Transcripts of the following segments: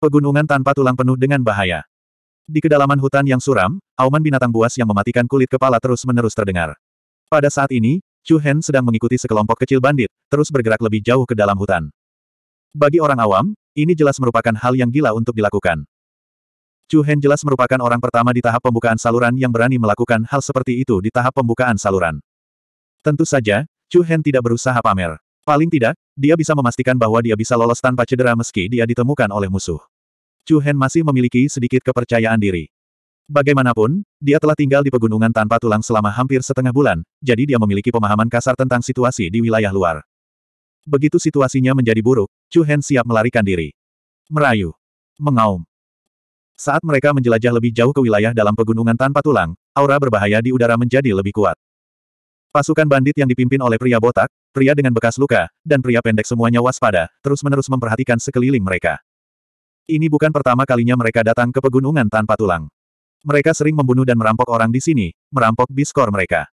Pegunungan tanpa tulang penuh dengan bahaya. Di kedalaman hutan yang suram, auman binatang buas yang mematikan kulit kepala terus-menerus terdengar. Pada saat ini, Chu Hen sedang mengikuti sekelompok kecil bandit, terus bergerak lebih jauh ke dalam hutan. Bagi orang awam, ini jelas merupakan hal yang gila untuk dilakukan. Chu Hen jelas merupakan orang pertama di tahap pembukaan saluran yang berani melakukan hal seperti itu di tahap pembukaan saluran. Tentu saja, Chu Hen tidak berusaha pamer. Paling tidak, dia bisa memastikan bahwa dia bisa lolos tanpa cedera meski dia ditemukan oleh musuh. Chu Hen masih memiliki sedikit kepercayaan diri. Bagaimanapun, dia telah tinggal di pegunungan tanpa tulang selama hampir setengah bulan, jadi dia memiliki pemahaman kasar tentang situasi di wilayah luar. Begitu situasinya menjadi buruk, Chu Hen siap melarikan diri. Merayu. Mengaum. Saat mereka menjelajah lebih jauh ke wilayah dalam pegunungan tanpa tulang, aura berbahaya di udara menjadi lebih kuat. Pasukan bandit yang dipimpin oleh pria botak, pria dengan bekas luka, dan pria pendek semuanya waspada, terus-menerus memperhatikan sekeliling mereka. Ini bukan pertama kalinya mereka datang ke pegunungan tanpa tulang. Mereka sering membunuh dan merampok orang di sini, merampok biskor mereka.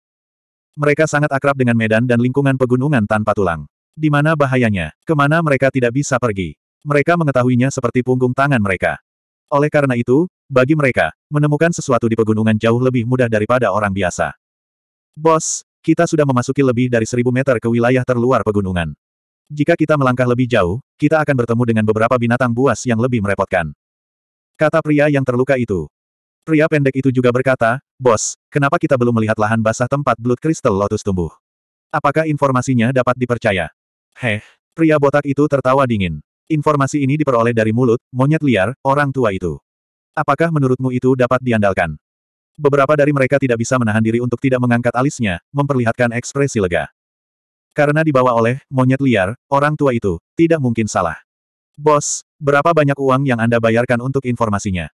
Mereka sangat akrab dengan medan dan lingkungan pegunungan tanpa tulang. Di mana bahayanya? Kemana mereka tidak bisa pergi? Mereka mengetahuinya seperti punggung tangan mereka. Oleh karena itu, bagi mereka, menemukan sesuatu di pegunungan jauh lebih mudah daripada orang biasa. Bos, kita sudah memasuki lebih dari seribu meter ke wilayah terluar pegunungan. Jika kita melangkah lebih jauh, kita akan bertemu dengan beberapa binatang buas yang lebih merepotkan. Kata pria yang terluka itu. Pria pendek itu juga berkata, Bos, kenapa kita belum melihat lahan basah tempat Blood Crystal lotus tumbuh? Apakah informasinya dapat dipercaya? Heh, pria botak itu tertawa dingin. Informasi ini diperoleh dari mulut, monyet liar, orang tua itu. Apakah menurutmu itu dapat diandalkan? Beberapa dari mereka tidak bisa menahan diri untuk tidak mengangkat alisnya, memperlihatkan ekspresi lega. Karena dibawa oleh monyet liar, orang tua itu tidak mungkin salah. Bos, berapa banyak uang yang Anda bayarkan untuk informasinya?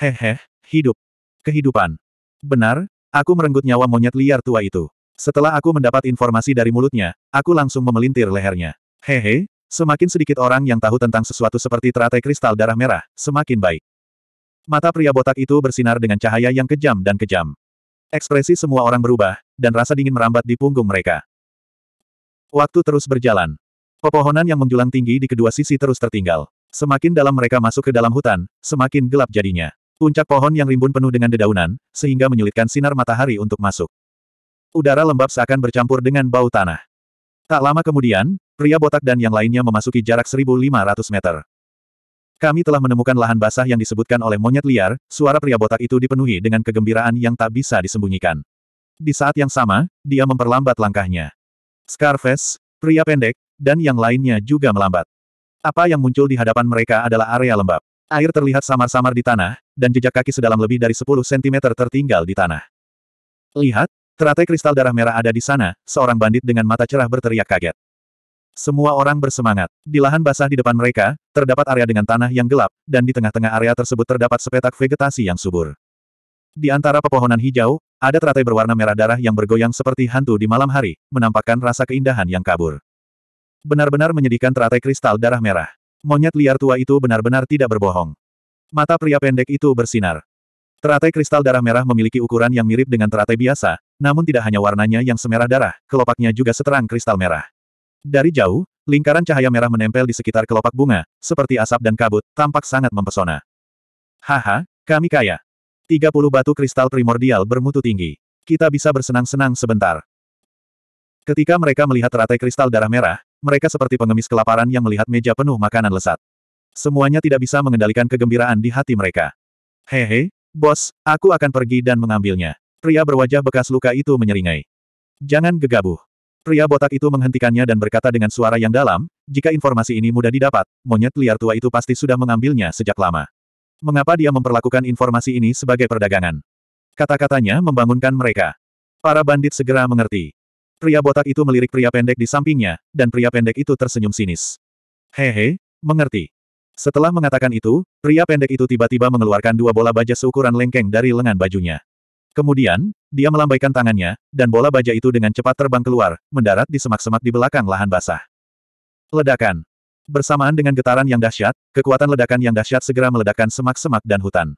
Hehe, hidup. Kehidupan. Benar, aku merenggut nyawa monyet liar tua itu. Setelah aku mendapat informasi dari mulutnya, aku langsung memelintir lehernya. Hehe, semakin sedikit orang yang tahu tentang sesuatu seperti teratai kristal darah merah, semakin baik. Mata pria botak itu bersinar dengan cahaya yang kejam dan kejam. Ekspresi semua orang berubah, dan rasa dingin merambat di punggung mereka. Waktu terus berjalan. Pepohonan yang menjulang tinggi di kedua sisi terus tertinggal. Semakin dalam mereka masuk ke dalam hutan, semakin gelap jadinya. Puncak pohon yang rimbun penuh dengan dedaunan, sehingga menyulitkan sinar matahari untuk masuk. Udara lembab seakan bercampur dengan bau tanah. Tak lama kemudian, pria botak dan yang lainnya memasuki jarak 1.500 meter. Kami telah menemukan lahan basah yang disebutkan oleh monyet liar, suara pria botak itu dipenuhi dengan kegembiraan yang tak bisa disembunyikan. Di saat yang sama, dia memperlambat langkahnya. Scarface, pria pendek, dan yang lainnya juga melambat. Apa yang muncul di hadapan mereka adalah area lembab. Air terlihat samar-samar di tanah, dan jejak kaki sedalam lebih dari 10 cm tertinggal di tanah. Lihat, teratai kristal darah merah ada di sana, seorang bandit dengan mata cerah berteriak kaget. Semua orang bersemangat. Di lahan basah di depan mereka, terdapat area dengan tanah yang gelap, dan di tengah-tengah area tersebut terdapat sepetak vegetasi yang subur. Di antara pepohonan hijau, ada teratai berwarna merah darah yang bergoyang seperti hantu di malam hari, menampakkan rasa keindahan yang kabur. Benar-benar menyedihkan teratai kristal darah merah. Monyet liar tua itu benar-benar tidak berbohong. Mata pria pendek itu bersinar. Teratai kristal darah merah memiliki ukuran yang mirip dengan teratai biasa, namun tidak hanya warnanya yang semerah darah, kelopaknya juga seterang kristal merah. Dari jauh, lingkaran cahaya merah menempel di sekitar kelopak bunga, seperti asap dan kabut, tampak sangat mempesona. Haha, kami kaya. 30 batu kristal primordial bermutu tinggi. Kita bisa bersenang-senang sebentar. Ketika mereka melihat teratai kristal darah merah, mereka seperti pengemis kelaparan yang melihat meja penuh makanan lesat. Semuanya tidak bisa mengendalikan kegembiraan di hati mereka. Hehe, bos, aku akan pergi dan mengambilnya. Pria berwajah bekas luka itu menyeringai. Jangan gegabah. Pria botak itu menghentikannya dan berkata dengan suara yang dalam, jika informasi ini mudah didapat, monyet liar tua itu pasti sudah mengambilnya sejak lama mengapa dia memperlakukan informasi ini sebagai perdagangan. Kata-katanya membangunkan mereka. Para bandit segera mengerti. Pria botak itu melirik pria pendek di sampingnya, dan pria pendek itu tersenyum sinis. Hehe, mengerti. Setelah mengatakan itu, pria pendek itu tiba-tiba mengeluarkan dua bola baja seukuran lengkeng dari lengan bajunya. Kemudian, dia melambaikan tangannya, dan bola baja itu dengan cepat terbang keluar, mendarat di semak-semak di belakang lahan basah. Ledakan. Bersamaan dengan getaran yang dahsyat, kekuatan ledakan yang dahsyat segera meledakkan semak-semak dan hutan.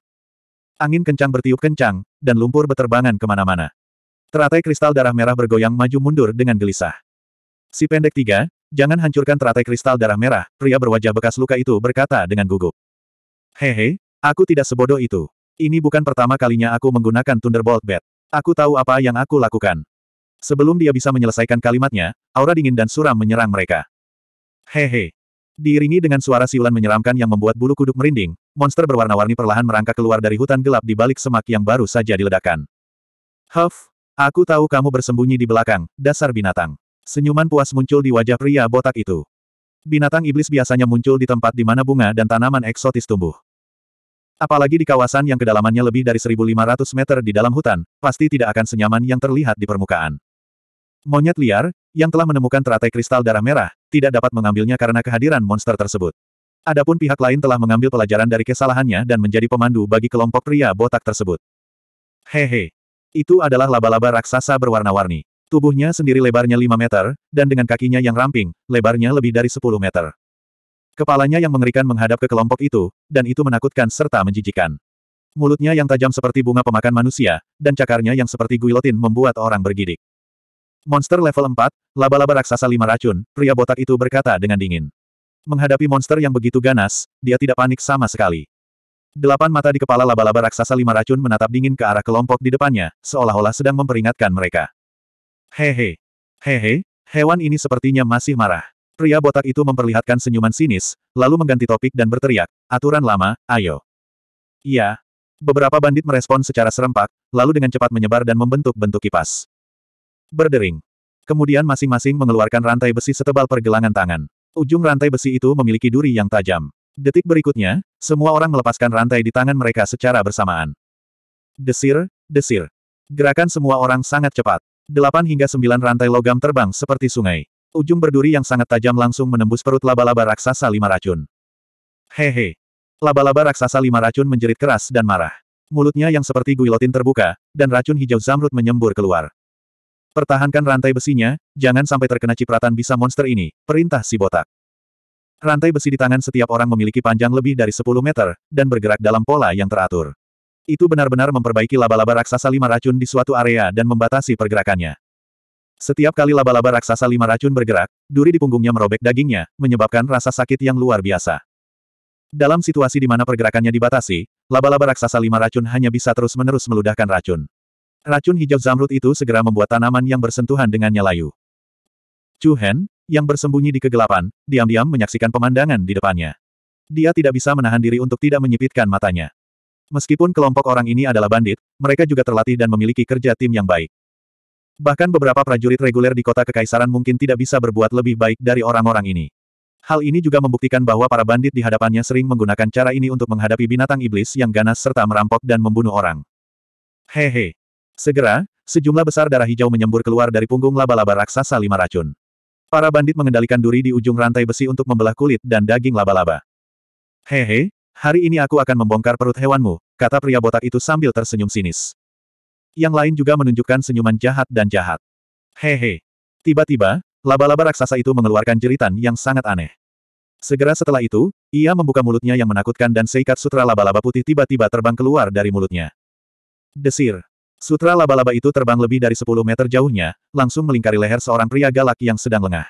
Angin kencang bertiup kencang, dan lumpur beterbangan kemana-mana. Teratai kristal darah merah bergoyang maju mundur dengan gelisah. Si pendek tiga, jangan hancurkan teratai kristal darah merah, pria berwajah bekas luka itu berkata dengan gugup. Hehe, aku tidak sebodoh itu. Ini bukan pertama kalinya aku menggunakan Thunderbolt Bat. Aku tahu apa yang aku lakukan. Sebelum dia bisa menyelesaikan kalimatnya, aura dingin dan suram menyerang mereka. Hehe, Diiringi dengan suara siulan menyeramkan yang membuat bulu kuduk merinding, monster berwarna-warni perlahan merangkak keluar dari hutan gelap di balik semak yang baru saja diledakkan. Huff, aku tahu kamu bersembunyi di belakang, dasar binatang. Senyuman puas muncul di wajah pria botak itu. Binatang iblis biasanya muncul di tempat di mana bunga dan tanaman eksotis tumbuh. Apalagi di kawasan yang kedalamannya lebih dari 1.500 meter di dalam hutan, pasti tidak akan senyaman yang terlihat di permukaan. Monyet liar, yang telah menemukan teratai kristal darah merah, tidak dapat mengambilnya karena kehadiran monster tersebut. Adapun pihak lain telah mengambil pelajaran dari kesalahannya dan menjadi pemandu bagi kelompok pria botak tersebut. Hehe. Itu adalah laba-laba raksasa berwarna-warni. Tubuhnya sendiri lebarnya 5 meter, dan dengan kakinya yang ramping, lebarnya lebih dari 10 meter. Kepalanya yang mengerikan menghadap ke kelompok itu, dan itu menakutkan serta menjijikan. Mulutnya yang tajam seperti bunga pemakan manusia, dan cakarnya yang seperti guilotin membuat orang bergidik. Monster level 4, laba-laba raksasa lima racun, pria botak itu berkata dengan dingin. Menghadapi monster yang begitu ganas, dia tidak panik sama sekali. Delapan mata di kepala laba-laba raksasa lima racun menatap dingin ke arah kelompok di depannya, seolah-olah sedang memperingatkan mereka. Hehe. Hehe, hewan ini sepertinya masih marah. Pria botak itu memperlihatkan senyuman sinis, lalu mengganti topik dan berteriak, aturan lama, ayo. Iya, Beberapa bandit merespon secara serempak, lalu dengan cepat menyebar dan membentuk bentuk kipas. Berdering. Kemudian masing-masing mengeluarkan rantai besi setebal pergelangan tangan. Ujung rantai besi itu memiliki duri yang tajam. Detik berikutnya, semua orang melepaskan rantai di tangan mereka secara bersamaan. Desir, desir. Gerakan semua orang sangat cepat. Delapan hingga sembilan rantai logam terbang seperti sungai. Ujung berduri yang sangat tajam langsung menembus perut laba-laba raksasa lima racun. Hehe. Laba-laba raksasa lima racun menjerit keras dan marah. Mulutnya yang seperti guilotin terbuka, dan racun hijau zamrud menyembur keluar. Pertahankan rantai besinya, jangan sampai terkena cipratan bisa monster ini, perintah si botak. Rantai besi di tangan setiap orang memiliki panjang lebih dari 10 meter, dan bergerak dalam pola yang teratur. Itu benar-benar memperbaiki laba-laba raksasa lima racun di suatu area dan membatasi pergerakannya. Setiap kali laba-laba raksasa lima racun bergerak, duri di punggungnya merobek dagingnya, menyebabkan rasa sakit yang luar biasa. Dalam situasi di mana pergerakannya dibatasi, laba-laba raksasa lima racun hanya bisa terus-menerus meludahkan racun. Racun hijau zamrud itu segera membuat tanaman yang bersentuhan dengannya layu. Chu Hen, yang bersembunyi di kegelapan, diam-diam menyaksikan pemandangan di depannya. Dia tidak bisa menahan diri untuk tidak menyipitkan matanya. Meskipun kelompok orang ini adalah bandit, mereka juga terlatih dan memiliki kerja tim yang baik. Bahkan beberapa prajurit reguler di kota kekaisaran mungkin tidak bisa berbuat lebih baik dari orang-orang ini. Hal ini juga membuktikan bahwa para bandit di hadapannya sering menggunakan cara ini untuk menghadapi binatang iblis yang ganas serta merampok dan membunuh orang. Hehe, Segera, sejumlah besar darah hijau menyembur keluar dari punggung laba-laba raksasa lima racun. Para bandit mengendalikan duri di ujung rantai besi untuk membelah kulit dan daging laba-laba. Hehe, hari ini aku akan membongkar perut hewanmu, kata pria botak itu sambil tersenyum sinis. Yang lain juga menunjukkan senyuman jahat dan jahat. Hehe. Tiba-tiba, laba-laba raksasa itu mengeluarkan jeritan yang sangat aneh. Segera setelah itu, ia membuka mulutnya yang menakutkan dan seikat sutra laba-laba putih tiba-tiba terbang keluar dari mulutnya. Desir. Sutra laba-laba itu terbang lebih dari 10 meter jauhnya, langsung melingkari leher seorang pria galak yang sedang lengah.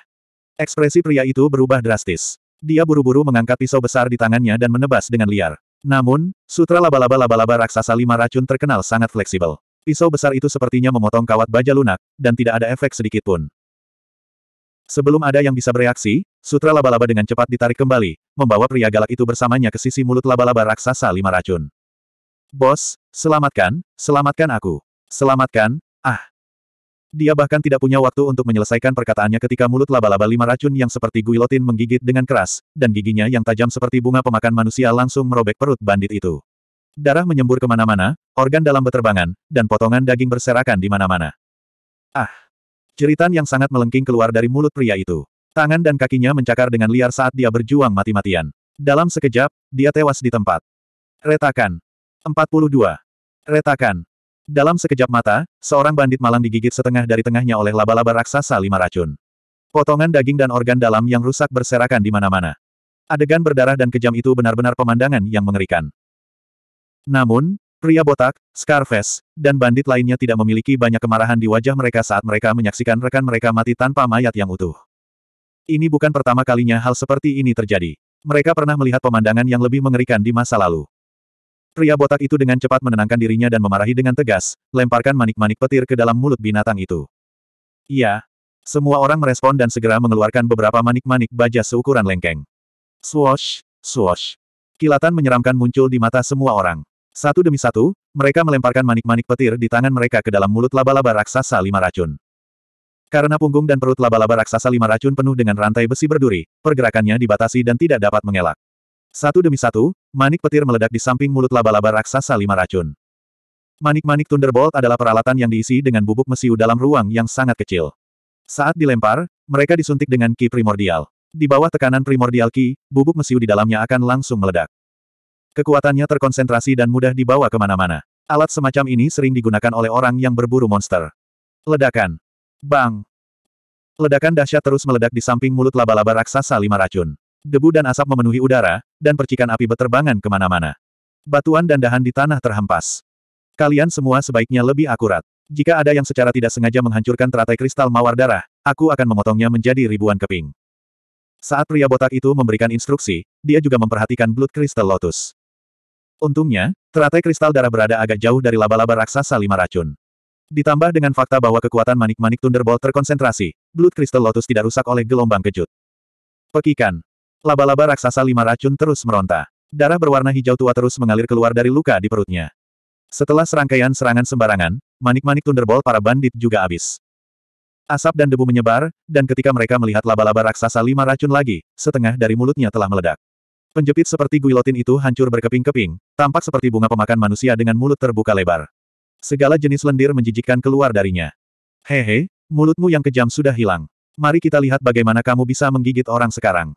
Ekspresi pria itu berubah drastis. Dia buru-buru mengangkat pisau besar di tangannya dan menebas dengan liar. Namun, sutra laba-laba laba-laba raksasa lima racun terkenal sangat fleksibel. Pisau besar itu sepertinya memotong kawat baja lunak, dan tidak ada efek sedikit pun. Sebelum ada yang bisa bereaksi, sutra laba-laba dengan cepat ditarik kembali, membawa pria galak itu bersamanya ke sisi mulut laba-laba raksasa lima racun. Bos, selamatkan, selamatkan aku. Selamatkan, ah. Dia bahkan tidak punya waktu untuk menyelesaikan perkataannya ketika mulut laba-laba lima racun yang seperti guilotin menggigit dengan keras, dan giginya yang tajam seperti bunga pemakan manusia langsung merobek perut bandit itu. Darah menyembur kemana-mana, organ dalam beterbangan, dan potongan daging berserakan di mana-mana. Ah! Ceritan yang sangat melengking keluar dari mulut pria itu. Tangan dan kakinya mencakar dengan liar saat dia berjuang mati-matian. Dalam sekejap, dia tewas di tempat. Retakan. 42. Retakan. Dalam sekejap mata, seorang bandit malang digigit setengah dari tengahnya oleh laba-laba raksasa lima racun. Potongan daging dan organ dalam yang rusak berserakan di mana-mana. Adegan berdarah dan kejam itu benar-benar pemandangan yang mengerikan. Namun, pria botak, Scarface, dan bandit lainnya tidak memiliki banyak kemarahan di wajah mereka saat mereka menyaksikan rekan mereka mati tanpa mayat yang utuh. Ini bukan pertama kalinya hal seperti ini terjadi. Mereka pernah melihat pemandangan yang lebih mengerikan di masa lalu. Pria botak itu dengan cepat menenangkan dirinya dan memarahi dengan tegas, lemparkan manik-manik petir ke dalam mulut binatang itu. Iya. Semua orang merespon dan segera mengeluarkan beberapa manik-manik baja seukuran lengkeng. Swosh, swosh. Kilatan menyeramkan muncul di mata semua orang. Satu demi satu, mereka melemparkan manik-manik petir di tangan mereka ke dalam mulut laba-laba raksasa lima racun. Karena punggung dan perut laba-laba raksasa lima racun penuh dengan rantai besi berduri, pergerakannya dibatasi dan tidak dapat mengelak. Satu demi satu, manik petir meledak di samping mulut laba-laba raksasa lima racun. Manik-manik Thunderbolt adalah peralatan yang diisi dengan bubuk mesiu dalam ruang yang sangat kecil. Saat dilempar, mereka disuntik dengan ki primordial. Di bawah tekanan primordial ki, bubuk mesiu di dalamnya akan langsung meledak. Kekuatannya terkonsentrasi dan mudah dibawa kemana-mana. Alat semacam ini sering digunakan oleh orang yang berburu monster. Ledakan. Bang. Ledakan dahsyat terus meledak di samping mulut laba-laba raksasa lima racun. Debu dan asap memenuhi udara, dan percikan api beterbangan kemana-mana. Batuan dan dahan di tanah terhempas. Kalian semua sebaiknya lebih akurat. Jika ada yang secara tidak sengaja menghancurkan teratai kristal mawar darah, aku akan memotongnya menjadi ribuan keping. Saat pria botak itu memberikan instruksi, dia juga memperhatikan Blood Crystal Lotus. Untungnya, teratai kristal darah berada agak jauh dari laba-laba raksasa lima racun. Ditambah dengan fakta bahwa kekuatan manik-manik Thunderbolt terkonsentrasi, Blood Crystal Lotus tidak rusak oleh gelombang kejut. Pekikan. Laba-laba raksasa lima racun terus meronta. Darah berwarna hijau tua terus mengalir keluar dari luka di perutnya. Setelah serangkaian serangan sembarangan, manik-manik Thunderbolt para bandit juga habis. Asap dan debu menyebar, dan ketika mereka melihat laba-laba raksasa lima racun lagi, setengah dari mulutnya telah meledak. Penjepit seperti guilotin itu hancur berkeping-keping, tampak seperti bunga pemakan manusia dengan mulut terbuka lebar. Segala jenis lendir menjijikkan keluar darinya. Hehe, mulutmu yang kejam sudah hilang. Mari kita lihat bagaimana kamu bisa menggigit orang sekarang.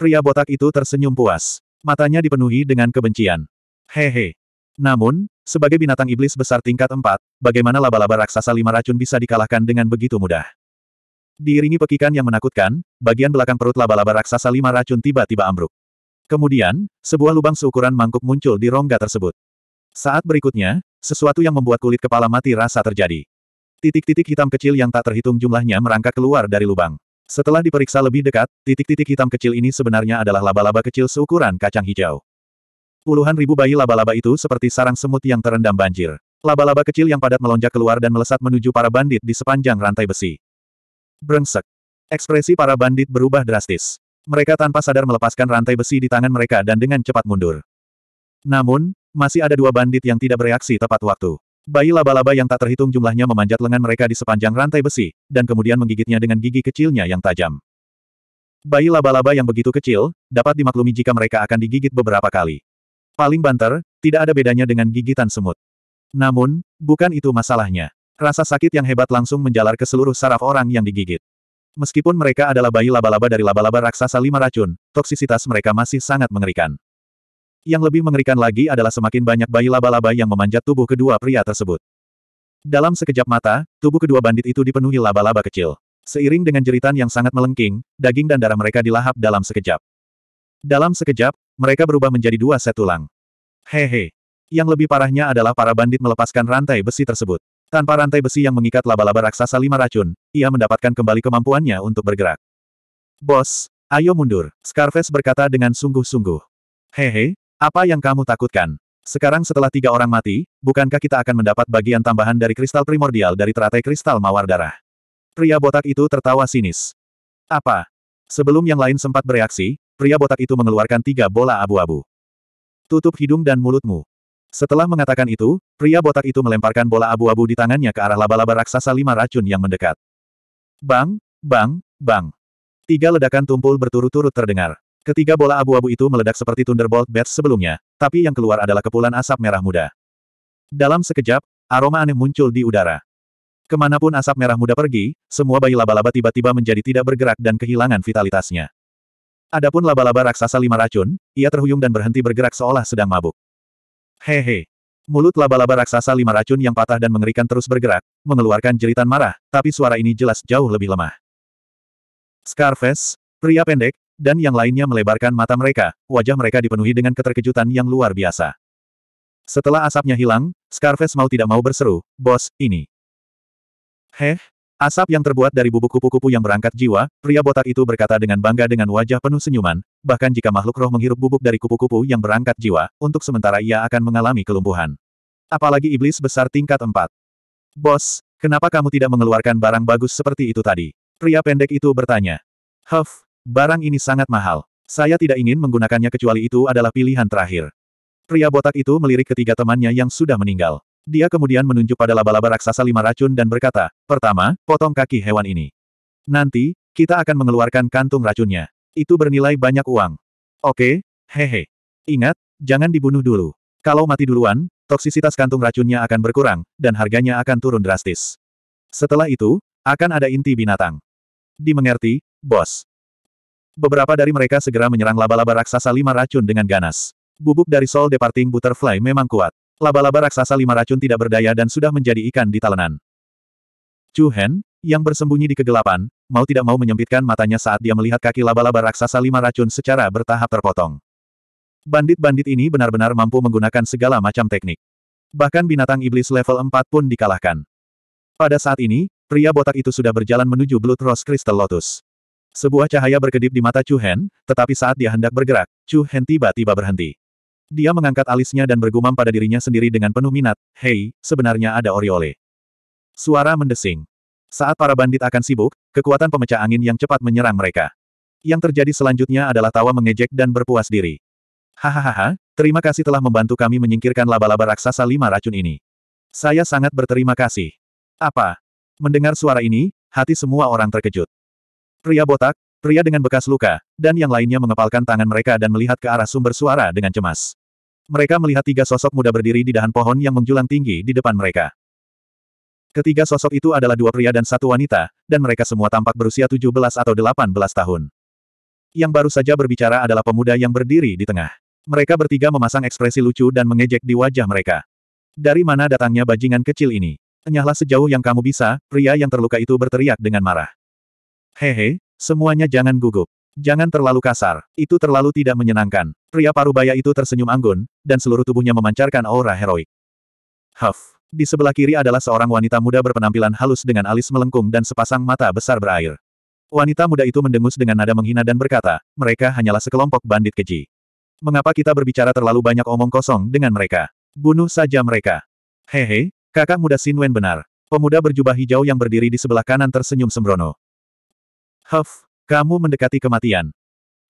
Pria botak itu tersenyum puas. Matanya dipenuhi dengan kebencian. Hehe. Namun, sebagai binatang iblis besar tingkat 4, bagaimana laba-laba raksasa lima racun bisa dikalahkan dengan begitu mudah? Diiringi pekikan yang menakutkan, bagian belakang perut laba-laba raksasa lima racun tiba-tiba ambruk. Kemudian, sebuah lubang seukuran mangkuk muncul di rongga tersebut. Saat berikutnya, sesuatu yang membuat kulit kepala mati rasa terjadi. Titik-titik hitam kecil yang tak terhitung jumlahnya merangkak keluar dari lubang. Setelah diperiksa lebih dekat, titik-titik hitam kecil ini sebenarnya adalah laba-laba kecil seukuran kacang hijau. Puluhan ribu bayi laba-laba itu seperti sarang semut yang terendam banjir. Laba-laba kecil yang padat melonjak keluar dan melesat menuju para bandit di sepanjang rantai besi. Brengsek. Ekspresi para bandit berubah drastis. Mereka tanpa sadar melepaskan rantai besi di tangan mereka dan dengan cepat mundur. Namun, masih ada dua bandit yang tidak bereaksi tepat waktu. Bayi laba-laba yang tak terhitung jumlahnya memanjat lengan mereka di sepanjang rantai besi, dan kemudian menggigitnya dengan gigi kecilnya yang tajam. Bayi laba-laba yang begitu kecil, dapat dimaklumi jika mereka akan digigit beberapa kali. Paling banter, tidak ada bedanya dengan gigitan semut. Namun, bukan itu masalahnya. Rasa sakit yang hebat langsung menjalar ke seluruh saraf orang yang digigit. Meskipun mereka adalah bayi laba-laba dari laba-laba raksasa lima racun, toksisitas mereka masih sangat mengerikan. Yang lebih mengerikan lagi adalah semakin banyak bayi laba-laba yang memanjat tubuh kedua pria tersebut. Dalam sekejap mata, tubuh kedua bandit itu dipenuhi laba-laba kecil. Seiring dengan jeritan yang sangat melengking, daging dan darah mereka dilahap dalam sekejap. Dalam sekejap, mereka berubah menjadi dua set tulang. Hehe. Yang lebih parahnya adalah para bandit melepaskan rantai besi tersebut. Tanpa rantai besi yang mengikat laba-laba raksasa lima racun, ia mendapatkan kembali kemampuannya untuk bergerak. Bos, ayo mundur, Scarface berkata dengan sungguh-sungguh. Hehe, apa yang kamu takutkan? Sekarang setelah tiga orang mati, bukankah kita akan mendapat bagian tambahan dari kristal primordial dari teratai kristal mawar darah? Pria botak itu tertawa sinis. Apa? Sebelum yang lain sempat bereaksi, pria botak itu mengeluarkan tiga bola abu-abu. Tutup hidung dan mulutmu. Setelah mengatakan itu, pria botak itu melemparkan bola abu-abu di tangannya ke arah laba-laba raksasa lima racun yang mendekat. Bang, bang, bang. Tiga ledakan tumpul berturut-turut terdengar. Ketiga bola abu-abu itu meledak seperti Thunderbolt Bats sebelumnya, tapi yang keluar adalah kepulan asap merah muda. Dalam sekejap, aroma aneh muncul di udara. Kemanapun asap merah muda pergi, semua bayi laba-laba tiba-tiba menjadi tidak bergerak dan kehilangan vitalitasnya. Adapun laba-laba raksasa lima racun, ia terhuyung dan berhenti bergerak seolah sedang mabuk. Hehe. Mulut laba-laba raksasa lima racun yang patah dan mengerikan terus bergerak, mengeluarkan jeritan marah, tapi suara ini jelas jauh lebih lemah. Scarface, pria pendek, dan yang lainnya melebarkan mata mereka, wajah mereka dipenuhi dengan keterkejutan yang luar biasa. Setelah asapnya hilang, Scarface mau tidak mau berseru, Bos, ini. Heh? Asap yang terbuat dari bubuk kupu-kupu yang berangkat jiwa, pria botak itu berkata dengan bangga dengan wajah penuh senyuman, bahkan jika makhluk roh menghirup bubuk dari kupu-kupu yang berangkat jiwa, untuk sementara ia akan mengalami kelumpuhan. Apalagi iblis besar tingkat 4. Bos, kenapa kamu tidak mengeluarkan barang bagus seperti itu tadi? Pria pendek itu bertanya. Huff, Barang ini sangat mahal. Saya tidak ingin menggunakannya kecuali itu adalah pilihan terakhir. Pria botak itu melirik ketiga temannya yang sudah meninggal. Dia kemudian menunjuk pada laba-laba raksasa lima racun dan berkata, pertama, potong kaki hewan ini. Nanti, kita akan mengeluarkan kantung racunnya. Itu bernilai banyak uang. Oke, hehe. Ingat, jangan dibunuh dulu. Kalau mati duluan, toksisitas kantung racunnya akan berkurang, dan harganya akan turun drastis. Setelah itu, akan ada inti binatang. Dimengerti, bos. Beberapa dari mereka segera menyerang laba-laba raksasa lima racun dengan ganas. Bubuk dari Soul Departing Butterfly memang kuat. Laba-laba raksasa lima racun tidak berdaya dan sudah menjadi ikan di talenan. Chu Hen, yang bersembunyi di kegelapan, mau tidak mau menyempitkan matanya saat dia melihat kaki laba-laba raksasa lima racun secara bertahap terpotong. Bandit-bandit ini benar-benar mampu menggunakan segala macam teknik. Bahkan binatang iblis level 4 pun dikalahkan. Pada saat ini, pria botak itu sudah berjalan menuju Blood Rose Crystal Lotus. Sebuah cahaya berkedip di mata Chu Hen, tetapi saat dia hendak bergerak, Chu Hen tiba-tiba berhenti. Dia mengangkat alisnya dan bergumam pada dirinya sendiri dengan penuh minat, Hei, sebenarnya ada Oriole. Suara mendesing. Saat para bandit akan sibuk, kekuatan pemecah angin yang cepat menyerang mereka. Yang terjadi selanjutnya adalah tawa mengejek dan berpuas diri. Hahaha, terima kasih telah membantu kami menyingkirkan laba-laba raksasa lima racun ini. Saya sangat berterima kasih. Apa? Mendengar suara ini, hati semua orang terkejut. Pria botak, pria dengan bekas luka, dan yang lainnya mengepalkan tangan mereka dan melihat ke arah sumber suara dengan cemas. Mereka melihat tiga sosok muda berdiri di dahan pohon yang menjulang tinggi di depan mereka. Ketiga sosok itu adalah dua pria dan satu wanita, dan mereka semua tampak berusia 17 atau 18 tahun. Yang baru saja berbicara adalah pemuda yang berdiri di tengah. Mereka bertiga memasang ekspresi lucu dan mengejek di wajah mereka. Dari mana datangnya bajingan kecil ini? Enyahlah sejauh yang kamu bisa, pria yang terluka itu berteriak dengan marah. Hehe, semuanya jangan gugup. Jangan terlalu kasar, itu terlalu tidak menyenangkan. Pria parubaya itu tersenyum anggun, dan seluruh tubuhnya memancarkan aura heroik. Huff. Di sebelah kiri adalah seorang wanita muda berpenampilan halus dengan alis melengkung dan sepasang mata besar berair. Wanita muda itu mendengus dengan nada menghina dan berkata, mereka hanyalah sekelompok bandit keji. Mengapa kita berbicara terlalu banyak omong kosong dengan mereka? Bunuh saja mereka. Hehe, kakak muda Sinwen benar. Pemuda berjubah hijau yang berdiri di sebelah kanan tersenyum sembrono. Huff, kamu mendekati kematian.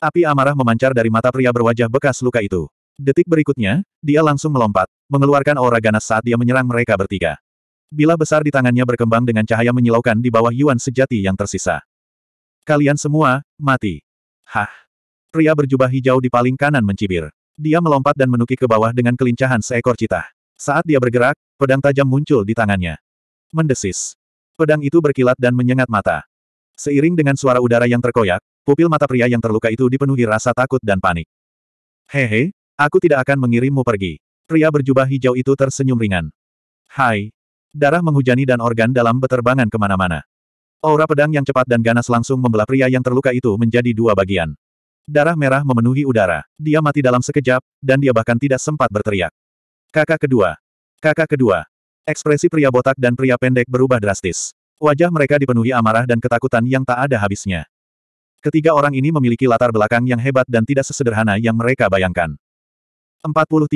Api amarah memancar dari mata pria berwajah bekas luka itu. Detik berikutnya, dia langsung melompat, mengeluarkan aura ganas saat dia menyerang mereka bertiga. Bila besar di tangannya berkembang dengan cahaya menyilaukan di bawah Yuan sejati yang tersisa. Kalian semua, mati. Hah. Pria berjubah hijau di paling kanan mencibir. Dia melompat dan menukik ke bawah dengan kelincahan seekor cita. Saat dia bergerak, pedang tajam muncul di tangannya. Mendesis. Pedang itu berkilat dan menyengat mata. Seiring dengan suara udara yang terkoyak, pupil mata pria yang terluka itu dipenuhi rasa takut dan panik. Hehe, aku tidak akan mengirimmu pergi. Pria berjubah hijau itu tersenyum ringan. Hai. Darah menghujani dan organ dalam beterbangan kemana-mana. Aura pedang yang cepat dan ganas langsung membelah pria yang terluka itu menjadi dua bagian. Darah merah memenuhi udara. Dia mati dalam sekejap, dan dia bahkan tidak sempat berteriak. Kakak kedua. Kakak kedua. Ekspresi pria botak dan pria pendek berubah drastis. Wajah mereka dipenuhi amarah dan ketakutan yang tak ada habisnya. Ketiga orang ini memiliki latar belakang yang hebat dan tidak sesederhana yang mereka bayangkan. 43.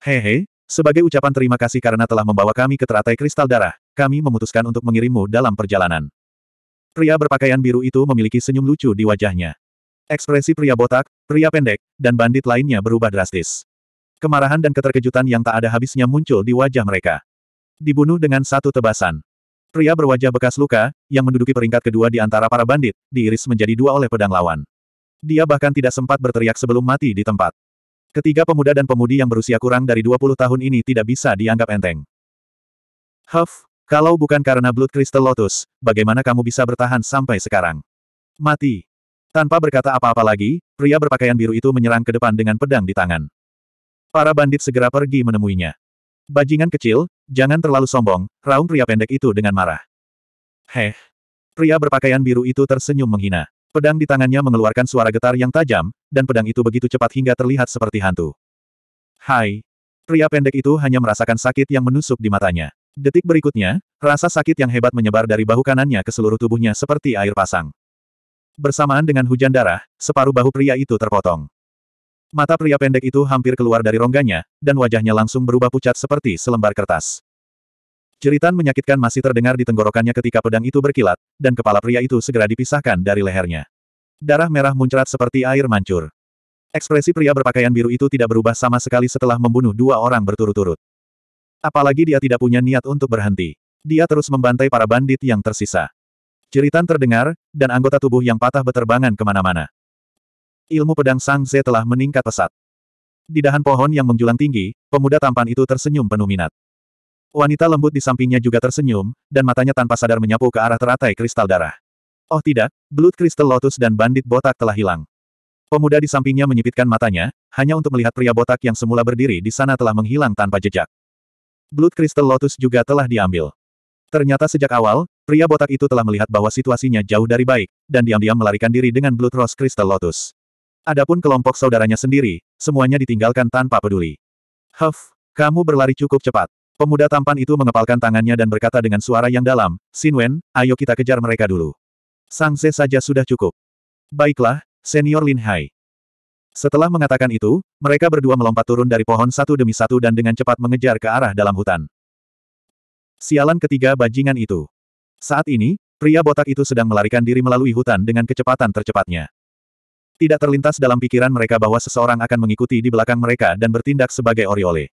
Hehe, sebagai ucapan terima kasih karena telah membawa kami ke teratai kristal darah, kami memutuskan untuk mengirimmu dalam perjalanan. Pria berpakaian biru itu memiliki senyum lucu di wajahnya. Ekspresi pria botak, pria pendek, dan bandit lainnya berubah drastis. Kemarahan dan keterkejutan yang tak ada habisnya muncul di wajah mereka. Dibunuh dengan satu tebasan. Pria berwajah bekas luka, yang menduduki peringkat kedua di antara para bandit, diiris menjadi dua oleh pedang lawan. Dia bahkan tidak sempat berteriak sebelum mati di tempat. Ketiga pemuda dan pemudi yang berusia kurang dari 20 tahun ini tidak bisa dianggap enteng. Huff, kalau bukan karena Blood Crystal Lotus, bagaimana kamu bisa bertahan sampai sekarang? Mati. Tanpa berkata apa-apa lagi, pria berpakaian biru itu menyerang ke depan dengan pedang di tangan. Para bandit segera pergi menemuinya. Bajingan kecil, jangan terlalu sombong, raung pria pendek itu dengan marah. Heh. Pria berpakaian biru itu tersenyum menghina. Pedang di tangannya mengeluarkan suara getar yang tajam, dan pedang itu begitu cepat hingga terlihat seperti hantu. Hai. Pria pendek itu hanya merasakan sakit yang menusuk di matanya. Detik berikutnya, rasa sakit yang hebat menyebar dari bahu kanannya ke seluruh tubuhnya seperti air pasang. Bersamaan dengan hujan darah, separuh bahu pria itu terpotong. Mata pria pendek itu hampir keluar dari rongganya, dan wajahnya langsung berubah pucat seperti selembar kertas. Jeritan menyakitkan masih terdengar di tenggorokannya ketika pedang itu berkilat, dan kepala pria itu segera dipisahkan dari lehernya. Darah merah muncrat seperti air mancur. Ekspresi pria berpakaian biru itu tidak berubah sama sekali setelah membunuh dua orang berturut-turut. Apalagi dia tidak punya niat untuk berhenti. Dia terus membantai para bandit yang tersisa. Jeritan terdengar, dan anggota tubuh yang patah beterbangan kemana-mana ilmu pedang Sang Ze telah meningkat pesat. Di dahan pohon yang menjulang tinggi, pemuda tampan itu tersenyum penuh minat. Wanita lembut di sampingnya juga tersenyum, dan matanya tanpa sadar menyapu ke arah teratai kristal darah. Oh tidak, belut kristal lotus dan bandit botak telah hilang. Pemuda di sampingnya menyipitkan matanya, hanya untuk melihat pria botak yang semula berdiri di sana telah menghilang tanpa jejak. Belut kristal lotus juga telah diambil. Ternyata sejak awal, pria botak itu telah melihat bahwa situasinya jauh dari baik, dan diam-diam melarikan diri dengan Blood Rose kristal Lotus. Adapun kelompok saudaranya sendiri, semuanya ditinggalkan tanpa peduli. Huff, kamu berlari cukup cepat. Pemuda tampan itu mengepalkan tangannya dan berkata dengan suara yang dalam, Sinwen, ayo kita kejar mereka dulu. Sangse saja sudah cukup. Baiklah, Senior Lin Hai. Setelah mengatakan itu, mereka berdua melompat turun dari pohon satu demi satu dan dengan cepat mengejar ke arah dalam hutan. Sialan ketiga bajingan itu. Saat ini, pria botak itu sedang melarikan diri melalui hutan dengan kecepatan tercepatnya. Tidak terlintas dalam pikiran mereka bahwa seseorang akan mengikuti di belakang mereka dan bertindak sebagai oriole.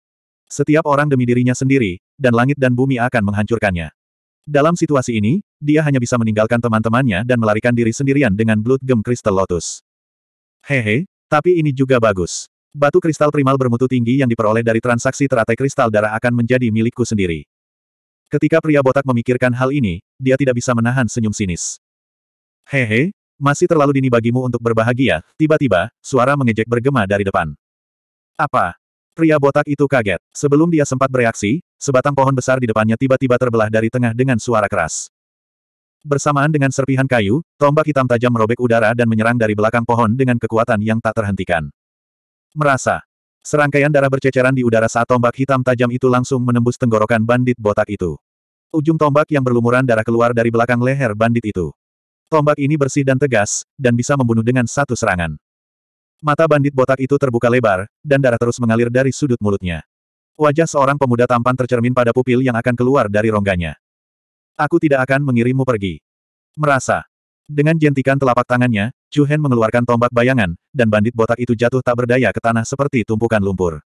Setiap orang demi dirinya sendiri, dan langit dan bumi akan menghancurkannya. Dalam situasi ini, dia hanya bisa meninggalkan teman-temannya dan melarikan diri sendirian dengan Blood Gem Crystal Lotus. Hehe, tapi ini juga bagus. Batu kristal primal bermutu tinggi yang diperoleh dari transaksi teratai kristal darah akan menjadi milikku sendiri. Ketika pria botak memikirkan hal ini, dia tidak bisa menahan senyum sinis. Hehe, masih terlalu dini bagimu untuk berbahagia, tiba-tiba, suara mengejek bergema dari depan. Apa? Pria botak itu kaget. Sebelum dia sempat bereaksi, sebatang pohon besar di depannya tiba-tiba terbelah dari tengah dengan suara keras. Bersamaan dengan serpihan kayu, tombak hitam tajam merobek udara dan menyerang dari belakang pohon dengan kekuatan yang tak terhentikan. Merasa, Serangkaian darah berceceran di udara saat tombak hitam tajam itu langsung menembus tenggorokan bandit botak itu. Ujung tombak yang berlumuran darah keluar dari belakang leher bandit itu. Tombak ini bersih dan tegas, dan bisa membunuh dengan satu serangan. Mata bandit botak itu terbuka lebar, dan darah terus mengalir dari sudut mulutnya. Wajah seorang pemuda tampan tercermin pada pupil yang akan keluar dari rongganya. Aku tidak akan mengirimmu pergi. Merasa. Dengan jentikan telapak tangannya, Chu Hen mengeluarkan tombak bayangan, dan bandit botak itu jatuh tak berdaya ke tanah seperti tumpukan lumpur.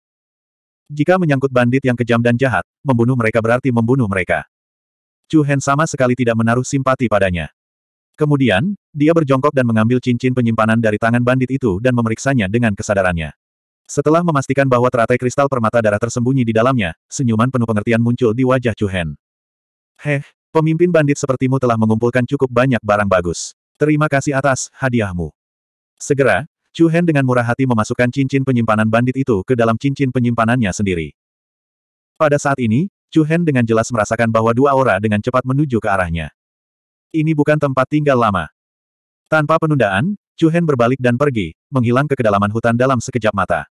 Jika menyangkut bandit yang kejam dan jahat, membunuh mereka berarti membunuh mereka. Chu Hen sama sekali tidak menaruh simpati padanya. Kemudian, dia berjongkok dan mengambil cincin penyimpanan dari tangan bandit itu dan memeriksanya dengan kesadarannya. Setelah memastikan bahwa teratai kristal permata darah tersembunyi di dalamnya, senyuman penuh pengertian muncul di wajah Chu Hen. Heh, pemimpin bandit sepertimu telah mengumpulkan cukup banyak barang bagus. Terima kasih atas hadiahmu. Segera, Chu Hen dengan murah hati memasukkan cincin penyimpanan bandit itu ke dalam cincin penyimpanannya sendiri. Pada saat ini, Chu Hen dengan jelas merasakan bahwa dua aura dengan cepat menuju ke arahnya. Ini bukan tempat tinggal lama. Tanpa penundaan, Chu Hen berbalik dan pergi, menghilang ke kedalaman hutan dalam sekejap mata.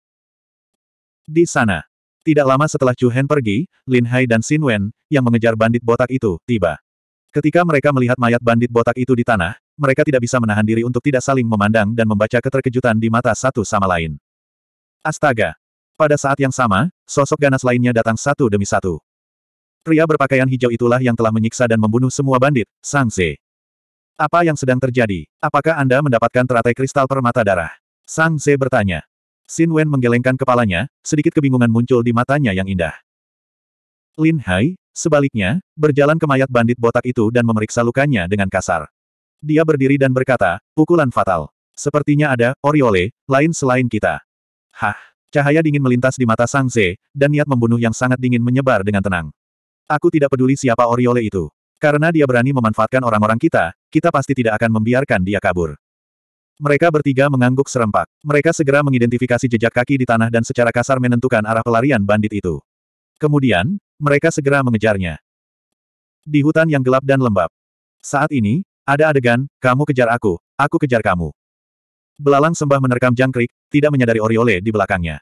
Di sana. Tidak lama setelah Chu Hen pergi, Lin Hai dan Xin Wen, yang mengejar bandit botak itu, tiba. Ketika mereka melihat mayat bandit botak itu di tanah, mereka tidak bisa menahan diri untuk tidak saling memandang dan membaca keterkejutan di mata satu sama lain. Astaga! Pada saat yang sama, sosok ganas lainnya datang satu demi satu. Pria berpakaian hijau itulah yang telah menyiksa dan membunuh semua bandit, Sang Ze. Apa yang sedang terjadi? Apakah Anda mendapatkan teratai kristal permata darah? Sang Ze bertanya. Sin Wen menggelengkan kepalanya, sedikit kebingungan muncul di matanya yang indah. Lin Hai, sebaliknya, berjalan ke mayat bandit botak itu dan memeriksa lukanya dengan kasar. Dia berdiri dan berkata, pukulan fatal. Sepertinya ada, Oriole, lain selain kita. Hah, cahaya dingin melintas di mata Sang Ze, dan niat membunuh yang sangat dingin menyebar dengan tenang. Aku tidak peduli siapa Oriole itu. Karena dia berani memanfaatkan orang-orang kita, kita pasti tidak akan membiarkan dia kabur. Mereka bertiga mengangguk serempak. Mereka segera mengidentifikasi jejak kaki di tanah dan secara kasar menentukan arah pelarian bandit itu. Kemudian, mereka segera mengejarnya. Di hutan yang gelap dan lembab. Saat ini, ada adegan, kamu kejar aku, aku kejar kamu. Belalang sembah menerkam jangkrik, tidak menyadari Oriole di belakangnya.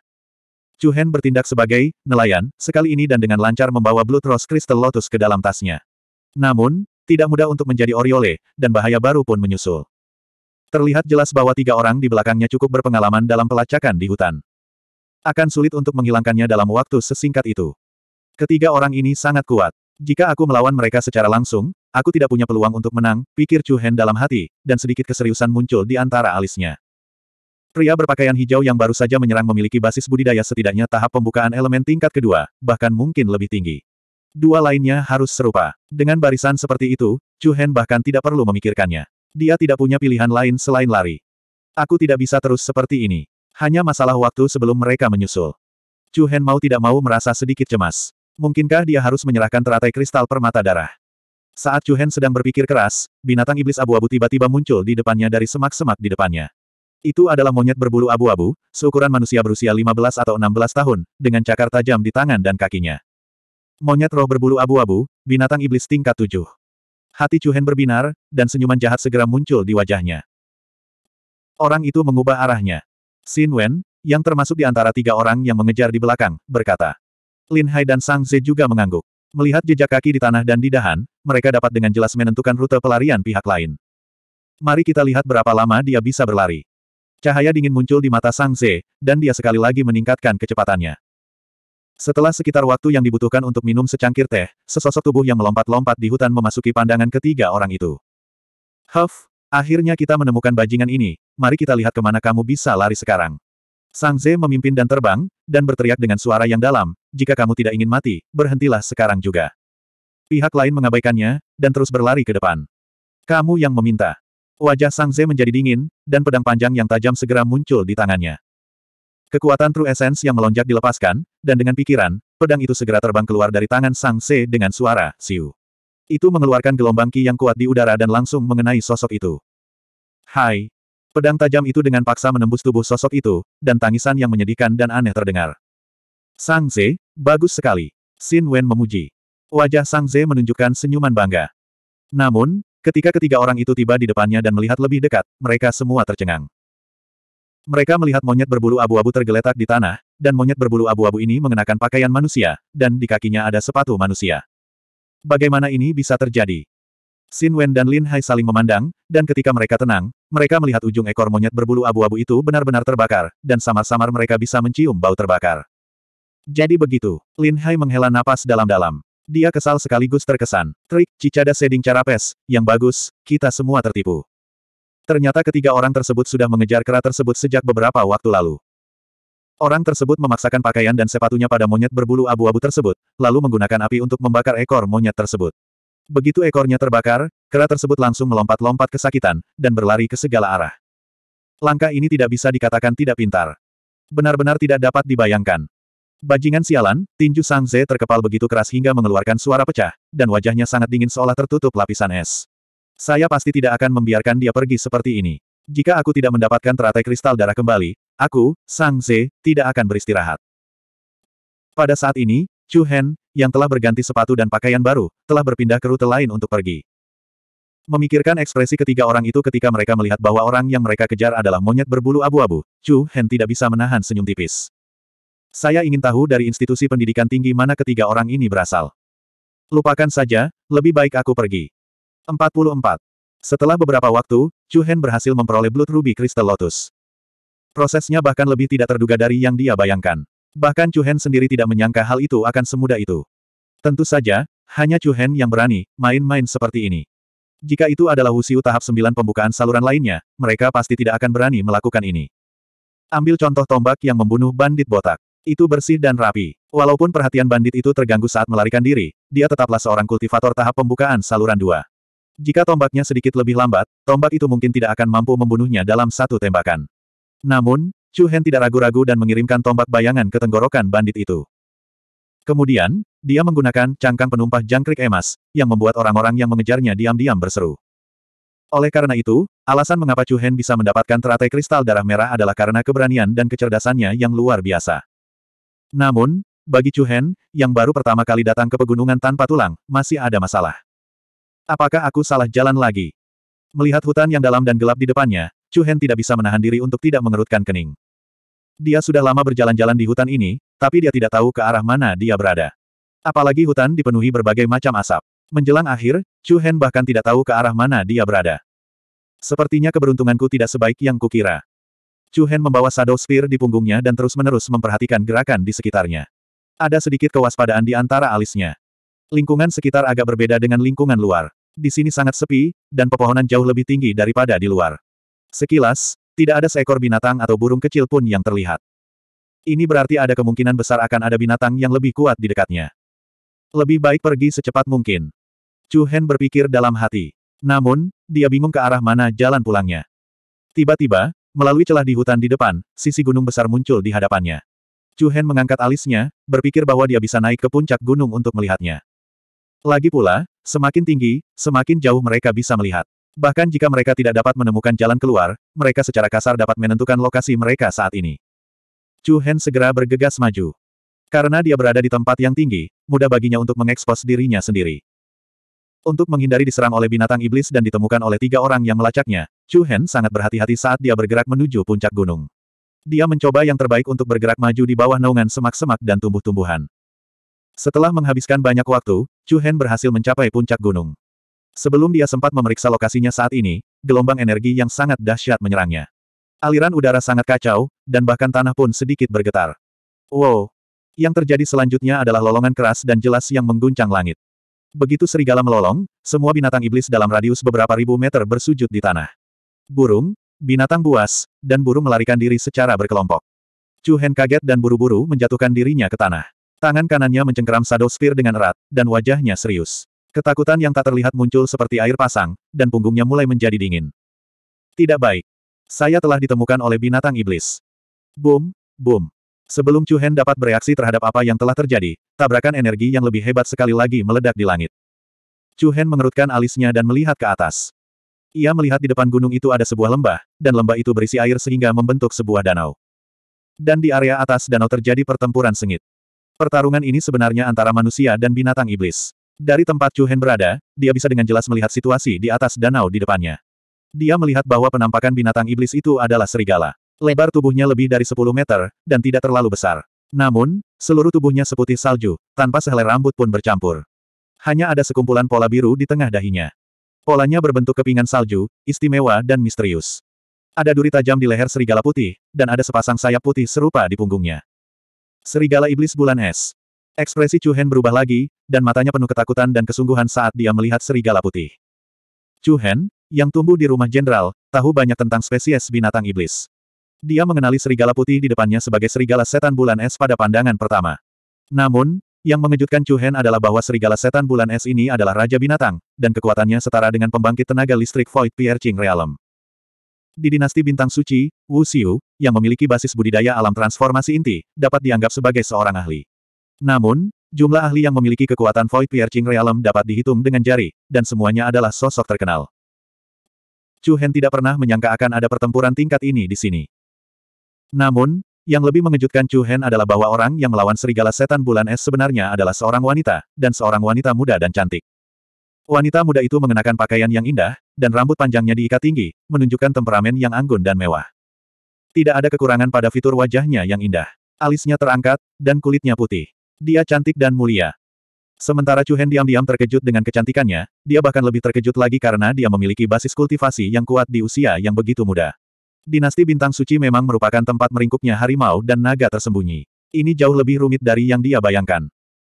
Chu Hen bertindak sebagai nelayan, sekali ini dan dengan lancar membawa Blue Rose Crystal Lotus ke dalam tasnya. Namun, tidak mudah untuk menjadi Oriole, dan bahaya baru pun menyusul. Terlihat jelas bahwa tiga orang di belakangnya cukup berpengalaman dalam pelacakan di hutan. Akan sulit untuk menghilangkannya dalam waktu sesingkat itu. Ketiga orang ini sangat kuat. Jika aku melawan mereka secara langsung, aku tidak punya peluang untuk menang, pikir Chu Hen dalam hati, dan sedikit keseriusan muncul di antara alisnya. Pria berpakaian hijau yang baru saja menyerang memiliki basis budidaya setidaknya tahap pembukaan elemen tingkat kedua, bahkan mungkin lebih tinggi. Dua lainnya harus serupa. Dengan barisan seperti itu, Chu Hen bahkan tidak perlu memikirkannya. Dia tidak punya pilihan lain selain lari. Aku tidak bisa terus seperti ini. Hanya masalah waktu sebelum mereka menyusul. Chu Hen mau tidak mau merasa sedikit cemas. Mungkinkah dia harus menyerahkan teratai kristal permata darah? Saat Chu Hen sedang berpikir keras, binatang iblis abu-abu tiba-tiba muncul di depannya dari semak-semak di depannya. Itu adalah monyet berbulu abu-abu, seukuran manusia berusia 15 atau 16 tahun, dengan cakar tajam di tangan dan kakinya. Monyet roh berbulu abu-abu, binatang iblis tingkat tujuh. Hati Cuhen berbinar, dan senyuman jahat segera muncul di wajahnya. Orang itu mengubah arahnya. Xin Wen, yang termasuk di antara tiga orang yang mengejar di belakang, berkata. Lin Hai dan Sang Ze juga mengangguk. Melihat jejak kaki di tanah dan di dahan, mereka dapat dengan jelas menentukan rute pelarian pihak lain. Mari kita lihat berapa lama dia bisa berlari. Cahaya dingin muncul di mata Sang Ze, dan dia sekali lagi meningkatkan kecepatannya. Setelah sekitar waktu yang dibutuhkan untuk minum secangkir teh, sesosok tubuh yang melompat-lompat di hutan memasuki pandangan ketiga orang itu. Huff, akhirnya kita menemukan bajingan ini, mari kita lihat kemana kamu bisa lari sekarang. Sang Ze memimpin dan terbang, dan berteriak dengan suara yang dalam, jika kamu tidak ingin mati, berhentilah sekarang juga. Pihak lain mengabaikannya, dan terus berlari ke depan. Kamu yang meminta. Wajah Sang Ze menjadi dingin, dan pedang panjang yang tajam segera muncul di tangannya. Kekuatan True Essence yang melonjak dilepaskan, dan dengan pikiran, pedang itu segera terbang keluar dari tangan Sang Ze dengan suara, siu. Itu mengeluarkan gelombang ki yang kuat di udara dan langsung mengenai sosok itu. Hai! Pedang tajam itu dengan paksa menembus tubuh sosok itu, dan tangisan yang menyedihkan dan aneh terdengar. Sang Ze, bagus sekali. Sin Wen memuji. Wajah Sang Ze menunjukkan senyuman bangga. Namun, Ketika ketiga orang itu tiba di depannya dan melihat lebih dekat, mereka semua tercengang. Mereka melihat monyet berbulu abu-abu tergeletak di tanah, dan monyet berbulu abu-abu ini mengenakan pakaian manusia, dan di kakinya ada sepatu manusia. Bagaimana ini bisa terjadi? Xin Wen dan Lin Hai saling memandang, dan ketika mereka tenang, mereka melihat ujung ekor monyet berbulu abu-abu itu benar-benar terbakar, dan samar-samar mereka bisa mencium bau terbakar. Jadi begitu, Lin Hai menghela napas dalam-dalam. Dia kesal sekaligus terkesan. Trik, cicada seding carapes, yang bagus, kita semua tertipu. Ternyata ketiga orang tersebut sudah mengejar kera tersebut sejak beberapa waktu lalu. Orang tersebut memaksakan pakaian dan sepatunya pada monyet berbulu abu-abu tersebut, lalu menggunakan api untuk membakar ekor monyet tersebut. Begitu ekornya terbakar, kera tersebut langsung melompat-lompat kesakitan, dan berlari ke segala arah. Langkah ini tidak bisa dikatakan tidak pintar. Benar-benar tidak dapat dibayangkan. Bajingan sialan, tinju Sang Ze terkepal begitu keras hingga mengeluarkan suara pecah, dan wajahnya sangat dingin seolah tertutup lapisan es. Saya pasti tidak akan membiarkan dia pergi seperti ini. Jika aku tidak mendapatkan teratai kristal darah kembali, aku, Sang Ze, tidak akan beristirahat. Pada saat ini, Chu Hen, yang telah berganti sepatu dan pakaian baru, telah berpindah ke rute lain untuk pergi. Memikirkan ekspresi ketiga orang itu ketika mereka melihat bahwa orang yang mereka kejar adalah monyet berbulu abu-abu, Chu Hen tidak bisa menahan senyum tipis. Saya ingin tahu dari institusi pendidikan tinggi mana ketiga orang ini berasal. Lupakan saja, lebih baik aku pergi. 44. Setelah beberapa waktu, Chu Hen berhasil memperoleh Blood Ruby Crystal Lotus. Prosesnya bahkan lebih tidak terduga dari yang dia bayangkan. Bahkan Chu Hen sendiri tidak menyangka hal itu akan semudah itu. Tentu saja, hanya Chu Hen yang berani main-main seperti ini. Jika itu adalah Wuxiu tahap 9 pembukaan saluran lainnya, mereka pasti tidak akan berani melakukan ini. Ambil contoh tombak yang membunuh bandit botak. Itu bersih dan rapi. Walaupun perhatian bandit itu terganggu saat melarikan diri, dia tetaplah seorang kultivator tahap pembukaan saluran dua. Jika tombaknya sedikit lebih lambat, tombak itu mungkin tidak akan mampu membunuhnya dalam satu tembakan. Namun, Chu Hen tidak ragu-ragu dan mengirimkan tombak bayangan ke tenggorokan bandit itu. Kemudian, dia menggunakan cangkang penumpah jangkrik emas, yang membuat orang-orang yang mengejarnya diam-diam berseru. Oleh karena itu, alasan mengapa Chu Hen bisa mendapatkan teratai kristal darah merah adalah karena keberanian dan kecerdasannya yang luar biasa. Namun, bagi Chu Hen, yang baru pertama kali datang ke pegunungan tanpa tulang, masih ada masalah. Apakah aku salah jalan lagi? Melihat hutan yang dalam dan gelap di depannya, Chu Hen tidak bisa menahan diri untuk tidak mengerutkan kening. Dia sudah lama berjalan-jalan di hutan ini, tapi dia tidak tahu ke arah mana dia berada. Apalagi hutan dipenuhi berbagai macam asap. Menjelang akhir, Chu Hen bahkan tidak tahu ke arah mana dia berada. Sepertinya keberuntunganku tidak sebaik yang kukira. Chu Hen membawa Shadow Spear di punggungnya dan terus-menerus memperhatikan gerakan di sekitarnya. Ada sedikit kewaspadaan di antara alisnya. Lingkungan sekitar agak berbeda dengan lingkungan luar. Di sini sangat sepi, dan pepohonan jauh lebih tinggi daripada di luar. Sekilas, tidak ada seekor binatang atau burung kecil pun yang terlihat. Ini berarti ada kemungkinan besar akan ada binatang yang lebih kuat di dekatnya. Lebih baik pergi secepat mungkin. Chu Hen berpikir dalam hati. Namun, dia bingung ke arah mana jalan pulangnya. Tiba-tiba, Melalui celah di hutan di depan, sisi gunung besar muncul di hadapannya. Chu Hen mengangkat alisnya, berpikir bahwa dia bisa naik ke puncak gunung untuk melihatnya. Lagi pula, semakin tinggi, semakin jauh mereka bisa melihat. Bahkan jika mereka tidak dapat menemukan jalan keluar, mereka secara kasar dapat menentukan lokasi mereka saat ini. Chu Hen segera bergegas maju. Karena dia berada di tempat yang tinggi, mudah baginya untuk mengekspos dirinya sendiri. Untuk menghindari diserang oleh binatang iblis dan ditemukan oleh tiga orang yang melacaknya, Chu Hen sangat berhati-hati saat dia bergerak menuju puncak gunung. Dia mencoba yang terbaik untuk bergerak maju di bawah naungan semak-semak dan tumbuh-tumbuhan. Setelah menghabiskan banyak waktu, Chu Hen berhasil mencapai puncak gunung. Sebelum dia sempat memeriksa lokasinya saat ini, gelombang energi yang sangat dahsyat menyerangnya. Aliran udara sangat kacau, dan bahkan tanah pun sedikit bergetar. Wow! Yang terjadi selanjutnya adalah lolongan keras dan jelas yang mengguncang langit. Begitu serigala melolong, semua binatang iblis dalam radius beberapa ribu meter bersujud di tanah. Burung, binatang buas, dan burung melarikan diri secara berkelompok. Chu Hen kaget dan buru-buru menjatuhkan dirinya ke tanah. Tangan kanannya mencengkeram Shadow Spear dengan erat, dan wajahnya serius. Ketakutan yang tak terlihat muncul seperti air pasang, dan punggungnya mulai menjadi dingin. Tidak baik. Saya telah ditemukan oleh binatang iblis. Boom, boom. Sebelum Chu Hen dapat bereaksi terhadap apa yang telah terjadi, tabrakan energi yang lebih hebat sekali lagi meledak di langit. Chu Hen mengerutkan alisnya dan melihat ke atas. Ia melihat di depan gunung itu ada sebuah lembah, dan lembah itu berisi air sehingga membentuk sebuah danau. Dan di area atas danau terjadi pertempuran sengit. Pertarungan ini sebenarnya antara manusia dan binatang iblis. Dari tempat Chu Hen berada, dia bisa dengan jelas melihat situasi di atas danau di depannya. Dia melihat bahwa penampakan binatang iblis itu adalah serigala. Lebar tubuhnya lebih dari 10 meter, dan tidak terlalu besar. Namun, seluruh tubuhnya seputih salju, tanpa sehelai rambut pun bercampur. Hanya ada sekumpulan pola biru di tengah dahinya. Polanya berbentuk kepingan salju, istimewa dan misterius. Ada duri tajam di leher serigala putih, dan ada sepasang sayap putih serupa di punggungnya. Serigala iblis bulan es. Ekspresi Chu Hen berubah lagi, dan matanya penuh ketakutan dan kesungguhan saat dia melihat serigala putih. Chu Hen, yang tumbuh di rumah jenderal, tahu banyak tentang spesies binatang iblis. Dia mengenali serigala putih di depannya sebagai serigala setan bulan es pada pandangan pertama. Namun, yang mengejutkan Chu Hen adalah bahwa serigala setan bulan es ini adalah raja binatang, dan kekuatannya setara dengan pembangkit tenaga listrik Void Piercing Realm. Di dinasti bintang suci, Wu Xiu, yang memiliki basis budidaya alam transformasi inti, dapat dianggap sebagai seorang ahli. Namun, jumlah ahli yang memiliki kekuatan Void Piercing Realm dapat dihitung dengan jari, dan semuanya adalah sosok terkenal. Chu Hen tidak pernah menyangka akan ada pertempuran tingkat ini di sini. Namun, yang lebih mengejutkan Chu Hen adalah bahwa orang yang melawan serigala setan bulan es sebenarnya adalah seorang wanita, dan seorang wanita muda dan cantik. Wanita muda itu mengenakan pakaian yang indah, dan rambut panjangnya diikat tinggi, menunjukkan temperamen yang anggun dan mewah. Tidak ada kekurangan pada fitur wajahnya yang indah. Alisnya terangkat, dan kulitnya putih. Dia cantik dan mulia. Sementara Chu Hen diam-diam terkejut dengan kecantikannya, dia bahkan lebih terkejut lagi karena dia memiliki basis kultivasi yang kuat di usia yang begitu muda. Dinasti Bintang Suci memang merupakan tempat meringkuknya harimau dan naga tersembunyi. Ini jauh lebih rumit dari yang dia bayangkan.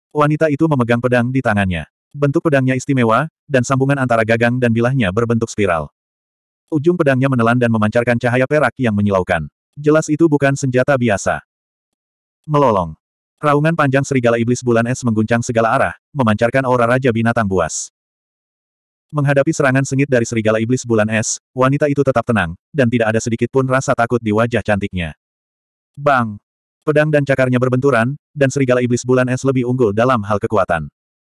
Wanita itu memegang pedang di tangannya. Bentuk pedangnya istimewa, dan sambungan antara gagang dan bilahnya berbentuk spiral. Ujung pedangnya menelan dan memancarkan cahaya perak yang menyilaukan. Jelas itu bukan senjata biasa. Melolong. Raungan panjang serigala iblis bulan es mengguncang segala arah, memancarkan aura raja binatang buas. Menghadapi serangan sengit dari serigala iblis bulan es, wanita itu tetap tenang, dan tidak ada sedikit pun rasa takut di wajah cantiknya. Bang! Pedang dan cakarnya berbenturan, dan serigala iblis bulan es lebih unggul dalam hal kekuatan.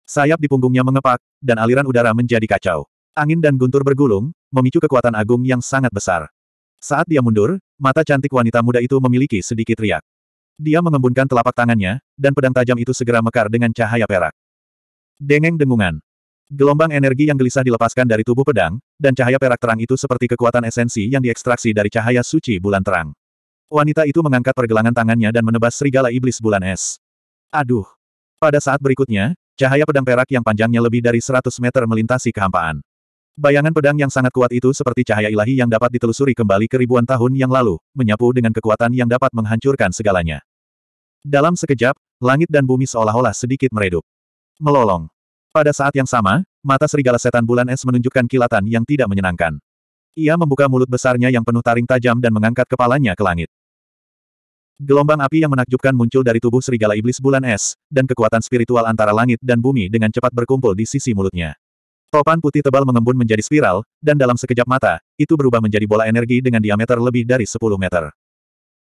Sayap di punggungnya mengepak, dan aliran udara menjadi kacau. Angin dan guntur bergulung, memicu kekuatan agung yang sangat besar. Saat dia mundur, mata cantik wanita muda itu memiliki sedikit riak. Dia mengembunkan telapak tangannya, dan pedang tajam itu segera mekar dengan cahaya perak. Dengeng dengungan. Gelombang energi yang gelisah dilepaskan dari tubuh pedang, dan cahaya perak terang itu seperti kekuatan esensi yang diekstraksi dari cahaya suci bulan terang. Wanita itu mengangkat pergelangan tangannya dan menebas serigala iblis bulan es. Aduh! Pada saat berikutnya, cahaya pedang perak yang panjangnya lebih dari 100 meter melintasi kehampaan. Bayangan pedang yang sangat kuat itu seperti cahaya ilahi yang dapat ditelusuri kembali ke ribuan tahun yang lalu, menyapu dengan kekuatan yang dapat menghancurkan segalanya. Dalam sekejap, langit dan bumi seolah-olah sedikit meredup. Melolong. Pada saat yang sama, mata serigala setan bulan es menunjukkan kilatan yang tidak menyenangkan. Ia membuka mulut besarnya yang penuh taring tajam dan mengangkat kepalanya ke langit. Gelombang api yang menakjubkan muncul dari tubuh serigala iblis bulan es, dan kekuatan spiritual antara langit dan bumi dengan cepat berkumpul di sisi mulutnya. Topan putih tebal mengembun menjadi spiral, dan dalam sekejap mata, itu berubah menjadi bola energi dengan diameter lebih dari 10 meter.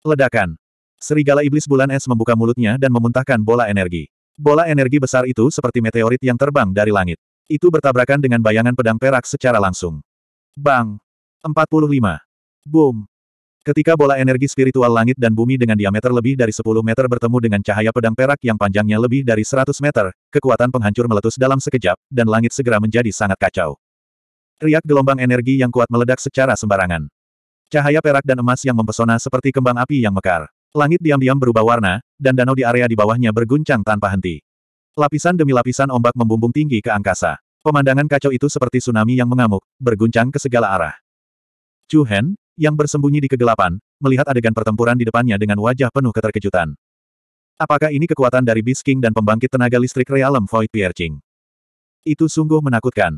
Ledakan. Serigala iblis bulan es membuka mulutnya dan memuntahkan bola energi. Bola energi besar itu seperti meteorit yang terbang dari langit. Itu bertabrakan dengan bayangan pedang perak secara langsung. Bang! 45. Boom! Ketika bola energi spiritual langit dan bumi dengan diameter lebih dari 10 meter bertemu dengan cahaya pedang perak yang panjangnya lebih dari 100 meter, kekuatan penghancur meletus dalam sekejap, dan langit segera menjadi sangat kacau. Riak gelombang energi yang kuat meledak secara sembarangan. Cahaya perak dan emas yang mempesona seperti kembang api yang mekar. Langit diam-diam berubah warna, dan danau di area di bawahnya berguncang tanpa henti. Lapisan demi lapisan ombak membumbung tinggi ke angkasa. Pemandangan kacau itu seperti tsunami yang mengamuk, berguncang ke segala arah. Chu Hen, yang bersembunyi di kegelapan, melihat adegan pertempuran di depannya dengan wajah penuh keterkejutan. Apakah ini kekuatan dari Bisking dan pembangkit tenaga listrik Realm Void Piercing? Itu sungguh menakutkan.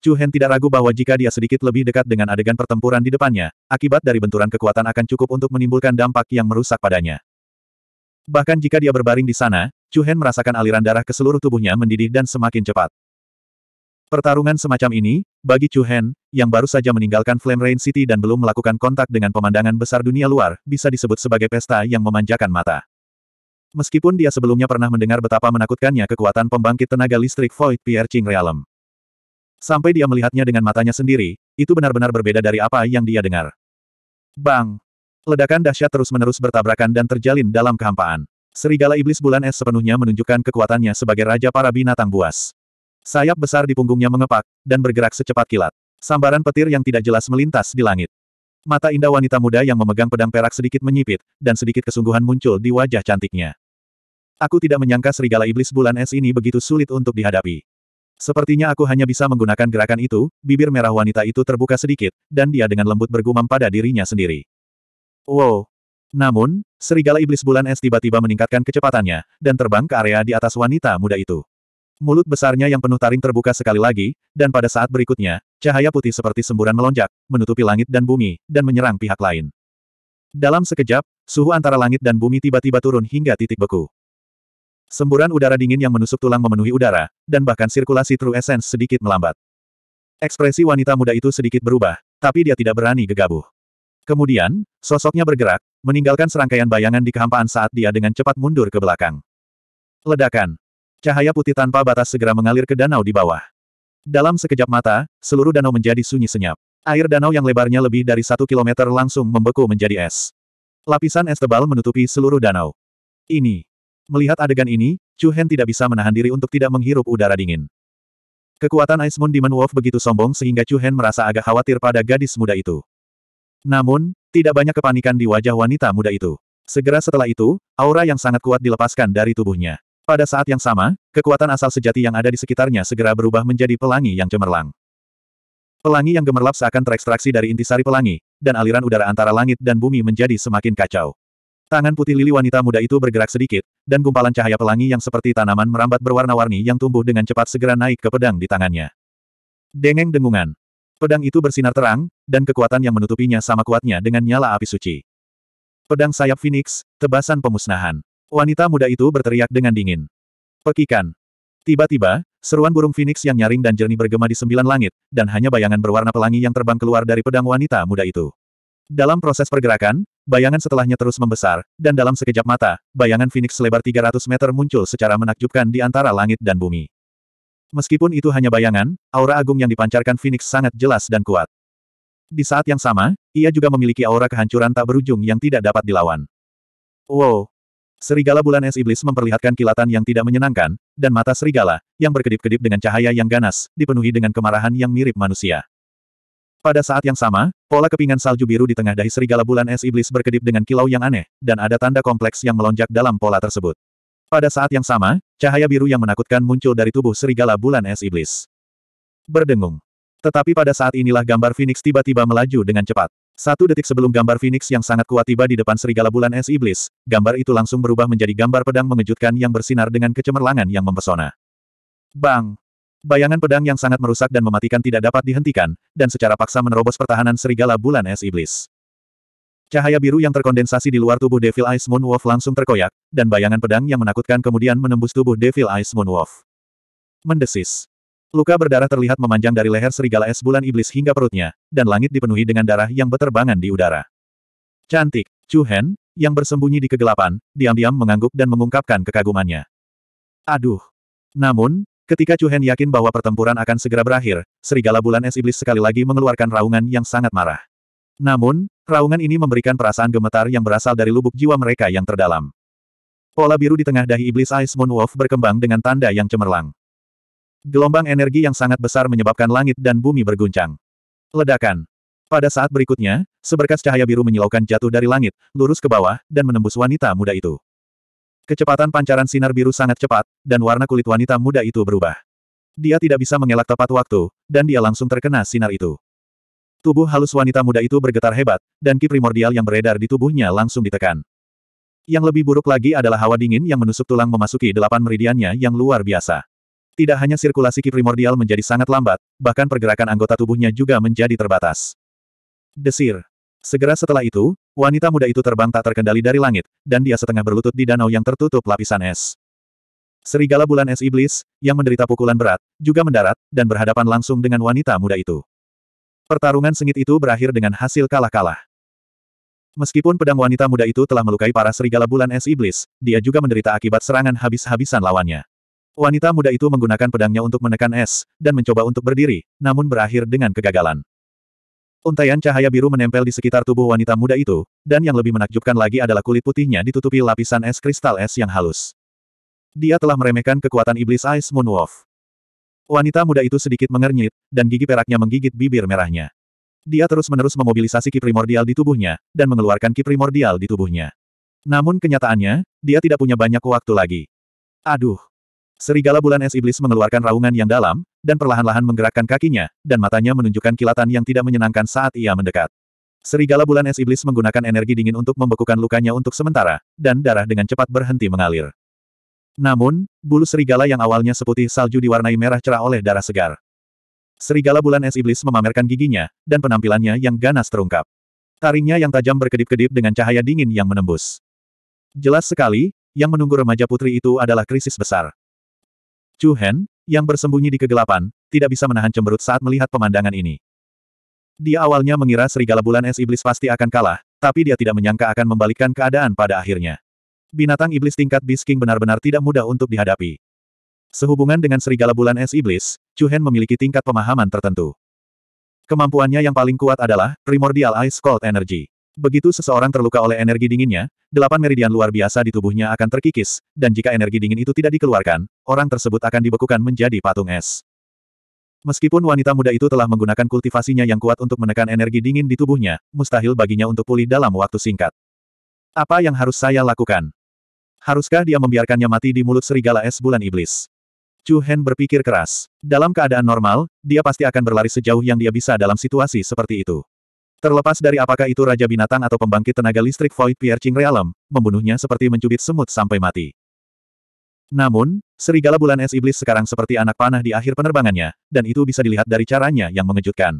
Chu Hen tidak ragu bahwa jika dia sedikit lebih dekat dengan adegan pertempuran di depannya, akibat dari benturan kekuatan akan cukup untuk menimbulkan dampak yang merusak padanya. Bahkan jika dia berbaring di sana, Chu Hen merasakan aliran darah ke seluruh tubuhnya mendidih dan semakin cepat. Pertarungan semacam ini, bagi Chu Hen, yang baru saja meninggalkan Flame Rain City dan belum melakukan kontak dengan pemandangan besar dunia luar, bisa disebut sebagai pesta yang memanjakan mata. Meskipun dia sebelumnya pernah mendengar betapa menakutkannya kekuatan pembangkit tenaga listrik Void Piercing Realm. Sampai dia melihatnya dengan matanya sendiri, itu benar-benar berbeda dari apa yang dia dengar. Bang! Ledakan dahsyat terus-menerus bertabrakan dan terjalin dalam kehampaan. Serigala iblis bulan es sepenuhnya menunjukkan kekuatannya sebagai raja para binatang buas. Sayap besar di punggungnya mengepak, dan bergerak secepat kilat. Sambaran petir yang tidak jelas melintas di langit. Mata indah wanita muda yang memegang pedang perak sedikit menyipit, dan sedikit kesungguhan muncul di wajah cantiknya. Aku tidak menyangka serigala iblis bulan es ini begitu sulit untuk dihadapi. Sepertinya aku hanya bisa menggunakan gerakan itu, bibir merah wanita itu terbuka sedikit, dan dia dengan lembut bergumam pada dirinya sendiri. Wow! Namun, serigala iblis bulan es tiba-tiba meningkatkan kecepatannya, dan terbang ke area di atas wanita muda itu. Mulut besarnya yang penuh taring terbuka sekali lagi, dan pada saat berikutnya, cahaya putih seperti semburan melonjak, menutupi langit dan bumi, dan menyerang pihak lain. Dalam sekejap, suhu antara langit dan bumi tiba-tiba turun hingga titik beku. Semburan udara dingin yang menusuk tulang memenuhi udara, dan bahkan sirkulasi True Essence sedikit melambat. Ekspresi wanita muda itu sedikit berubah, tapi dia tidak berani gegabah. Kemudian, sosoknya bergerak, meninggalkan serangkaian bayangan di kehampaan saat dia dengan cepat mundur ke belakang. Ledakan. Cahaya putih tanpa batas segera mengalir ke danau di bawah. Dalam sekejap mata, seluruh danau menjadi sunyi senyap. Air danau yang lebarnya lebih dari satu kilometer langsung membeku menjadi es. Lapisan es tebal menutupi seluruh danau. Ini Melihat adegan ini, Chu Hen tidak bisa menahan diri untuk tidak menghirup udara dingin. Kekuatan Ice Moon Demon Wolf begitu sombong sehingga Chu Hen merasa agak khawatir pada gadis muda itu. Namun, tidak banyak kepanikan di wajah wanita muda itu. Segera setelah itu, aura yang sangat kuat dilepaskan dari tubuhnya. Pada saat yang sama, kekuatan asal sejati yang ada di sekitarnya segera berubah menjadi pelangi yang cemerlang. Pelangi yang gemerlap seakan terekstraksi dari intisari pelangi, dan aliran udara antara langit dan bumi menjadi semakin kacau. Tangan putih lili wanita muda itu bergerak sedikit, dan gumpalan cahaya pelangi yang seperti tanaman merambat berwarna-warni yang tumbuh dengan cepat segera naik ke pedang di tangannya. Dengeng dengungan. Pedang itu bersinar terang, dan kekuatan yang menutupinya sama kuatnya dengan nyala api suci. Pedang sayap Phoenix, tebasan pemusnahan. Wanita muda itu berteriak dengan dingin. Pekikan. Tiba-tiba, seruan burung Phoenix yang nyaring dan jernih bergema di sembilan langit, dan hanya bayangan berwarna pelangi yang terbang keluar dari pedang wanita muda itu. Dalam proses pergerakan, bayangan setelahnya terus membesar, dan dalam sekejap mata, bayangan Phoenix selebar 300 meter muncul secara menakjubkan di antara langit dan bumi. Meskipun itu hanya bayangan, aura agung yang dipancarkan Phoenix sangat jelas dan kuat. Di saat yang sama, ia juga memiliki aura kehancuran tak berujung yang tidak dapat dilawan. Wow! Serigala bulan es iblis memperlihatkan kilatan yang tidak menyenangkan, dan mata serigala, yang berkedip-kedip dengan cahaya yang ganas, dipenuhi dengan kemarahan yang mirip manusia. Pada saat yang sama, pola kepingan salju biru di tengah dahi serigala bulan es iblis berkedip dengan kilau yang aneh, dan ada tanda kompleks yang melonjak dalam pola tersebut. Pada saat yang sama, cahaya biru yang menakutkan muncul dari tubuh serigala bulan es iblis. Berdengung. Tetapi pada saat inilah gambar Phoenix tiba-tiba melaju dengan cepat. Satu detik sebelum gambar Phoenix yang sangat kuat tiba di depan serigala bulan es iblis, gambar itu langsung berubah menjadi gambar pedang mengejutkan yang bersinar dengan kecemerlangan yang mempesona. Bang! Bayangan pedang yang sangat merusak dan mematikan tidak dapat dihentikan, dan secara paksa menerobos pertahanan serigala bulan es iblis. Cahaya biru yang terkondensasi di luar tubuh Devil Ice Moon Wolf langsung terkoyak, dan bayangan pedang yang menakutkan kemudian menembus tubuh Devil Ice Moon Wolf. Mendesis. Luka berdarah terlihat memanjang dari leher serigala es bulan iblis hingga perutnya, dan langit dipenuhi dengan darah yang beterbangan di udara. Cantik, Chu Hen, yang bersembunyi di kegelapan, diam-diam mengangguk dan mengungkapkan kekagumannya. Aduh. Namun, Ketika Chu yakin bahwa pertempuran akan segera berakhir, serigala bulan es iblis sekali lagi mengeluarkan raungan yang sangat marah. Namun, raungan ini memberikan perasaan gemetar yang berasal dari lubuk jiwa mereka yang terdalam. Pola biru di tengah dahi iblis Ice Moon Wolf berkembang dengan tanda yang cemerlang. Gelombang energi yang sangat besar menyebabkan langit dan bumi berguncang. Ledakan. Pada saat berikutnya, seberkas cahaya biru menyilaukan jatuh dari langit, lurus ke bawah, dan menembus wanita muda itu. Kecepatan pancaran sinar biru sangat cepat, dan warna kulit wanita muda itu berubah. Dia tidak bisa mengelak tepat waktu, dan dia langsung terkena sinar itu. Tubuh halus wanita muda itu bergetar hebat, dan ki primordial yang beredar di tubuhnya langsung ditekan. Yang lebih buruk lagi adalah hawa dingin yang menusuk tulang memasuki delapan meridiannya yang luar biasa. Tidak hanya sirkulasi ki primordial menjadi sangat lambat, bahkan pergerakan anggota tubuhnya juga menjadi terbatas. Desir. Segera setelah itu, wanita muda itu terbang tak terkendali dari langit, dan dia setengah berlutut di danau yang tertutup lapisan es. Serigala bulan es iblis, yang menderita pukulan berat, juga mendarat, dan berhadapan langsung dengan wanita muda itu. Pertarungan sengit itu berakhir dengan hasil kalah-kalah. Meskipun pedang wanita muda itu telah melukai para serigala bulan es iblis, dia juga menderita akibat serangan habis-habisan lawannya. Wanita muda itu menggunakan pedangnya untuk menekan es, dan mencoba untuk berdiri, namun berakhir dengan kegagalan. Untaian cahaya biru menempel di sekitar tubuh wanita muda itu, dan yang lebih menakjubkan lagi adalah kulit putihnya ditutupi lapisan es kristal es yang halus. Dia telah meremehkan kekuatan iblis Ice Moonwolf. Wanita muda itu sedikit mengernyit, dan gigi peraknya menggigit bibir merahnya. Dia terus-menerus memobilisasi ki primordial di tubuhnya, dan mengeluarkan ki primordial di tubuhnya. Namun kenyataannya, dia tidak punya banyak waktu lagi. Aduh! Serigala bulan es iblis mengeluarkan raungan yang dalam, dan perlahan-lahan menggerakkan kakinya, dan matanya menunjukkan kilatan yang tidak menyenangkan saat ia mendekat. Serigala bulan es iblis menggunakan energi dingin untuk membekukan lukanya untuk sementara, dan darah dengan cepat berhenti mengalir. Namun, bulu serigala yang awalnya seputih salju diwarnai merah cerah oleh darah segar. Serigala bulan es iblis memamerkan giginya, dan penampilannya yang ganas terungkap. Taringnya yang tajam berkedip-kedip dengan cahaya dingin yang menembus. Jelas sekali, yang menunggu remaja putri itu adalah krisis besar. Chu Hen, yang bersembunyi di kegelapan, tidak bisa menahan cemberut saat melihat pemandangan ini. Dia awalnya mengira serigala bulan es iblis pasti akan kalah, tapi dia tidak menyangka akan membalikkan keadaan pada akhirnya. Binatang iblis tingkat Bisking benar-benar tidak mudah untuk dihadapi. Sehubungan dengan serigala bulan es iblis, Chuhen memiliki tingkat pemahaman tertentu. Kemampuannya yang paling kuat adalah Primordial Ice Cold Energy. Begitu seseorang terluka oleh energi dinginnya, delapan meridian luar biasa di tubuhnya akan terkikis, dan jika energi dingin itu tidak dikeluarkan, orang tersebut akan dibekukan menjadi patung es. Meskipun wanita muda itu telah menggunakan kultivasinya yang kuat untuk menekan energi dingin di tubuhnya, mustahil baginya untuk pulih dalam waktu singkat. Apa yang harus saya lakukan? Haruskah dia membiarkannya mati di mulut serigala es bulan iblis? Chu Hen berpikir keras. Dalam keadaan normal, dia pasti akan berlari sejauh yang dia bisa dalam situasi seperti itu. Terlepas dari apakah itu Raja Binatang atau pembangkit tenaga listrik Void Piercing Realm, membunuhnya seperti mencubit semut sampai mati. Namun, serigala bulan es iblis sekarang seperti anak panah di akhir penerbangannya, dan itu bisa dilihat dari caranya yang mengejutkan.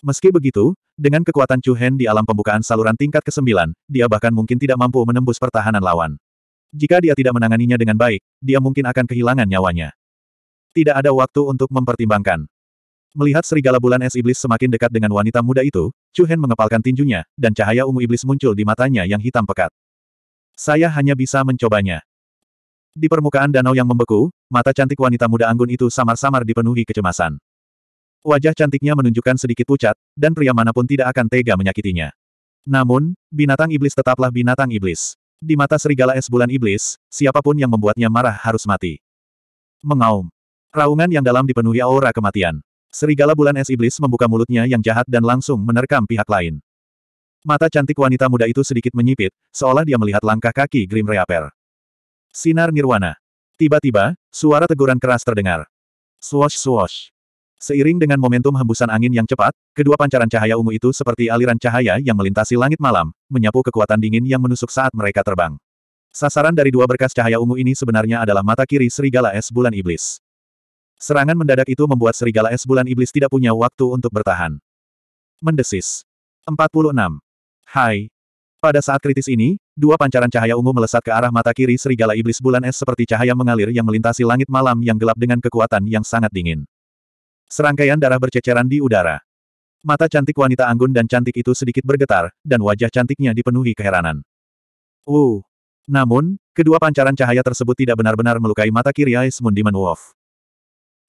Meski begitu, dengan kekuatan Chu Hen di alam pembukaan saluran tingkat ke-9, dia bahkan mungkin tidak mampu menembus pertahanan lawan. Jika dia tidak menanganinya dengan baik, dia mungkin akan kehilangan nyawanya. Tidak ada waktu untuk mempertimbangkan. Melihat serigala bulan es iblis semakin dekat dengan wanita muda itu, Chu Hen mengepalkan tinjunya, dan cahaya ungu iblis muncul di matanya yang hitam pekat. Saya hanya bisa mencobanya. Di permukaan danau yang membeku, mata cantik wanita muda anggun itu samar-samar dipenuhi kecemasan. Wajah cantiknya menunjukkan sedikit pucat, dan pria manapun tidak akan tega menyakitinya. Namun, binatang iblis tetaplah binatang iblis. Di mata serigala es bulan iblis, siapapun yang membuatnya marah harus mati. Mengaum. Raungan yang dalam dipenuhi aura kematian. Serigala bulan es iblis membuka mulutnya yang jahat dan langsung menerkam pihak lain. Mata cantik wanita muda itu sedikit menyipit, seolah dia melihat langkah kaki Grim Reaper. Sinar Nirwana. Tiba-tiba, suara teguran keras terdengar. Swosh swosh. Seiring dengan momentum hembusan angin yang cepat, kedua pancaran cahaya ungu itu seperti aliran cahaya yang melintasi langit malam, menyapu kekuatan dingin yang menusuk saat mereka terbang. Sasaran dari dua berkas cahaya ungu ini sebenarnya adalah mata kiri serigala es bulan iblis. Serangan mendadak itu membuat serigala es bulan iblis tidak punya waktu untuk bertahan. Mendesis. 46. Hai. Pada saat kritis ini, dua pancaran cahaya ungu melesat ke arah mata kiri serigala iblis bulan es seperti cahaya mengalir yang melintasi langit malam yang gelap dengan kekuatan yang sangat dingin. Serangkaian darah berceceran di udara. Mata cantik wanita anggun dan cantik itu sedikit bergetar, dan wajah cantiknya dipenuhi keheranan. Uh. Namun, kedua pancaran cahaya tersebut tidak benar-benar melukai mata kiri Ice Moon Demon Wolf.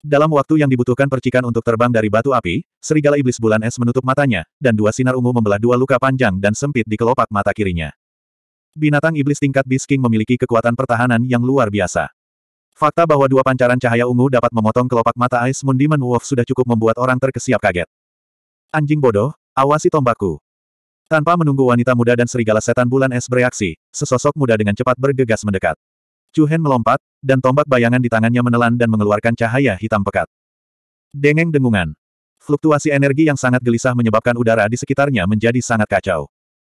Dalam waktu yang dibutuhkan percikan untuk terbang dari batu api, serigala iblis bulan es menutup matanya, dan dua sinar ungu membelah dua luka panjang dan sempit di kelopak mata kirinya. Binatang iblis tingkat Bisking memiliki kekuatan pertahanan yang luar biasa. Fakta bahwa dua pancaran cahaya ungu dapat memotong kelopak mata Ice Moon Demon Wolf sudah cukup membuat orang terkesiap kaget. Anjing bodoh, awasi tombakku. Tanpa menunggu wanita muda dan serigala setan bulan es bereaksi, sesosok muda dengan cepat bergegas mendekat. Chu Hen melompat, dan tombak bayangan di tangannya menelan dan mengeluarkan cahaya hitam pekat. Dengeng dengungan. Fluktuasi energi yang sangat gelisah menyebabkan udara di sekitarnya menjadi sangat kacau.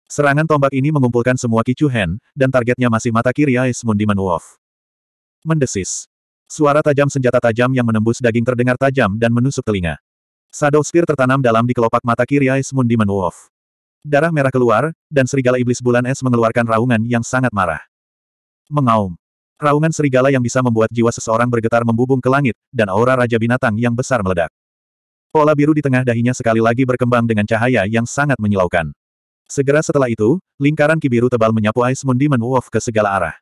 Serangan tombak ini mengumpulkan semua Chu Hen, dan targetnya masih mata kiri Ice Moon Demon Wolf. Mendesis. Suara tajam senjata tajam yang menembus daging terdengar tajam dan menusuk telinga. Shadow Spear tertanam dalam di kelopak mata kiri Ice Moon Demon Wolf. Darah merah keluar, dan serigala iblis bulan es mengeluarkan raungan yang sangat marah. Mengaum. Raungan serigala yang bisa membuat jiwa seseorang bergetar membubung ke langit, dan aura Raja Binatang yang besar meledak. Pola biru di tengah dahinya sekali lagi berkembang dengan cahaya yang sangat menyilaukan. Segera setelah itu, lingkaran kibiru tebal menyapu Ice Moon Demon Wolf ke segala arah.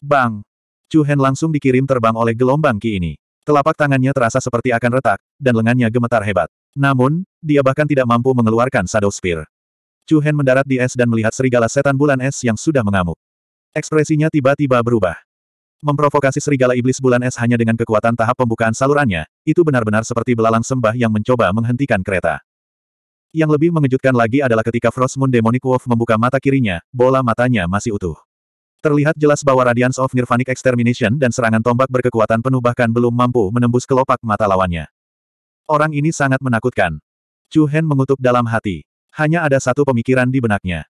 Bang! Chu Hen langsung dikirim terbang oleh gelombang ki ini. Telapak tangannya terasa seperti akan retak, dan lengannya gemetar hebat. Namun, dia bahkan tidak mampu mengeluarkan Shadow Spear. Chu Hen mendarat di es dan melihat serigala setan bulan es yang sudah mengamuk. Ekspresinya tiba-tiba berubah. Memprovokasi serigala iblis bulan es hanya dengan kekuatan tahap pembukaan salurannya, itu benar-benar seperti belalang sembah yang mencoba menghentikan kereta. Yang lebih mengejutkan lagi adalah ketika Frost Moon Demonic Wolf membuka mata kirinya, bola matanya masih utuh. Terlihat jelas bahwa Radiance of Nirvanic Extermination dan serangan tombak berkekuatan penuh bahkan belum mampu menembus kelopak mata lawannya. Orang ini sangat menakutkan. Chu Hen mengutuk dalam hati. Hanya ada satu pemikiran di benaknya.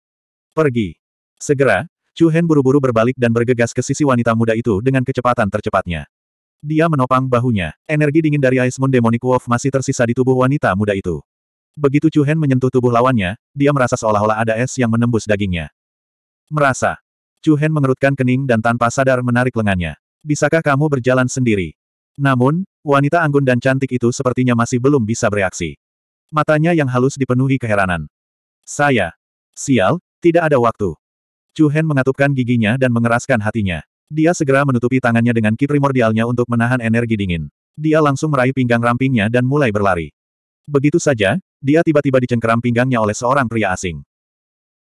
Pergi. Segera, Chu Hen buru-buru berbalik dan bergegas ke sisi wanita muda itu dengan kecepatan tercepatnya. Dia menopang bahunya. Energi dingin dari Ice Moon Demonic Wolf masih tersisa di tubuh wanita muda itu. Begitu Chu Hen menyentuh tubuh lawannya, dia merasa seolah-olah ada es yang menembus dagingnya. Merasa. Chu Hen mengerutkan kening dan tanpa sadar menarik lengannya. Bisakah kamu berjalan sendiri? Namun, wanita anggun dan cantik itu sepertinya masih belum bisa bereaksi. Matanya yang halus dipenuhi keheranan. Saya. Sial, tidak ada waktu. Chu Hen mengatupkan giginya dan mengeraskan hatinya. Dia segera menutupi tangannya dengan ki primordialnya untuk menahan energi dingin. Dia langsung meraih pinggang rampingnya dan mulai berlari. Begitu saja, dia tiba-tiba dicengkeram pinggangnya oleh seorang pria asing.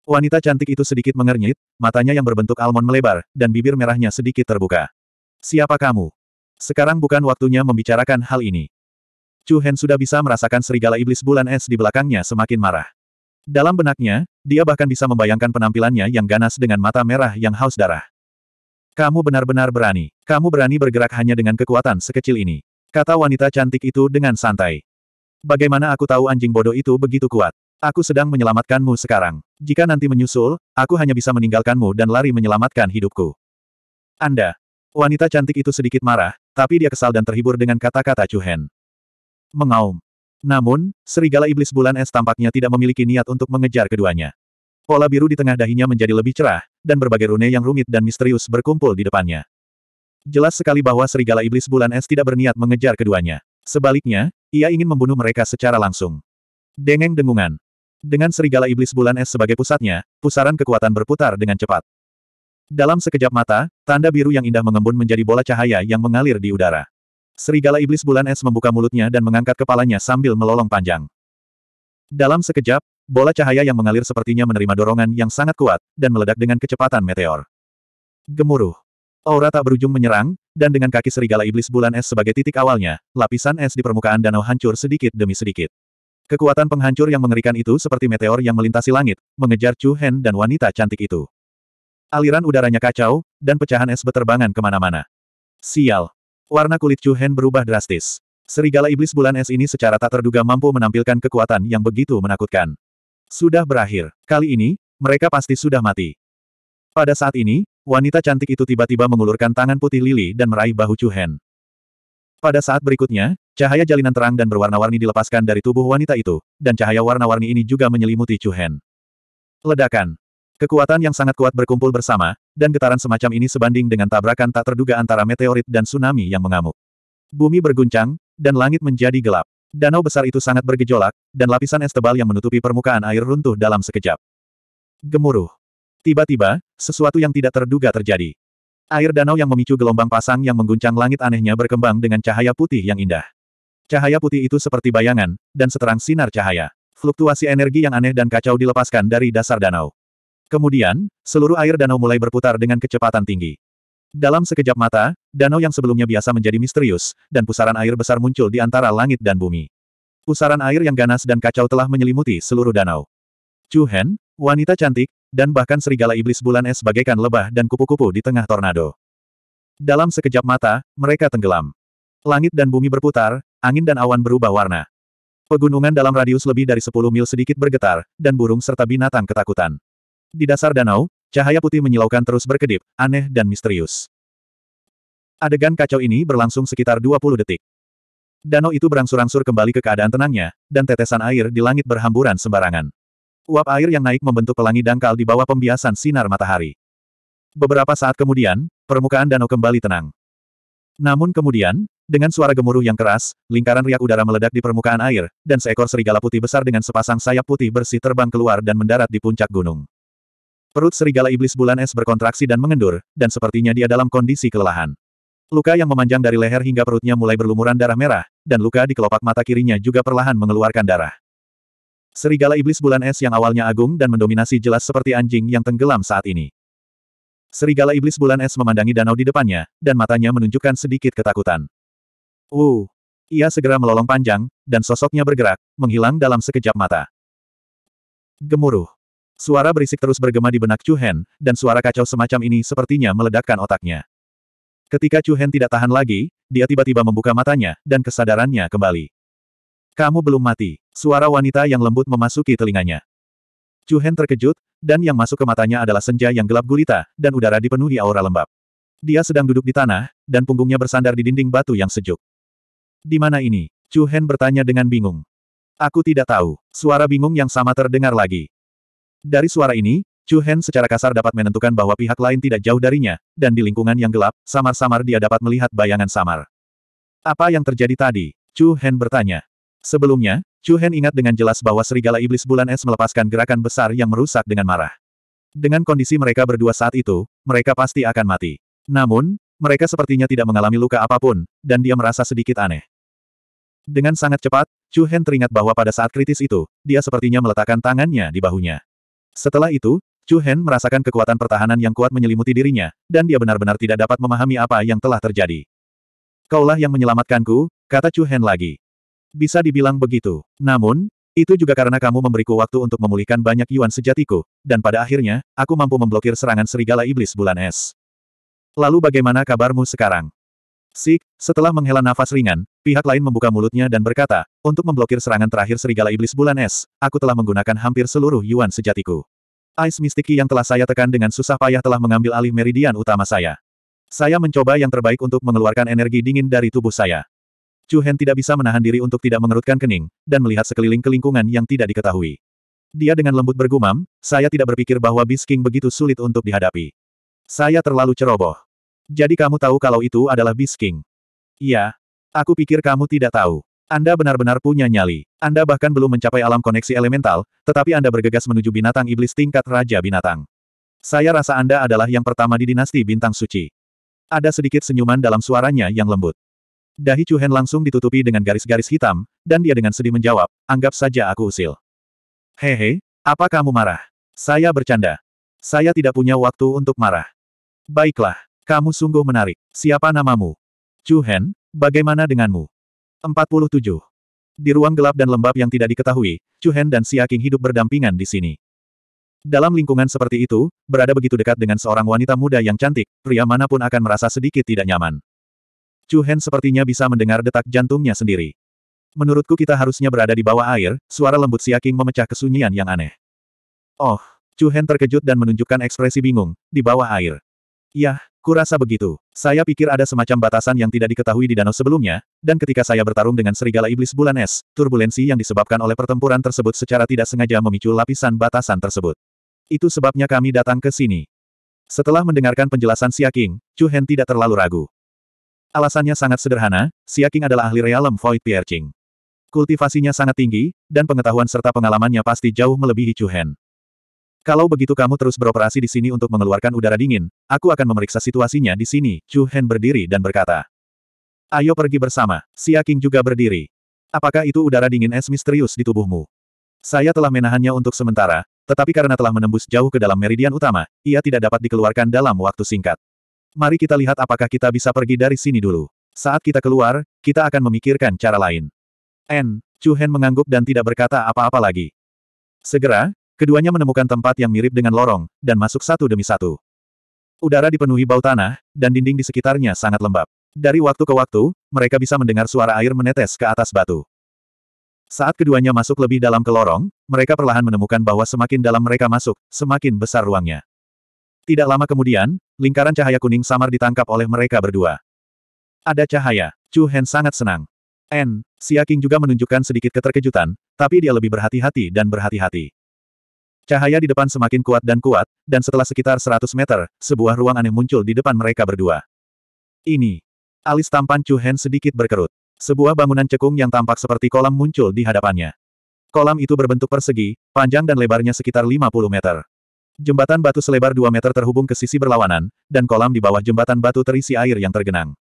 Wanita cantik itu sedikit mengernyit, matanya yang berbentuk almond melebar, dan bibir merahnya sedikit terbuka. Siapa kamu? Sekarang bukan waktunya membicarakan hal ini. Chu Hen sudah bisa merasakan serigala iblis bulan es di belakangnya semakin marah. Dalam benaknya, dia bahkan bisa membayangkan penampilannya yang ganas dengan mata merah yang haus darah. Kamu benar-benar berani. Kamu berani bergerak hanya dengan kekuatan sekecil ini. Kata wanita cantik itu dengan santai. Bagaimana aku tahu anjing bodoh itu begitu kuat? Aku sedang menyelamatkanmu sekarang. Jika nanti menyusul, aku hanya bisa meninggalkanmu dan lari menyelamatkan hidupku. Anda. Wanita cantik itu sedikit marah, tapi dia kesal dan terhibur dengan kata-kata Chu Hen. Mengaum. Namun, serigala iblis bulan es tampaknya tidak memiliki niat untuk mengejar keduanya. Pola biru di tengah dahinya menjadi lebih cerah, dan berbagai rune yang rumit dan misterius berkumpul di depannya. Jelas sekali bahwa serigala iblis bulan es tidak berniat mengejar keduanya. Sebaliknya, ia ingin membunuh mereka secara langsung. Dengeng dengungan. Dengan serigala iblis bulan es sebagai pusatnya, pusaran kekuatan berputar dengan cepat. Dalam sekejap mata, tanda biru yang indah mengembun menjadi bola cahaya yang mengalir di udara. Serigala iblis bulan es membuka mulutnya dan mengangkat kepalanya sambil melolong panjang. Dalam sekejap, bola cahaya yang mengalir sepertinya menerima dorongan yang sangat kuat, dan meledak dengan kecepatan meteor. Gemuruh. Aura tak berujung menyerang, dan dengan kaki serigala iblis bulan es sebagai titik awalnya, lapisan es di permukaan danau hancur sedikit demi sedikit. Kekuatan penghancur yang mengerikan itu seperti meteor yang melintasi langit, mengejar Chu Hen dan wanita cantik itu. Aliran udaranya kacau, dan pecahan es beterbangan kemana-mana. Sial, Warna kulit Chu Hen berubah drastis. Serigala iblis bulan es ini secara tak terduga mampu menampilkan kekuatan yang begitu menakutkan. Sudah berakhir. Kali ini, mereka pasti sudah mati. Pada saat ini, wanita cantik itu tiba-tiba mengulurkan tangan putih lili dan meraih bahu Chu Hen. Pada saat berikutnya, cahaya jalinan terang dan berwarna-warni dilepaskan dari tubuh wanita itu, dan cahaya warna-warni ini juga menyelimuti Chu Hen. Ledakan. Kekuatan yang sangat kuat berkumpul bersama, dan getaran semacam ini sebanding dengan tabrakan tak terduga antara meteorit dan tsunami yang mengamuk. Bumi berguncang, dan langit menjadi gelap. Danau besar itu sangat bergejolak, dan lapisan es tebal yang menutupi permukaan air runtuh dalam sekejap. Gemuruh. Tiba-tiba, sesuatu yang tidak terduga terjadi. Air danau yang memicu gelombang pasang yang mengguncang langit anehnya berkembang dengan cahaya putih yang indah. Cahaya putih itu seperti bayangan, dan seterang sinar cahaya. Fluktuasi energi yang aneh dan kacau dilepaskan dari dasar danau. Kemudian, seluruh air danau mulai berputar dengan kecepatan tinggi. Dalam sekejap mata, danau yang sebelumnya biasa menjadi misterius, dan pusaran air besar muncul di antara langit dan bumi. Pusaran air yang ganas dan kacau telah menyelimuti seluruh danau. Chu Hen, wanita cantik, dan bahkan serigala iblis bulan es bagaikan lebah dan kupu-kupu di tengah tornado. Dalam sekejap mata, mereka tenggelam. Langit dan bumi berputar, angin dan awan berubah warna. Pegunungan dalam radius lebih dari 10 mil sedikit bergetar, dan burung serta binatang ketakutan. Di dasar danau, cahaya putih menyilaukan terus berkedip, aneh dan misterius. Adegan kacau ini berlangsung sekitar 20 detik. Danau itu berangsur-angsur kembali ke keadaan tenangnya, dan tetesan air di langit berhamburan sembarangan. Uap air yang naik membentuk pelangi dangkal di bawah pembiasan sinar matahari. Beberapa saat kemudian, permukaan danau kembali tenang. Namun kemudian, dengan suara gemuruh yang keras, lingkaran riak udara meledak di permukaan air, dan seekor serigala putih besar dengan sepasang sayap putih bersih terbang keluar dan mendarat di puncak gunung. Perut serigala iblis bulan es berkontraksi dan mengendur, dan sepertinya dia dalam kondisi kelelahan. Luka yang memanjang dari leher hingga perutnya mulai berlumuran darah merah, dan luka di kelopak mata kirinya juga perlahan mengeluarkan darah. Serigala iblis bulan es yang awalnya agung dan mendominasi jelas seperti anjing yang tenggelam saat ini. Serigala iblis bulan es memandangi danau di depannya, dan matanya menunjukkan sedikit ketakutan. Uh! Ia segera melolong panjang, dan sosoknya bergerak, menghilang dalam sekejap mata. Gemuruh. Suara berisik terus bergema di benak Chu Hen, dan suara kacau semacam ini sepertinya meledakkan otaknya. Ketika Chu Hen tidak tahan lagi, dia tiba-tiba membuka matanya, dan kesadarannya kembali. Kamu belum mati. Suara wanita yang lembut memasuki telinganya. Chu Hen terkejut, dan yang masuk ke matanya adalah senja yang gelap gulita, dan udara dipenuhi aura lembab. Dia sedang duduk di tanah, dan punggungnya bersandar di dinding batu yang sejuk. Di mana ini? Chu Hen bertanya dengan bingung. Aku tidak tahu. Suara bingung yang sama terdengar lagi. Dari suara ini, Chu Hen secara kasar dapat menentukan bahwa pihak lain tidak jauh darinya, dan di lingkungan yang gelap, samar-samar dia dapat melihat bayangan samar. Apa yang terjadi tadi? Chu Hen bertanya. Sebelumnya, Chu Hen ingat dengan jelas bahwa serigala iblis bulan es melepaskan gerakan besar yang merusak dengan marah. Dengan kondisi mereka berdua saat itu, mereka pasti akan mati. Namun, mereka sepertinya tidak mengalami luka apapun, dan dia merasa sedikit aneh. Dengan sangat cepat, Chu Hen teringat bahwa pada saat kritis itu, dia sepertinya meletakkan tangannya di bahunya. Setelah itu, Chu Hen merasakan kekuatan pertahanan yang kuat menyelimuti dirinya, dan dia benar-benar tidak dapat memahami apa yang telah terjadi. Kaulah yang menyelamatkanku, kata Chu Hen lagi. Bisa dibilang begitu. Namun, itu juga karena kamu memberiku waktu untuk memulihkan banyak yuan sejatiku, dan pada akhirnya, aku mampu memblokir serangan serigala iblis bulan es. Lalu bagaimana kabarmu sekarang? Sik, setelah menghela nafas ringan, pihak lain membuka mulutnya dan berkata, untuk memblokir serangan terakhir Serigala Iblis Bulan Es, aku telah menggunakan hampir seluruh yuan sejatiku. Ice Mistiki yang telah saya tekan dengan susah payah telah mengambil alih meridian utama saya. Saya mencoba yang terbaik untuk mengeluarkan energi dingin dari tubuh saya. Chu Hen tidak bisa menahan diri untuk tidak mengerutkan kening, dan melihat sekeliling ke lingkungan yang tidak diketahui. Dia dengan lembut bergumam, saya tidak berpikir bahwa Bisking begitu sulit untuk dihadapi. Saya terlalu ceroboh. Jadi kamu tahu kalau itu adalah Beast King? Iya. Aku pikir kamu tidak tahu. Anda benar-benar punya nyali. Anda bahkan belum mencapai alam koneksi elemental, tetapi Anda bergegas menuju binatang iblis tingkat Raja Binatang. Saya rasa Anda adalah yang pertama di dinasti Bintang Suci. Ada sedikit senyuman dalam suaranya yang lembut. Dahi Chuhen langsung ditutupi dengan garis-garis hitam, dan dia dengan sedih menjawab, anggap saja aku usil. Hehe, apa kamu marah? Saya bercanda. Saya tidak punya waktu untuk marah. Baiklah. Kamu sungguh menarik. Siapa namamu? Chu Hen, bagaimana denganmu? 47. Di ruang gelap dan lembab yang tidak diketahui, Chu Hen dan Xia Qing hidup berdampingan di sini. Dalam lingkungan seperti itu, berada begitu dekat dengan seorang wanita muda yang cantik, pria manapun akan merasa sedikit tidak nyaman. Chu Hen sepertinya bisa mendengar detak jantungnya sendiri. Menurutku kita harusnya berada di bawah air, suara lembut Xia Qing memecah kesunyian yang aneh. Oh, Chu Hen terkejut dan menunjukkan ekspresi bingung, di bawah air. Yah, Kurasa begitu. Saya pikir ada semacam batasan yang tidak diketahui di danau sebelumnya, dan ketika saya bertarung dengan serigala iblis bulan es, turbulensi yang disebabkan oleh pertempuran tersebut secara tidak sengaja memicu lapisan batasan tersebut. Itu sebabnya kami datang ke sini. Setelah mendengarkan penjelasan Xia King, Chu Hen tidak terlalu ragu. Alasannya sangat sederhana, Xia King adalah ahli realem Void Piercing. Kultivasinya sangat tinggi, dan pengetahuan serta pengalamannya pasti jauh melebihi Chu Hen. Kalau begitu kamu terus beroperasi di sini untuk mengeluarkan udara dingin, aku akan memeriksa situasinya di sini. Chu Hen berdiri dan berkata. Ayo pergi bersama. Xia King juga berdiri. Apakah itu udara dingin es misterius di tubuhmu? Saya telah menahannya untuk sementara, tetapi karena telah menembus jauh ke dalam meridian utama, ia tidak dapat dikeluarkan dalam waktu singkat. Mari kita lihat apakah kita bisa pergi dari sini dulu. Saat kita keluar, kita akan memikirkan cara lain. N. Chu Hen mengangguk dan tidak berkata apa-apa lagi. Segera, Keduanya menemukan tempat yang mirip dengan lorong, dan masuk satu demi satu. Udara dipenuhi bau tanah, dan dinding di sekitarnya sangat lembab. Dari waktu ke waktu, mereka bisa mendengar suara air menetes ke atas batu. Saat keduanya masuk lebih dalam ke lorong, mereka perlahan menemukan bahwa semakin dalam mereka masuk, semakin besar ruangnya. Tidak lama kemudian, lingkaran cahaya kuning samar ditangkap oleh mereka berdua. Ada cahaya, Chu Hen sangat senang. N, Xia King juga menunjukkan sedikit keterkejutan, tapi dia lebih berhati-hati dan berhati-hati. Cahaya di depan semakin kuat dan kuat, dan setelah sekitar 100 meter, sebuah ruang aneh muncul di depan mereka berdua. Ini. Alis tampan Chu Hen sedikit berkerut. Sebuah bangunan cekung yang tampak seperti kolam muncul di hadapannya. Kolam itu berbentuk persegi, panjang dan lebarnya sekitar 50 meter. Jembatan batu selebar 2 meter terhubung ke sisi berlawanan, dan kolam di bawah jembatan batu terisi air yang tergenang.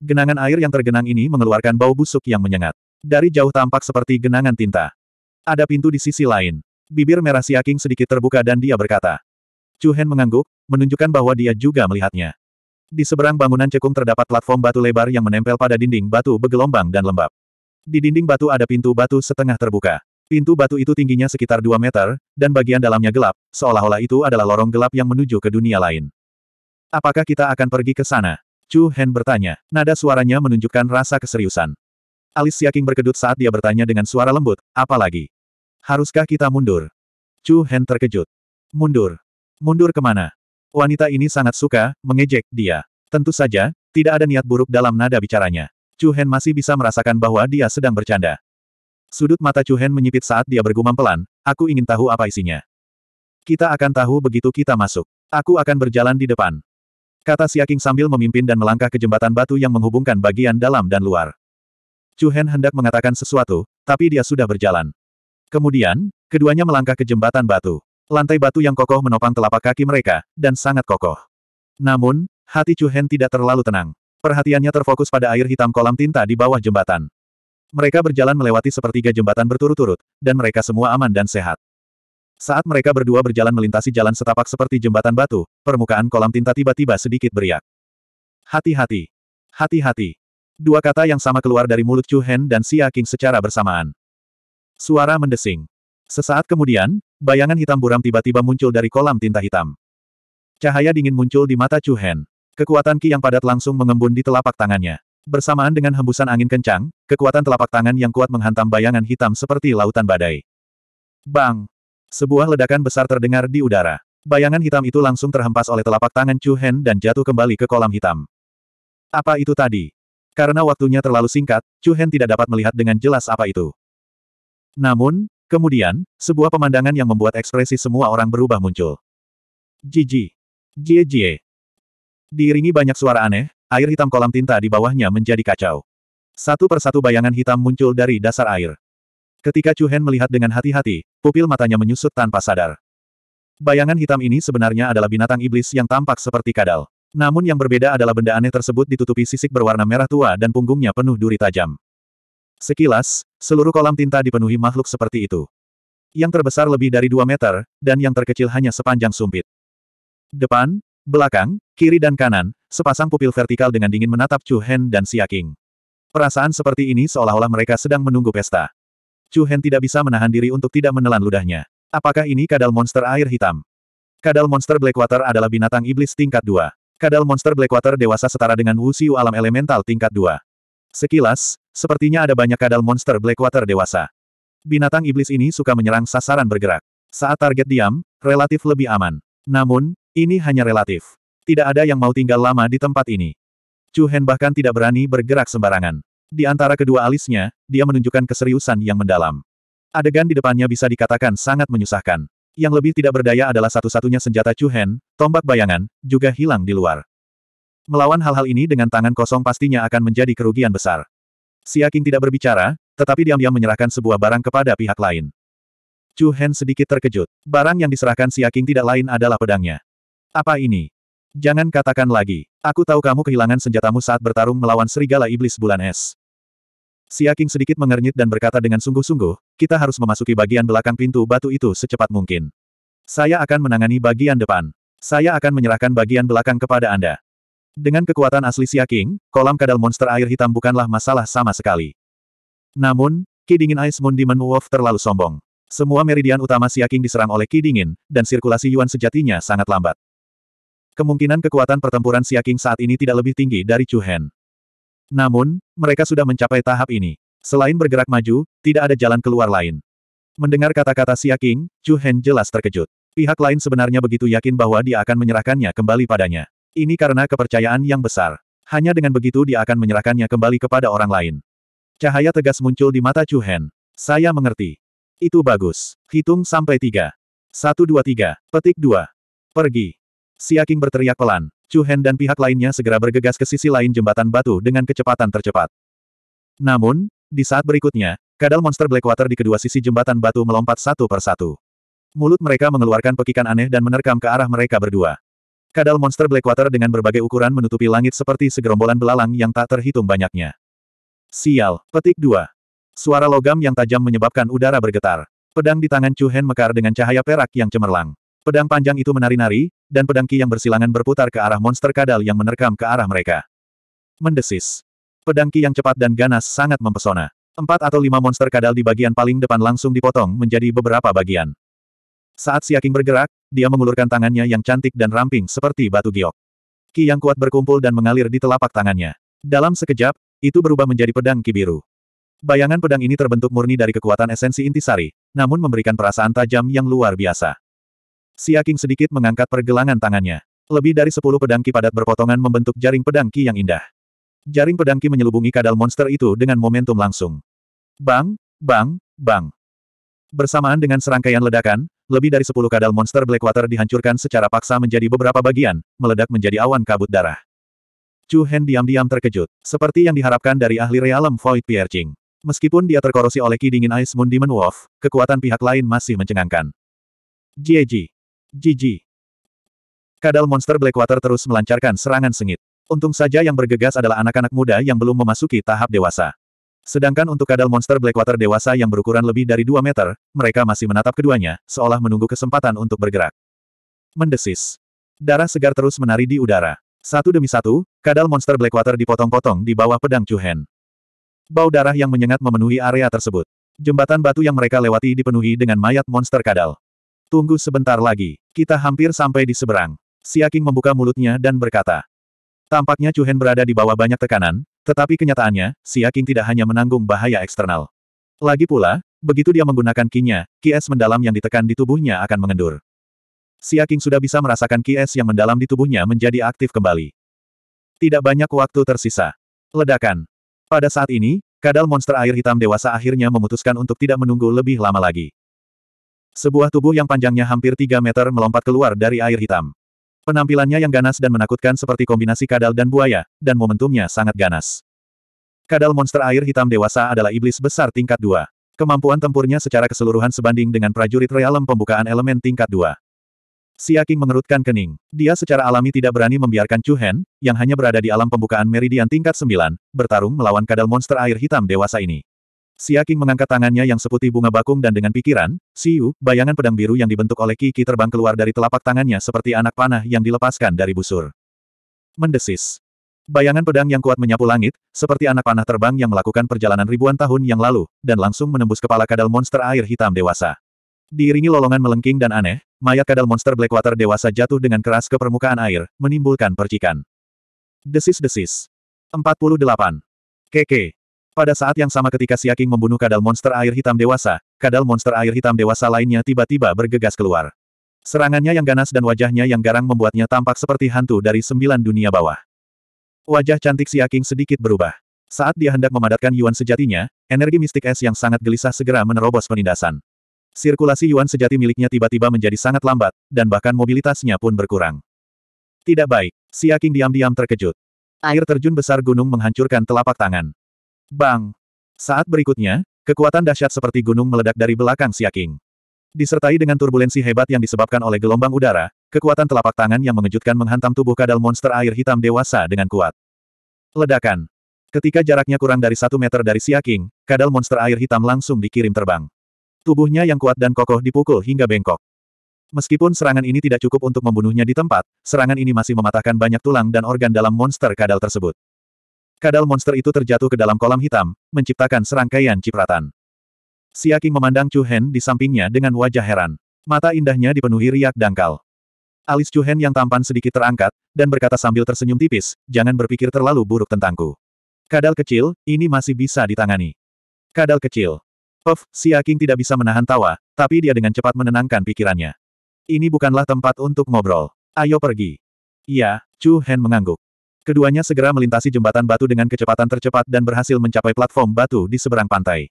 Genangan air yang tergenang ini mengeluarkan bau busuk yang menyengat. Dari jauh tampak seperti genangan tinta. Ada pintu di sisi lain. Bibir merah Xia Qing sedikit terbuka dan dia berkata. Chu Hen mengangguk, menunjukkan bahwa dia juga melihatnya. Di seberang bangunan cekung terdapat platform batu lebar yang menempel pada dinding batu bergelombang dan lembab. Di dinding batu ada pintu batu setengah terbuka. Pintu batu itu tingginya sekitar 2 meter, dan bagian dalamnya gelap, seolah-olah itu adalah lorong gelap yang menuju ke dunia lain. Apakah kita akan pergi ke sana? Chu Hen bertanya. Nada suaranya menunjukkan rasa keseriusan. Alis Siaking berkedut saat dia bertanya dengan suara lembut, apalagi. Haruskah kita mundur? Chu Hen terkejut. Mundur. Mundur kemana? Wanita ini sangat suka, mengejek, dia. Tentu saja, tidak ada niat buruk dalam nada bicaranya. Chu Hen masih bisa merasakan bahwa dia sedang bercanda. Sudut mata Chu Hen menyipit saat dia bergumam pelan, aku ingin tahu apa isinya. Kita akan tahu begitu kita masuk. Aku akan berjalan di depan. Kata Siaking sambil memimpin dan melangkah ke jembatan batu yang menghubungkan bagian dalam dan luar. Chu Hen hendak mengatakan sesuatu, tapi dia sudah berjalan. Kemudian, keduanya melangkah ke jembatan batu. Lantai batu yang kokoh menopang telapak kaki mereka, dan sangat kokoh. Namun, hati Chu Hen tidak terlalu tenang. Perhatiannya terfokus pada air hitam kolam tinta di bawah jembatan. Mereka berjalan melewati sepertiga jembatan berturut-turut, dan mereka semua aman dan sehat. Saat mereka berdua berjalan melintasi jalan setapak seperti jembatan batu, permukaan kolam tinta tiba-tiba sedikit beriak. Hati-hati. Hati-hati. Dua kata yang sama keluar dari mulut Chu Hen dan Xia King secara bersamaan. Suara mendesing. Sesaat kemudian, bayangan hitam buram tiba-tiba muncul dari kolam tinta hitam. Cahaya dingin muncul di mata Chu Hen. Kekuatan Ki yang padat langsung mengembun di telapak tangannya. Bersamaan dengan hembusan angin kencang, kekuatan telapak tangan yang kuat menghantam bayangan hitam seperti lautan badai. Bang! Sebuah ledakan besar terdengar di udara. Bayangan hitam itu langsung terhempas oleh telapak tangan Chu Hen dan jatuh kembali ke kolam hitam. Apa itu tadi? Karena waktunya terlalu singkat, Chu Hen tidak dapat melihat dengan jelas apa itu. Namun, kemudian, sebuah pemandangan yang membuat ekspresi semua orang berubah muncul. Jiji. Jie Jie. Diiringi banyak suara aneh, air hitam kolam tinta di bawahnya menjadi kacau. Satu persatu bayangan hitam muncul dari dasar air. Ketika Chu Hen melihat dengan hati-hati, pupil matanya menyusut tanpa sadar. Bayangan hitam ini sebenarnya adalah binatang iblis yang tampak seperti kadal. Namun yang berbeda adalah benda aneh tersebut ditutupi sisik berwarna merah tua dan punggungnya penuh duri tajam. Sekilas, seluruh kolam tinta dipenuhi makhluk seperti itu. Yang terbesar lebih dari dua meter, dan yang terkecil hanya sepanjang sumpit. Depan, belakang, kiri dan kanan, sepasang pupil vertikal dengan dingin menatap Chu Hen dan Xia King. Perasaan seperti ini seolah-olah mereka sedang menunggu pesta. Chu Hen tidak bisa menahan diri untuk tidak menelan ludahnya. Apakah ini kadal monster air hitam? Kadal monster Blackwater adalah binatang iblis tingkat 2. Kadal monster Blackwater dewasa setara dengan Wu Xiu alam elemental tingkat 2. Sekilas, sepertinya ada banyak kadal monster Blackwater dewasa. Binatang iblis ini suka menyerang sasaran bergerak. Saat target diam, relatif lebih aman. Namun, ini hanya relatif. Tidak ada yang mau tinggal lama di tempat ini. Chu Hen bahkan tidak berani bergerak sembarangan. Di antara kedua alisnya, dia menunjukkan keseriusan yang mendalam. Adegan di depannya bisa dikatakan sangat menyusahkan. Yang lebih tidak berdaya adalah satu-satunya senjata Chu Hen, tombak bayangan, juga hilang di luar. Melawan hal-hal ini dengan tangan kosong pastinya akan menjadi kerugian besar. Siaking tidak berbicara, tetapi diam-diam menyerahkan sebuah barang kepada pihak lain. Chu Hen sedikit terkejut. Barang yang diserahkan Siaking tidak lain adalah pedangnya. Apa ini? Jangan katakan lagi. Aku tahu kamu kehilangan senjatamu saat bertarung melawan serigala iblis bulan es. Siaking sedikit mengernyit dan berkata dengan sungguh-sungguh, kita harus memasuki bagian belakang pintu batu itu secepat mungkin. Saya akan menangani bagian depan. Saya akan menyerahkan bagian belakang kepada Anda. Dengan kekuatan asli Xia King, kolam kadal monster air hitam bukanlah masalah sama sekali. Namun, Ki Dingin Ice Moon Demon Wolf terlalu sombong. Semua meridian utama Xia King diserang oleh Ki Dingin, dan sirkulasi Yuan sejatinya sangat lambat. Kemungkinan kekuatan pertempuran Xia King saat ini tidak lebih tinggi dari Chu Hen. Namun, mereka sudah mencapai tahap ini. Selain bergerak maju, tidak ada jalan keluar lain. Mendengar kata-kata Xia King, Chu Hen jelas terkejut. Pihak lain sebenarnya begitu yakin bahwa dia akan menyerahkannya kembali padanya. Ini karena kepercayaan yang besar. Hanya dengan begitu dia akan menyerahkannya kembali kepada orang lain. Cahaya tegas muncul di mata Chu Hen. Saya mengerti. Itu bagus. Hitung sampai tiga. Satu dua tiga. Petik dua. Pergi. Siaking berteriak pelan. Chu Hen dan pihak lainnya segera bergegas ke sisi lain jembatan batu dengan kecepatan tercepat. Namun, di saat berikutnya, kadal monster Blackwater di kedua sisi jembatan batu melompat satu persatu. Mulut mereka mengeluarkan pekikan aneh dan menerkam ke arah mereka berdua. Kadal monster Blackwater dengan berbagai ukuran menutupi langit seperti segerombolan belalang yang tak terhitung banyaknya. Sial, petik dua. Suara logam yang tajam menyebabkan udara bergetar. Pedang di tangan Chu Hen mekar dengan cahaya perak yang cemerlang. Pedang panjang itu menari-nari, dan pedang ki yang bersilangan berputar ke arah monster kadal yang menerkam ke arah mereka. Mendesis. Pedang ki yang cepat dan ganas sangat mempesona. Empat atau lima monster kadal di bagian paling depan langsung dipotong menjadi beberapa bagian. Saat Siaking bergerak, dia mengulurkan tangannya yang cantik dan ramping seperti batu giok. Ki yang kuat berkumpul dan mengalir di telapak tangannya. Dalam sekejap, itu berubah menjadi pedang ki biru. Bayangan pedang ini terbentuk murni dari kekuatan esensi intisari, namun memberikan perasaan tajam yang luar biasa. Siaking sedikit mengangkat pergelangan tangannya. Lebih dari sepuluh pedang ki padat berpotongan membentuk jaring pedang ki yang indah. Jaring pedang ki menyelubungi kadal monster itu dengan momentum langsung. Bang, bang, bang. Bersamaan dengan serangkaian ledakan, lebih dari sepuluh kadal monster Blackwater dihancurkan secara paksa menjadi beberapa bagian, meledak menjadi awan kabut darah. Chu Hen diam-diam terkejut, seperti yang diharapkan dari ahli realem Void Piercing. Meskipun dia terkorosi oleh Ki Dingin Ice Moon Demon Wolf, kekuatan pihak lain masih mencengangkan. Jieji. Jiji. Kadal monster Blackwater terus melancarkan serangan sengit. Untung saja yang bergegas adalah anak-anak muda yang belum memasuki tahap dewasa. Sedangkan untuk kadal monster Blackwater dewasa yang berukuran lebih dari 2 meter, mereka masih menatap keduanya, seolah menunggu kesempatan untuk bergerak. Mendesis. Darah segar terus menari di udara. Satu demi satu, kadal monster Blackwater dipotong-potong di bawah pedang Chuhen. Bau darah yang menyengat memenuhi area tersebut. Jembatan batu yang mereka lewati dipenuhi dengan mayat monster kadal. Tunggu sebentar lagi. Kita hampir sampai di seberang. Siaking membuka mulutnya dan berkata. Tampaknya Chuhen berada di bawah banyak tekanan, tetapi kenyataannya, Xia Qing tidak hanya menanggung bahaya eksternal. Lagi pula, begitu dia menggunakan kinya, kies mendalam yang ditekan di tubuhnya akan mengendur. Xia Qing sudah bisa merasakan kies yang mendalam di tubuhnya menjadi aktif kembali. Tidak banyak waktu tersisa. Ledakan. Pada saat ini, kadal monster air hitam dewasa akhirnya memutuskan untuk tidak menunggu lebih lama lagi. Sebuah tubuh yang panjangnya hampir 3 meter melompat keluar dari air hitam. Penampilannya yang ganas dan menakutkan seperti kombinasi kadal dan buaya, dan momentumnya sangat ganas. Kadal monster air hitam dewasa adalah iblis besar tingkat 2. Kemampuan tempurnya secara keseluruhan sebanding dengan prajurit realem pembukaan elemen tingkat 2. Siaking mengerutkan kening. Dia secara alami tidak berani membiarkan Chu Hen, yang hanya berada di alam pembukaan meridian tingkat 9, bertarung melawan kadal monster air hitam dewasa ini. Siaking mengangkat tangannya yang seputih bunga bakung dan dengan pikiran, Siu, bayangan pedang biru yang dibentuk oleh Kiki terbang keluar dari telapak tangannya seperti anak panah yang dilepaskan dari busur. Mendesis. Bayangan pedang yang kuat menyapu langit, seperti anak panah terbang yang melakukan perjalanan ribuan tahun yang lalu, dan langsung menembus kepala kadal monster air hitam dewasa. Diiringi lolongan melengking dan aneh, mayat kadal monster Blackwater dewasa jatuh dengan keras ke permukaan air, menimbulkan percikan. Desis-desis. 48. Keke. Pada saat yang sama ketika Siaking membunuh kadal monster air hitam dewasa, kadal monster air hitam dewasa lainnya tiba-tiba bergegas keluar. Serangannya yang ganas dan wajahnya yang garang membuatnya tampak seperti hantu dari sembilan dunia bawah. Wajah cantik Siaking sedikit berubah. Saat dia hendak memadatkan Yuan sejatinya, energi mistik es yang sangat gelisah segera menerobos penindasan. Sirkulasi Yuan sejati miliknya tiba-tiba menjadi sangat lambat, dan bahkan mobilitasnya pun berkurang. Tidak baik, Siaking diam-diam terkejut. Air terjun besar gunung menghancurkan telapak tangan. Bang! Saat berikutnya, kekuatan dahsyat seperti gunung meledak dari belakang Siaking. Disertai dengan turbulensi hebat yang disebabkan oleh gelombang udara, kekuatan telapak tangan yang mengejutkan menghantam tubuh kadal monster air hitam dewasa dengan kuat. Ledakan. Ketika jaraknya kurang dari satu meter dari Siaking, kadal monster air hitam langsung dikirim terbang. Tubuhnya yang kuat dan kokoh dipukul hingga bengkok. Meskipun serangan ini tidak cukup untuk membunuhnya di tempat, serangan ini masih mematahkan banyak tulang dan organ dalam monster kadal tersebut. Kadal monster itu terjatuh ke dalam kolam hitam, menciptakan serangkaian cipratan. Siaking memandang Chu Hen di sampingnya dengan wajah heran. Mata indahnya dipenuhi riak dangkal. Alis Chu Hen yang tampan sedikit terangkat, dan berkata sambil tersenyum tipis, jangan berpikir terlalu buruk tentangku. Kadal kecil, ini masih bisa ditangani. Kadal kecil. Puff, Siaking tidak bisa menahan tawa, tapi dia dengan cepat menenangkan pikirannya. Ini bukanlah tempat untuk ngobrol. Ayo pergi. Iya, Chu Hen mengangguk. Keduanya segera melintasi jembatan batu dengan kecepatan tercepat dan berhasil mencapai platform batu di seberang pantai.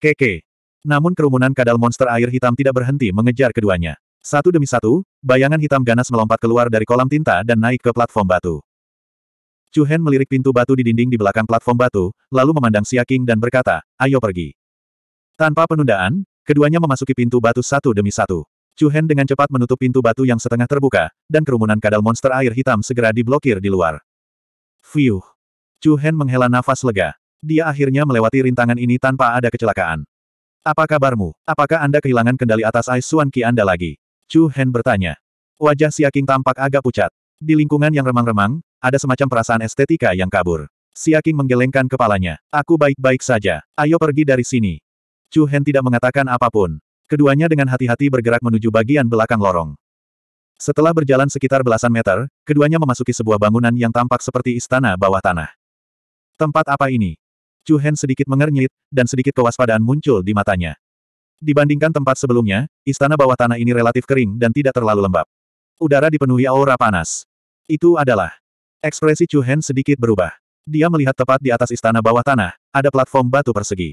Keke. Namun kerumunan kadal monster air hitam tidak berhenti mengejar keduanya. Satu demi satu, bayangan hitam ganas melompat keluar dari kolam tinta dan naik ke platform batu. Chu melirik pintu batu di dinding di belakang platform batu, lalu memandang Xia King dan berkata, ayo pergi. Tanpa penundaan, keduanya memasuki pintu batu satu demi satu. Chu dengan cepat menutup pintu batu yang setengah terbuka, dan kerumunan kadal monster air hitam segera diblokir di luar. Fiuh. Chu Hen menghela nafas lega. Dia akhirnya melewati rintangan ini tanpa ada kecelakaan. Apa kabarmu? Apakah Anda kehilangan kendali atas Aisuan Ki Anda lagi? Chu Hen bertanya. Wajah Qing tampak agak pucat. Di lingkungan yang remang-remang, ada semacam perasaan estetika yang kabur. Qing menggelengkan kepalanya. Aku baik-baik saja. Ayo pergi dari sini. Chu Hen tidak mengatakan apapun. Keduanya dengan hati-hati bergerak menuju bagian belakang lorong. Setelah berjalan sekitar belasan meter, keduanya memasuki sebuah bangunan yang tampak seperti istana bawah tanah. Tempat apa ini? Chu Hen sedikit mengernyit, dan sedikit kewaspadaan muncul di matanya. Dibandingkan tempat sebelumnya, istana bawah tanah ini relatif kering dan tidak terlalu lembab. Udara dipenuhi aura panas. Itu adalah. Ekspresi Chu Hen sedikit berubah. Dia melihat tepat di atas istana bawah tanah, ada platform batu persegi.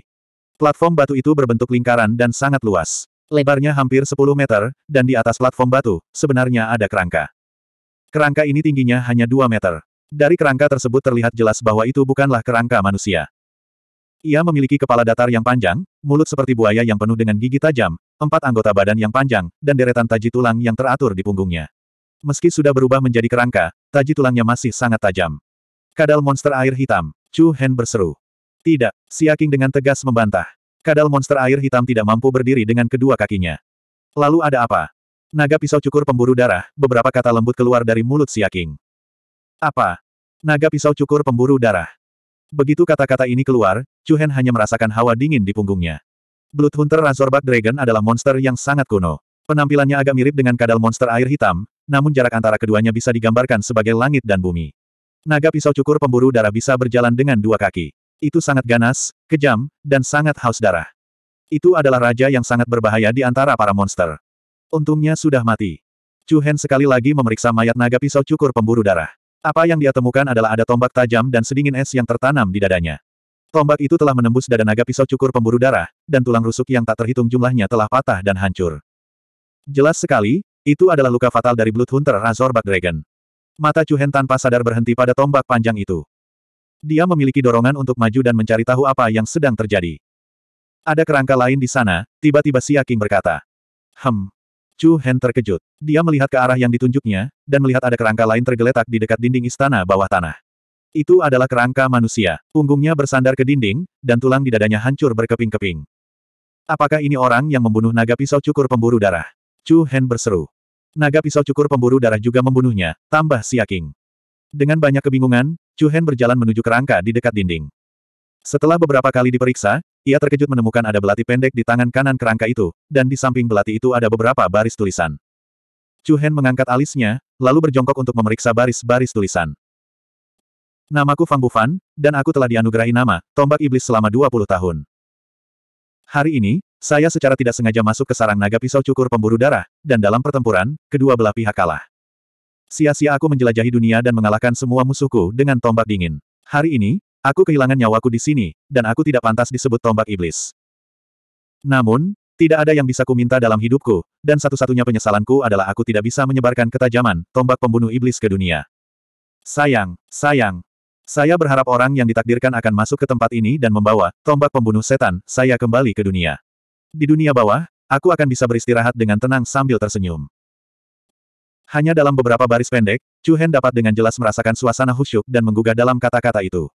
Platform batu itu berbentuk lingkaran dan sangat luas. Lebarnya hampir 10 meter, dan di atas platform batu, sebenarnya ada kerangka. Kerangka ini tingginya hanya 2 meter. Dari kerangka tersebut terlihat jelas bahwa itu bukanlah kerangka manusia. Ia memiliki kepala datar yang panjang, mulut seperti buaya yang penuh dengan gigi tajam, empat anggota badan yang panjang, dan deretan taji tulang yang teratur di punggungnya. Meski sudah berubah menjadi kerangka, taji tulangnya masih sangat tajam. Kadal monster air hitam, Chu Hen berseru. Tidak, Siaking dengan tegas membantah. Kadal monster air hitam tidak mampu berdiri dengan kedua kakinya. Lalu ada apa? Naga pisau cukur pemburu darah, beberapa kata lembut keluar dari mulut Siaking. Apa? Naga pisau cukur pemburu darah. Begitu kata-kata ini keluar, Chuhen hanya merasakan hawa dingin di punggungnya. Blood Hunter Razorback Dragon adalah monster yang sangat kuno. Penampilannya agak mirip dengan kadal monster air hitam, namun jarak antara keduanya bisa digambarkan sebagai langit dan bumi. Naga pisau cukur pemburu darah bisa berjalan dengan dua kaki. Itu sangat ganas, kejam, dan sangat haus darah. Itu adalah raja yang sangat berbahaya di antara para monster. Untungnya sudah mati. Chu Hen sekali lagi memeriksa mayat naga pisau cukur pemburu darah. Apa yang dia temukan adalah ada tombak tajam dan sedingin es yang tertanam di dadanya. Tombak itu telah menembus dada naga pisau cukur pemburu darah, dan tulang rusuk yang tak terhitung jumlahnya telah patah dan hancur. Jelas sekali, itu adalah luka fatal dari Blood Hunter Razorback Dragon. Mata Chu Hen tanpa sadar berhenti pada tombak panjang itu. Dia memiliki dorongan untuk maju dan mencari tahu apa yang sedang terjadi. Ada kerangka lain di sana, tiba-tiba Siaking berkata. Hem. Chu Hen terkejut. Dia melihat ke arah yang ditunjuknya, dan melihat ada kerangka lain tergeletak di dekat dinding istana bawah tanah. Itu adalah kerangka manusia. Punggungnya bersandar ke dinding, dan tulang di dadanya hancur berkeping-keping. Apakah ini orang yang membunuh naga pisau cukur pemburu darah? Chu Hen berseru. Naga pisau cukur pemburu darah juga membunuhnya, tambah Siaking. Dengan banyak kebingungan, Chu Hen berjalan menuju kerangka di dekat dinding. Setelah beberapa kali diperiksa, ia terkejut menemukan ada belati pendek di tangan kanan kerangka itu, dan di samping belati itu ada beberapa baris tulisan. Chu Hen mengangkat alisnya, lalu berjongkok untuk memeriksa baris-baris tulisan. Namaku Fang Bufan, dan aku telah dianugerahi nama, Tombak Iblis selama 20 tahun. Hari ini, saya secara tidak sengaja masuk ke sarang naga pisau cukur pemburu darah, dan dalam pertempuran, kedua belah pihak kalah. Sia-sia aku menjelajahi dunia dan mengalahkan semua musuhku dengan tombak dingin. Hari ini, aku kehilangan nyawaku di sini, dan aku tidak pantas disebut tombak iblis. Namun, tidak ada yang bisa kuminta dalam hidupku, dan satu-satunya penyesalanku adalah aku tidak bisa menyebarkan ketajaman, tombak pembunuh iblis ke dunia. Sayang, sayang. Saya berharap orang yang ditakdirkan akan masuk ke tempat ini dan membawa tombak pembunuh setan, saya kembali ke dunia. Di dunia bawah, aku akan bisa beristirahat dengan tenang sambil tersenyum. Hanya dalam beberapa baris pendek, Chu Hen dapat dengan jelas merasakan suasana khusyuk dan menggugah dalam kata-kata itu.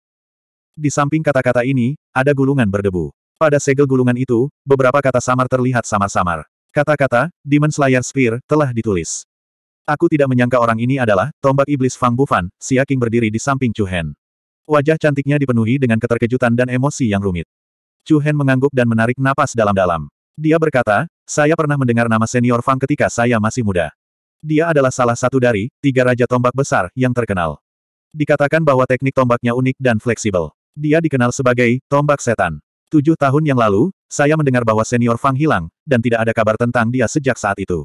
Di samping kata-kata ini, ada gulungan berdebu. Pada segel gulungan itu, beberapa kata samar terlihat samar-samar. Kata-kata, Demon Slayer Spear, telah ditulis. Aku tidak menyangka orang ini adalah, tombak iblis Fang Bufan, si Siaking berdiri di samping Chu Hen. Wajah cantiknya dipenuhi dengan keterkejutan dan emosi yang rumit. Chu Hen mengangguk dan menarik napas dalam-dalam. Dia berkata, saya pernah mendengar nama senior Fang ketika saya masih muda. Dia adalah salah satu dari tiga raja tombak besar yang terkenal. Dikatakan bahwa teknik tombaknya unik dan fleksibel. Dia dikenal sebagai tombak setan. Tujuh tahun yang lalu, saya mendengar bahwa senior Fang hilang, dan tidak ada kabar tentang dia sejak saat itu.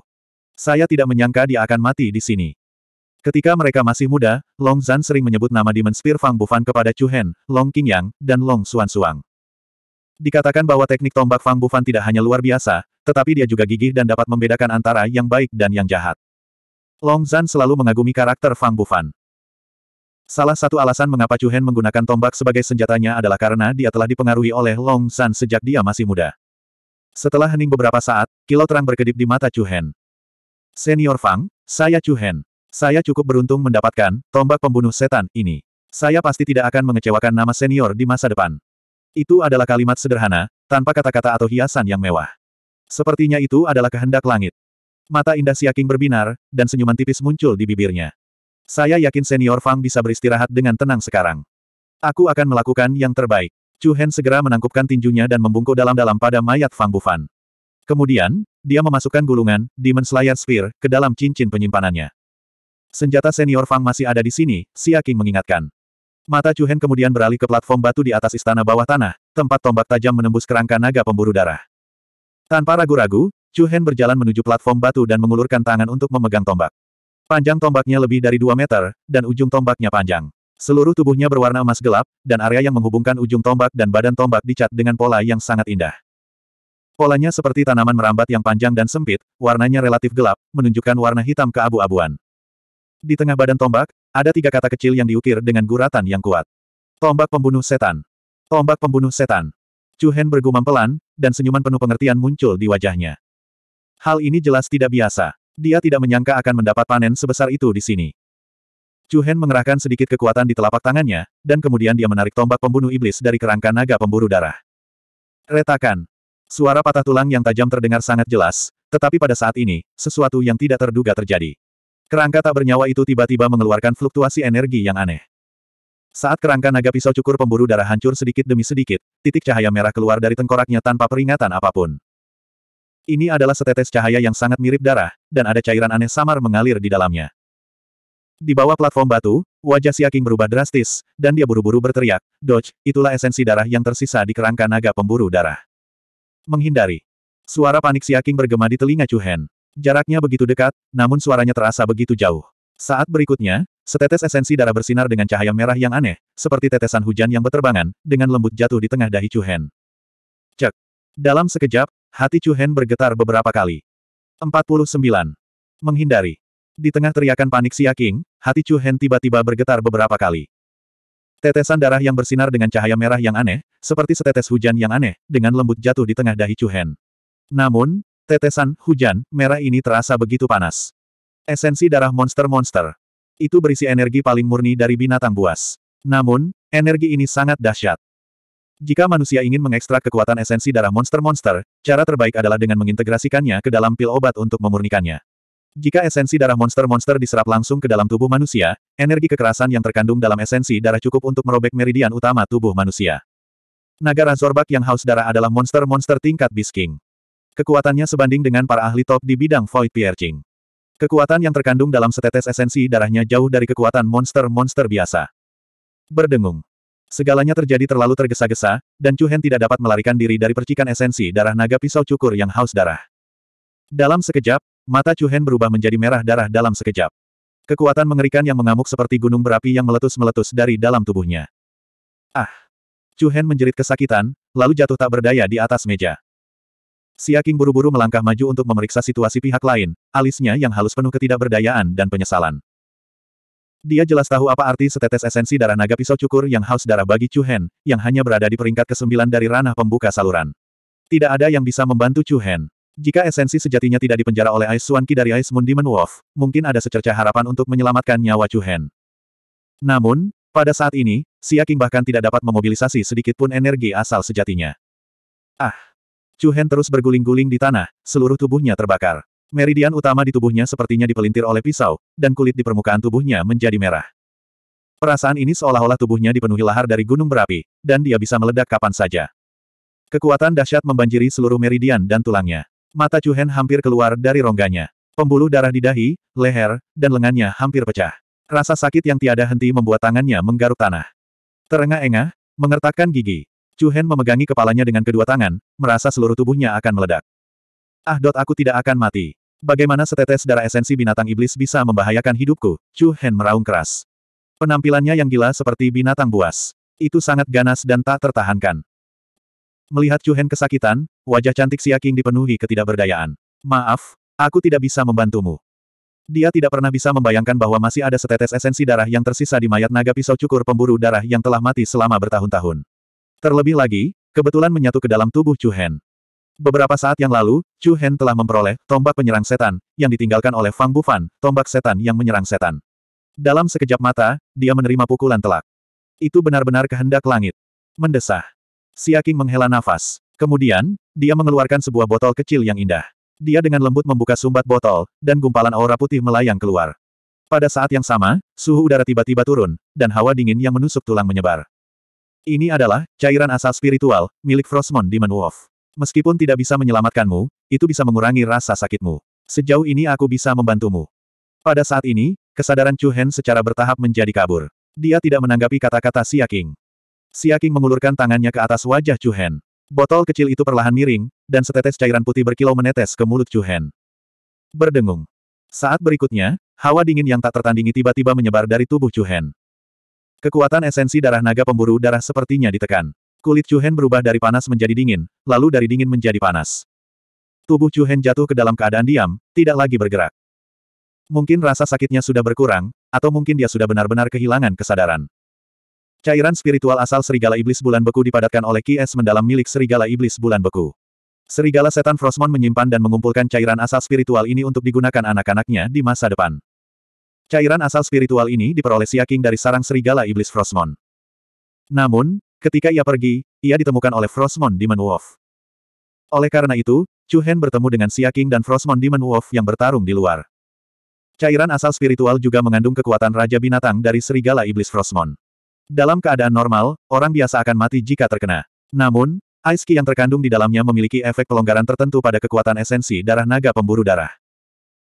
Saya tidak menyangka dia akan mati di sini. Ketika mereka masih muda, Long Zan sering menyebut nama Demon Spear Fang Bufan kepada Chu Hen, Long Yang, dan Long Xuan Suang. Dikatakan bahwa teknik tombak Fang Bufan tidak hanya luar biasa, tetapi dia juga gigih dan dapat membedakan antara yang baik dan yang jahat. Long Zan selalu mengagumi karakter Fang Bufan. Salah satu alasan mengapa Chu Hen menggunakan tombak sebagai senjatanya adalah karena dia telah dipengaruhi oleh Long Zan sejak dia masih muda. Setelah hening beberapa saat, kilau terang berkedip di mata Chu Hen. Senior Fang, saya Chu Hen. Saya cukup beruntung mendapatkan tombak pembunuh setan ini. Saya pasti tidak akan mengecewakan nama senior di masa depan. Itu adalah kalimat sederhana, tanpa kata-kata atau hiasan yang mewah. Sepertinya itu adalah kehendak langit. Mata indah Siaking berbinar, dan senyuman tipis muncul di bibirnya. Saya yakin senior Fang bisa beristirahat dengan tenang sekarang. Aku akan melakukan yang terbaik. Chu Hen segera menangkupkan tinjunya dan membungkuk dalam-dalam pada mayat Fang Bufan. Kemudian, dia memasukkan gulungan, Demon Slayer Spear, ke dalam cincin penyimpanannya. Senjata senior Fang masih ada di sini, Siaking mengingatkan. Mata Chu Hen kemudian beralih ke platform batu di atas istana bawah tanah, tempat tombak tajam menembus kerangka naga pemburu darah. Tanpa ragu-ragu, Chu Hen berjalan menuju platform batu dan mengulurkan tangan untuk memegang tombak. Panjang tombaknya lebih dari 2 meter, dan ujung tombaknya panjang. Seluruh tubuhnya berwarna emas gelap, dan area yang menghubungkan ujung tombak dan badan tombak dicat dengan pola yang sangat indah. Polanya seperti tanaman merambat yang panjang dan sempit, warnanya relatif gelap, menunjukkan warna hitam keabu-abuan. Di tengah badan tombak, ada tiga kata kecil yang diukir dengan guratan yang kuat. Tombak pembunuh setan. Tombak pembunuh setan. Chu Hen bergumam pelan, dan senyuman penuh pengertian muncul di wajahnya. Hal ini jelas tidak biasa. Dia tidak menyangka akan mendapat panen sebesar itu di sini. Chu Hen mengerahkan sedikit kekuatan di telapak tangannya, dan kemudian dia menarik tombak pembunuh iblis dari kerangka naga pemburu darah. Retakan. Suara patah tulang yang tajam terdengar sangat jelas, tetapi pada saat ini, sesuatu yang tidak terduga terjadi. Kerangka tak bernyawa itu tiba-tiba mengeluarkan fluktuasi energi yang aneh. Saat kerangka naga pisau cukur pemburu darah hancur sedikit demi sedikit, titik cahaya merah keluar dari tengkoraknya tanpa peringatan apapun. Ini adalah setetes cahaya yang sangat mirip darah, dan ada cairan aneh samar mengalir di dalamnya. Di bawah platform batu, wajah Siaking berubah drastis, dan dia buru-buru berteriak, Dodge, itulah esensi darah yang tersisa di kerangka naga pemburu darah. Menghindari. Suara panik Siaking bergema di telinga Chuhen. Jaraknya begitu dekat, namun suaranya terasa begitu jauh. Saat berikutnya, setetes esensi darah bersinar dengan cahaya merah yang aneh, seperti tetesan hujan yang berterbangan, dengan lembut jatuh di tengah dahi Chuhen. Cek. Dalam sekejap, Hati Chu Hen bergetar beberapa kali. 49. Menghindari. Di tengah teriakan panik Xia King, hati Chu Hen tiba-tiba bergetar beberapa kali. Tetesan darah yang bersinar dengan cahaya merah yang aneh, seperti setetes hujan yang aneh, dengan lembut jatuh di tengah dahi Chu Hen. Namun, tetesan hujan merah ini terasa begitu panas. Esensi darah monster-monster. Itu berisi energi paling murni dari binatang buas. Namun, energi ini sangat dahsyat. Jika manusia ingin mengekstrak kekuatan esensi darah monster-monster, cara terbaik adalah dengan mengintegrasikannya ke dalam pil obat untuk memurnikannya. Jika esensi darah monster-monster diserap langsung ke dalam tubuh manusia, energi kekerasan yang terkandung dalam esensi darah cukup untuk merobek meridian utama tubuh manusia. Naga Razorback yang haus darah adalah monster-monster tingkat Bisking. Kekuatannya sebanding dengan para ahli top di bidang Void Piercing. Kekuatan yang terkandung dalam setetes esensi darahnya jauh dari kekuatan monster-monster biasa. Berdengung. Segalanya terjadi terlalu tergesa-gesa, dan Chu Hen tidak dapat melarikan diri dari percikan esensi darah naga pisau cukur yang haus darah. Dalam sekejap, mata Chu Hen berubah menjadi merah darah dalam sekejap. Kekuatan mengerikan yang mengamuk seperti gunung berapi yang meletus-meletus dari dalam tubuhnya. Ah! Chu Hen menjerit kesakitan, lalu jatuh tak berdaya di atas meja. Xia King buru-buru melangkah maju untuk memeriksa situasi pihak lain, alisnya yang halus penuh ketidakberdayaan dan penyesalan. Dia jelas tahu apa arti setetes esensi darah naga pisau cukur yang haus darah bagi Chu Hen, yang hanya berada di peringkat ke-9 dari ranah pembuka saluran. Tidak ada yang bisa membantu Chu Hen. Jika esensi sejatinya tidak dipenjara oleh Ice Swan Ki dari Ice Moon Demon Wolf, mungkin ada secerca harapan untuk menyelamatkan nyawa Chu Hen. Namun, pada saat ini, Xia King bahkan tidak dapat memobilisasi sedikit pun energi asal sejatinya. Ah! Chu Hen terus berguling-guling di tanah, seluruh tubuhnya terbakar. Meridian utama di tubuhnya sepertinya dipelintir oleh pisau, dan kulit di permukaan tubuhnya menjadi merah. Perasaan ini seolah-olah tubuhnya dipenuhi lahar dari gunung berapi, dan dia bisa meledak kapan saja. Kekuatan dahsyat membanjiri seluruh meridian dan tulangnya. Mata Chuhen hampir keluar dari rongganya. Pembuluh darah di dahi, leher, dan lengannya hampir pecah. Rasa sakit yang tiada henti membuat tangannya menggaruk tanah. Terengah-engah, mengertakkan gigi. Chuhen memegangi kepalanya dengan kedua tangan, merasa seluruh tubuhnya akan meledak. Ah dot aku tidak akan mati. Bagaimana setetes darah esensi binatang iblis bisa membahayakan hidupku? Chu Hen meraung keras. Penampilannya yang gila seperti binatang buas. Itu sangat ganas dan tak tertahankan. Melihat Chu Hen kesakitan, wajah cantik Siaking dipenuhi ketidakberdayaan. Maaf, aku tidak bisa membantumu. Dia tidak pernah bisa membayangkan bahwa masih ada setetes esensi darah yang tersisa di mayat naga pisau cukur pemburu darah yang telah mati selama bertahun-tahun. Terlebih lagi, kebetulan menyatu ke dalam tubuh Chu Hen. Beberapa saat yang lalu, Chu Hen telah memperoleh tombak penyerang setan, yang ditinggalkan oleh Fang Bufan, tombak setan yang menyerang setan. Dalam sekejap mata, dia menerima pukulan telak. Itu benar-benar kehendak langit. Mendesah. Si Aking menghela nafas. Kemudian, dia mengeluarkan sebuah botol kecil yang indah. Dia dengan lembut membuka sumbat botol, dan gumpalan aura putih melayang keluar. Pada saat yang sama, suhu udara tiba-tiba turun, dan hawa dingin yang menusuk tulang menyebar. Ini adalah cairan asal spiritual milik Frostmon Demon Wolf. Meskipun tidak bisa menyelamatkanmu, itu bisa mengurangi rasa sakitmu. Sejauh ini aku bisa membantumu. Pada saat ini, kesadaran Chu Hen secara bertahap menjadi kabur. Dia tidak menanggapi kata-kata Xia King. Xia King mengulurkan tangannya ke atas wajah Chu Hen. Botol kecil itu perlahan miring, dan setetes cairan putih berkilau menetes ke mulut Chu Hen. Berdengung. Saat berikutnya, hawa dingin yang tak tertandingi tiba-tiba menyebar dari tubuh Chu Hen. Kekuatan esensi darah naga pemburu darah sepertinya ditekan. Kulit Chuhen berubah dari panas menjadi dingin, lalu dari dingin menjadi panas. Tubuh Chuhen jatuh ke dalam keadaan diam, tidak lagi bergerak. Mungkin rasa sakitnya sudah berkurang, atau mungkin dia sudah benar-benar kehilangan kesadaran. Cairan spiritual asal serigala iblis bulan beku dipadatkan oleh Ki Es mendalam milik serigala iblis bulan beku. Serigala setan Frostmon menyimpan dan mengumpulkan cairan asal spiritual ini untuk digunakan anak-anaknya di masa depan. Cairan asal spiritual ini diperoleh Siaking dari sarang serigala iblis Frostmon. Namun, Ketika ia pergi, ia ditemukan oleh Frostmon Demon Wolf. Oleh karena itu, Chu Hen bertemu dengan King dan Frostmon Demon Wolf yang bertarung di luar. Cairan asal spiritual juga mengandung kekuatan Raja Binatang dari Serigala Iblis Frostmon. Dalam keadaan normal, orang biasa akan mati jika terkena. Namun, Ice Key yang terkandung di dalamnya memiliki efek pelonggaran tertentu pada kekuatan esensi darah naga pemburu darah.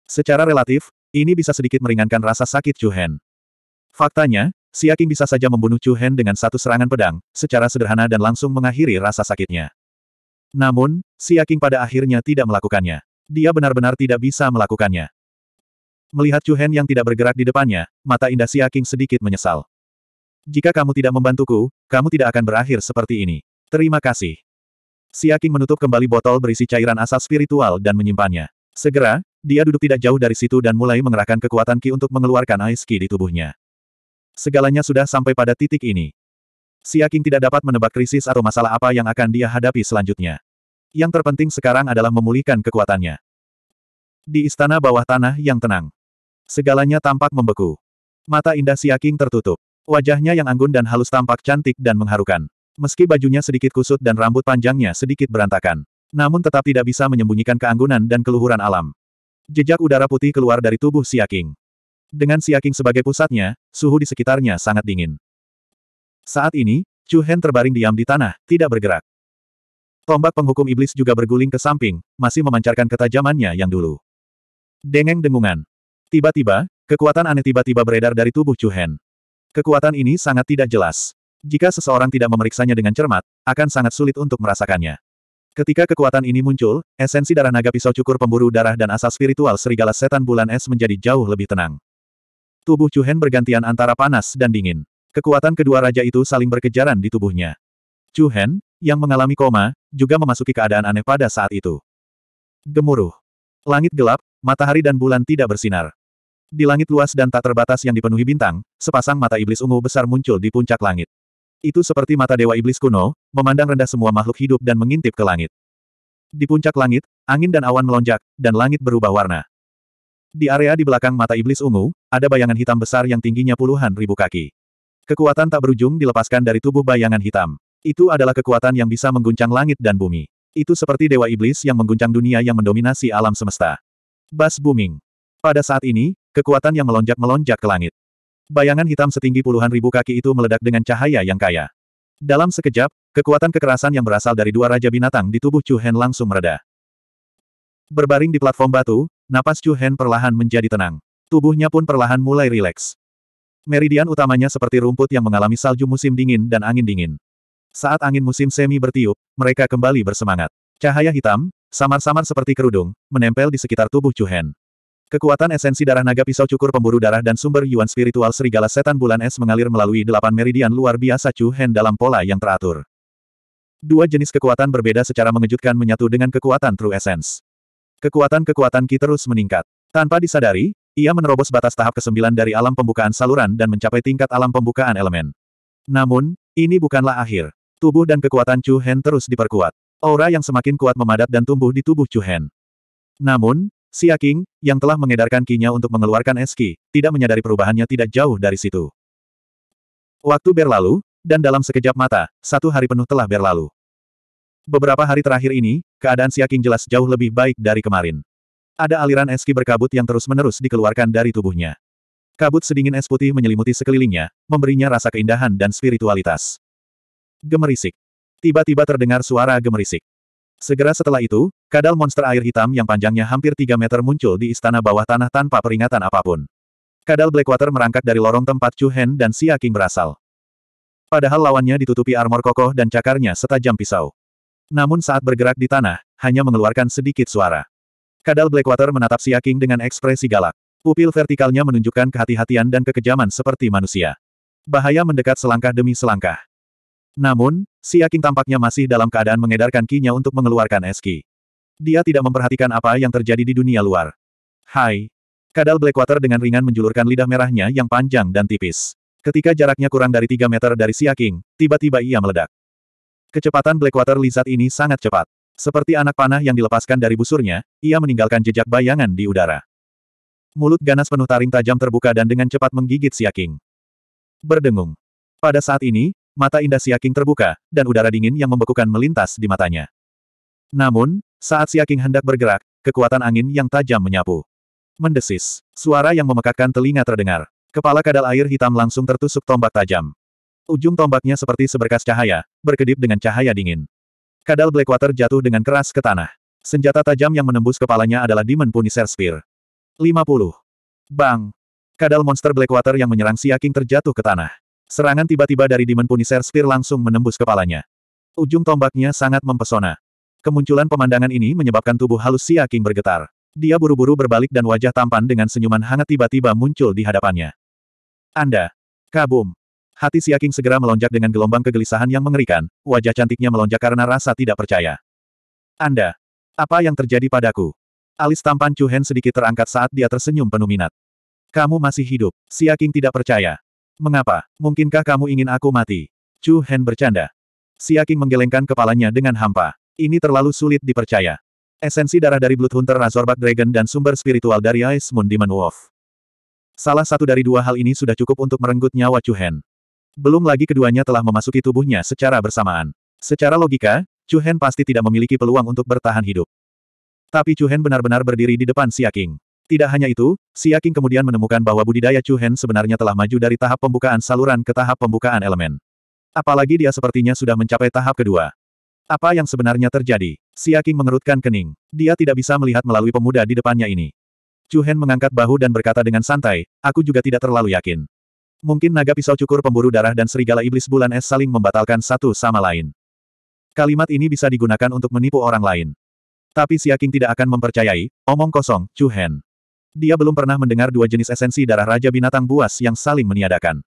Secara relatif, ini bisa sedikit meringankan rasa sakit Chu Hen. Faktanya, Siaking bisa saja membunuh Chu Hen dengan satu serangan pedang, secara sederhana dan langsung mengakhiri rasa sakitnya. Namun, Siaking pada akhirnya tidak melakukannya. Dia benar-benar tidak bisa melakukannya. Melihat Chu Hen yang tidak bergerak di depannya, mata indah Siaking sedikit menyesal. Jika kamu tidak membantuku, kamu tidak akan berakhir seperti ini. Terima kasih. Siaking menutup kembali botol berisi cairan asal spiritual dan menyimpannya. Segera, dia duduk tidak jauh dari situ dan mulai mengerahkan kekuatan Ki untuk mengeluarkan Ice Ki di tubuhnya. Segalanya sudah sampai pada titik ini. Siaking tidak dapat menebak krisis atau masalah apa yang akan dia hadapi selanjutnya. Yang terpenting sekarang adalah memulihkan kekuatannya. Di istana bawah tanah yang tenang. Segalanya tampak membeku. Mata indah Siaking tertutup. Wajahnya yang anggun dan halus tampak cantik dan mengharukan. Meski bajunya sedikit kusut dan rambut panjangnya sedikit berantakan. Namun tetap tidak bisa menyembunyikan keanggunan dan keluhuran alam. Jejak udara putih keluar dari tubuh Siaking. Dengan Siaking sebagai pusatnya, suhu di sekitarnya sangat dingin. Saat ini, Chu Hen terbaring diam di tanah, tidak bergerak. Tombak penghukum iblis juga berguling ke samping, masih memancarkan ketajamannya yang dulu. Dengeng dengungan. Tiba-tiba, kekuatan aneh tiba-tiba beredar dari tubuh Chu Hen. Kekuatan ini sangat tidak jelas. Jika seseorang tidak memeriksanya dengan cermat, akan sangat sulit untuk merasakannya. Ketika kekuatan ini muncul, esensi darah naga pisau cukur pemburu darah dan asal spiritual serigala setan bulan es menjadi jauh lebih tenang. Tubuh Hen bergantian antara panas dan dingin. Kekuatan kedua raja itu saling berkejaran di tubuhnya. Hen, yang mengalami koma, juga memasuki keadaan aneh pada saat itu. Gemuruh. Langit gelap, matahari dan bulan tidak bersinar. Di langit luas dan tak terbatas yang dipenuhi bintang, sepasang mata iblis ungu besar muncul di puncak langit. Itu seperti mata dewa iblis kuno, memandang rendah semua makhluk hidup dan mengintip ke langit. Di puncak langit, angin dan awan melonjak, dan langit berubah warna. Di area di belakang mata iblis ungu, ada bayangan hitam besar yang tingginya puluhan ribu kaki. Kekuatan tak berujung dilepaskan dari tubuh bayangan hitam. Itu adalah kekuatan yang bisa mengguncang langit dan bumi. Itu seperti dewa iblis yang mengguncang dunia yang mendominasi alam semesta. Bas booming. Pada saat ini, kekuatan yang melonjak-melonjak ke langit. Bayangan hitam setinggi puluhan ribu kaki itu meledak dengan cahaya yang kaya. Dalam sekejap, kekuatan kekerasan yang berasal dari dua raja binatang di tubuh Chu Hen langsung mereda. Berbaring di platform batu, napas Chu Hen perlahan menjadi tenang. Tubuhnya pun perlahan mulai rileks. Meridian utamanya seperti rumput yang mengalami salju musim dingin dan angin dingin. Saat angin musim semi bertiup, mereka kembali bersemangat. Cahaya hitam, samar-samar seperti kerudung, menempel di sekitar tubuh Cuhen. Kekuatan esensi darah naga pisau cukur pemburu darah dan sumber yuan spiritual serigala setan bulan es mengalir melalui delapan meridian luar biasa Cuhen dalam pola yang teratur. Dua jenis kekuatan berbeda secara mengejutkan menyatu dengan kekuatan True Essence. Kekuatan-kekuatan Ki terus meningkat. Tanpa disadari, ia menerobos batas tahap ke-9 dari alam pembukaan saluran dan mencapai tingkat alam pembukaan elemen. Namun, ini bukanlah akhir. Tubuh dan kekuatan Chu Hen terus diperkuat. Aura yang semakin kuat memadat dan tumbuh di tubuh Chu Hen. Namun, Xia King, yang telah mengedarkan kinya untuk mengeluarkan eski, tidak menyadari perubahannya tidak jauh dari situ. Waktu berlalu, dan dalam sekejap mata, satu hari penuh telah berlalu. Beberapa hari terakhir ini, keadaan Xia King jelas jauh lebih baik dari kemarin. Ada aliran es ki berkabut yang terus-menerus dikeluarkan dari tubuhnya. Kabut sedingin es putih menyelimuti sekelilingnya, memberinya rasa keindahan dan spiritualitas. Gemerisik. Tiba-tiba terdengar suara gemerisik. Segera setelah itu, kadal monster air hitam yang panjangnya hampir 3 meter muncul di istana bawah tanah tanpa peringatan apapun. Kadal Blackwater merangkak dari lorong tempat Chu Hen dan Xia King berasal. Padahal lawannya ditutupi armor kokoh dan cakarnya setajam pisau. Namun saat bergerak di tanah, hanya mengeluarkan sedikit suara. Kadal Blackwater menatap Xia Qing dengan ekspresi galak. Pupil vertikalnya menunjukkan kehati-hatian dan kekejaman seperti manusia. Bahaya mendekat selangkah demi selangkah. Namun, Xia Qing tampaknya masih dalam keadaan mengedarkan kinya untuk mengeluarkan eski. Dia tidak memperhatikan apa yang terjadi di dunia luar. Hai. Kadal Blackwater dengan ringan menjulurkan lidah merahnya yang panjang dan tipis. Ketika jaraknya kurang dari 3 meter dari Xia Qing, tiba-tiba ia meledak. Kecepatan Blackwater Lizard ini sangat cepat. Seperti anak panah yang dilepaskan dari busurnya, ia meninggalkan jejak bayangan di udara. Mulut ganas penuh taring tajam terbuka dan dengan cepat menggigit Siaking. Berdengung. Pada saat ini, mata indah Siaking terbuka, dan udara dingin yang membekukan melintas di matanya. Namun, saat Siaking hendak bergerak, kekuatan angin yang tajam menyapu. Mendesis. Suara yang memekakkan telinga terdengar. Kepala kadal air hitam langsung tertusuk tombak tajam. Ujung tombaknya seperti seberkas cahaya, berkedip dengan cahaya dingin. Kadal Blackwater jatuh dengan keras ke tanah. Senjata tajam yang menembus kepalanya adalah Demon Punisher Spear. 50. Bang! Kadal monster Blackwater yang menyerang King terjatuh ke tanah. Serangan tiba-tiba dari Demon Punisher Spear langsung menembus kepalanya. Ujung tombaknya sangat mempesona. Kemunculan pemandangan ini menyebabkan tubuh halus King bergetar. Dia buru-buru berbalik dan wajah tampan dengan senyuman hangat tiba-tiba muncul di hadapannya. Anda. Kabum. Hati Siaking segera melonjak dengan gelombang kegelisahan yang mengerikan, wajah cantiknya melonjak karena rasa tidak percaya. Anda! Apa yang terjadi padaku? Alis tampan Chu Hen sedikit terangkat saat dia tersenyum penuh minat. Kamu masih hidup, Siaking tidak percaya. Mengapa? Mungkinkah kamu ingin aku mati? Chu Hen bercanda. Siaking menggelengkan kepalanya dengan hampa. Ini terlalu sulit dipercaya. Esensi darah dari Blood Hunter Razorback Dragon dan sumber spiritual dari Ice Moon Demon Wolf. Salah satu dari dua hal ini sudah cukup untuk merenggut nyawa Chu Hen. Belum lagi keduanya telah memasuki tubuhnya secara bersamaan. Secara logika, Chu Hen pasti tidak memiliki peluang untuk bertahan hidup. Tapi Chu Hen benar-benar berdiri di depan Xia King. Tidak hanya itu, Xia King kemudian menemukan bahwa budidaya Chu Hen sebenarnya telah maju dari tahap pembukaan saluran ke tahap pembukaan elemen. Apalagi dia sepertinya sudah mencapai tahap kedua. Apa yang sebenarnya terjadi? Xia King mengerutkan kening. Dia tidak bisa melihat melalui pemuda di depannya ini. Chu Hen mengangkat bahu dan berkata dengan santai, aku juga tidak terlalu yakin. Mungkin naga pisau cukur pemburu darah dan serigala iblis bulan es saling membatalkan satu sama lain. Kalimat ini bisa digunakan untuk menipu orang lain. Tapi Siaking tidak akan mempercayai, omong kosong, Chu Hen. Dia belum pernah mendengar dua jenis esensi darah Raja Binatang Buas yang saling meniadakan.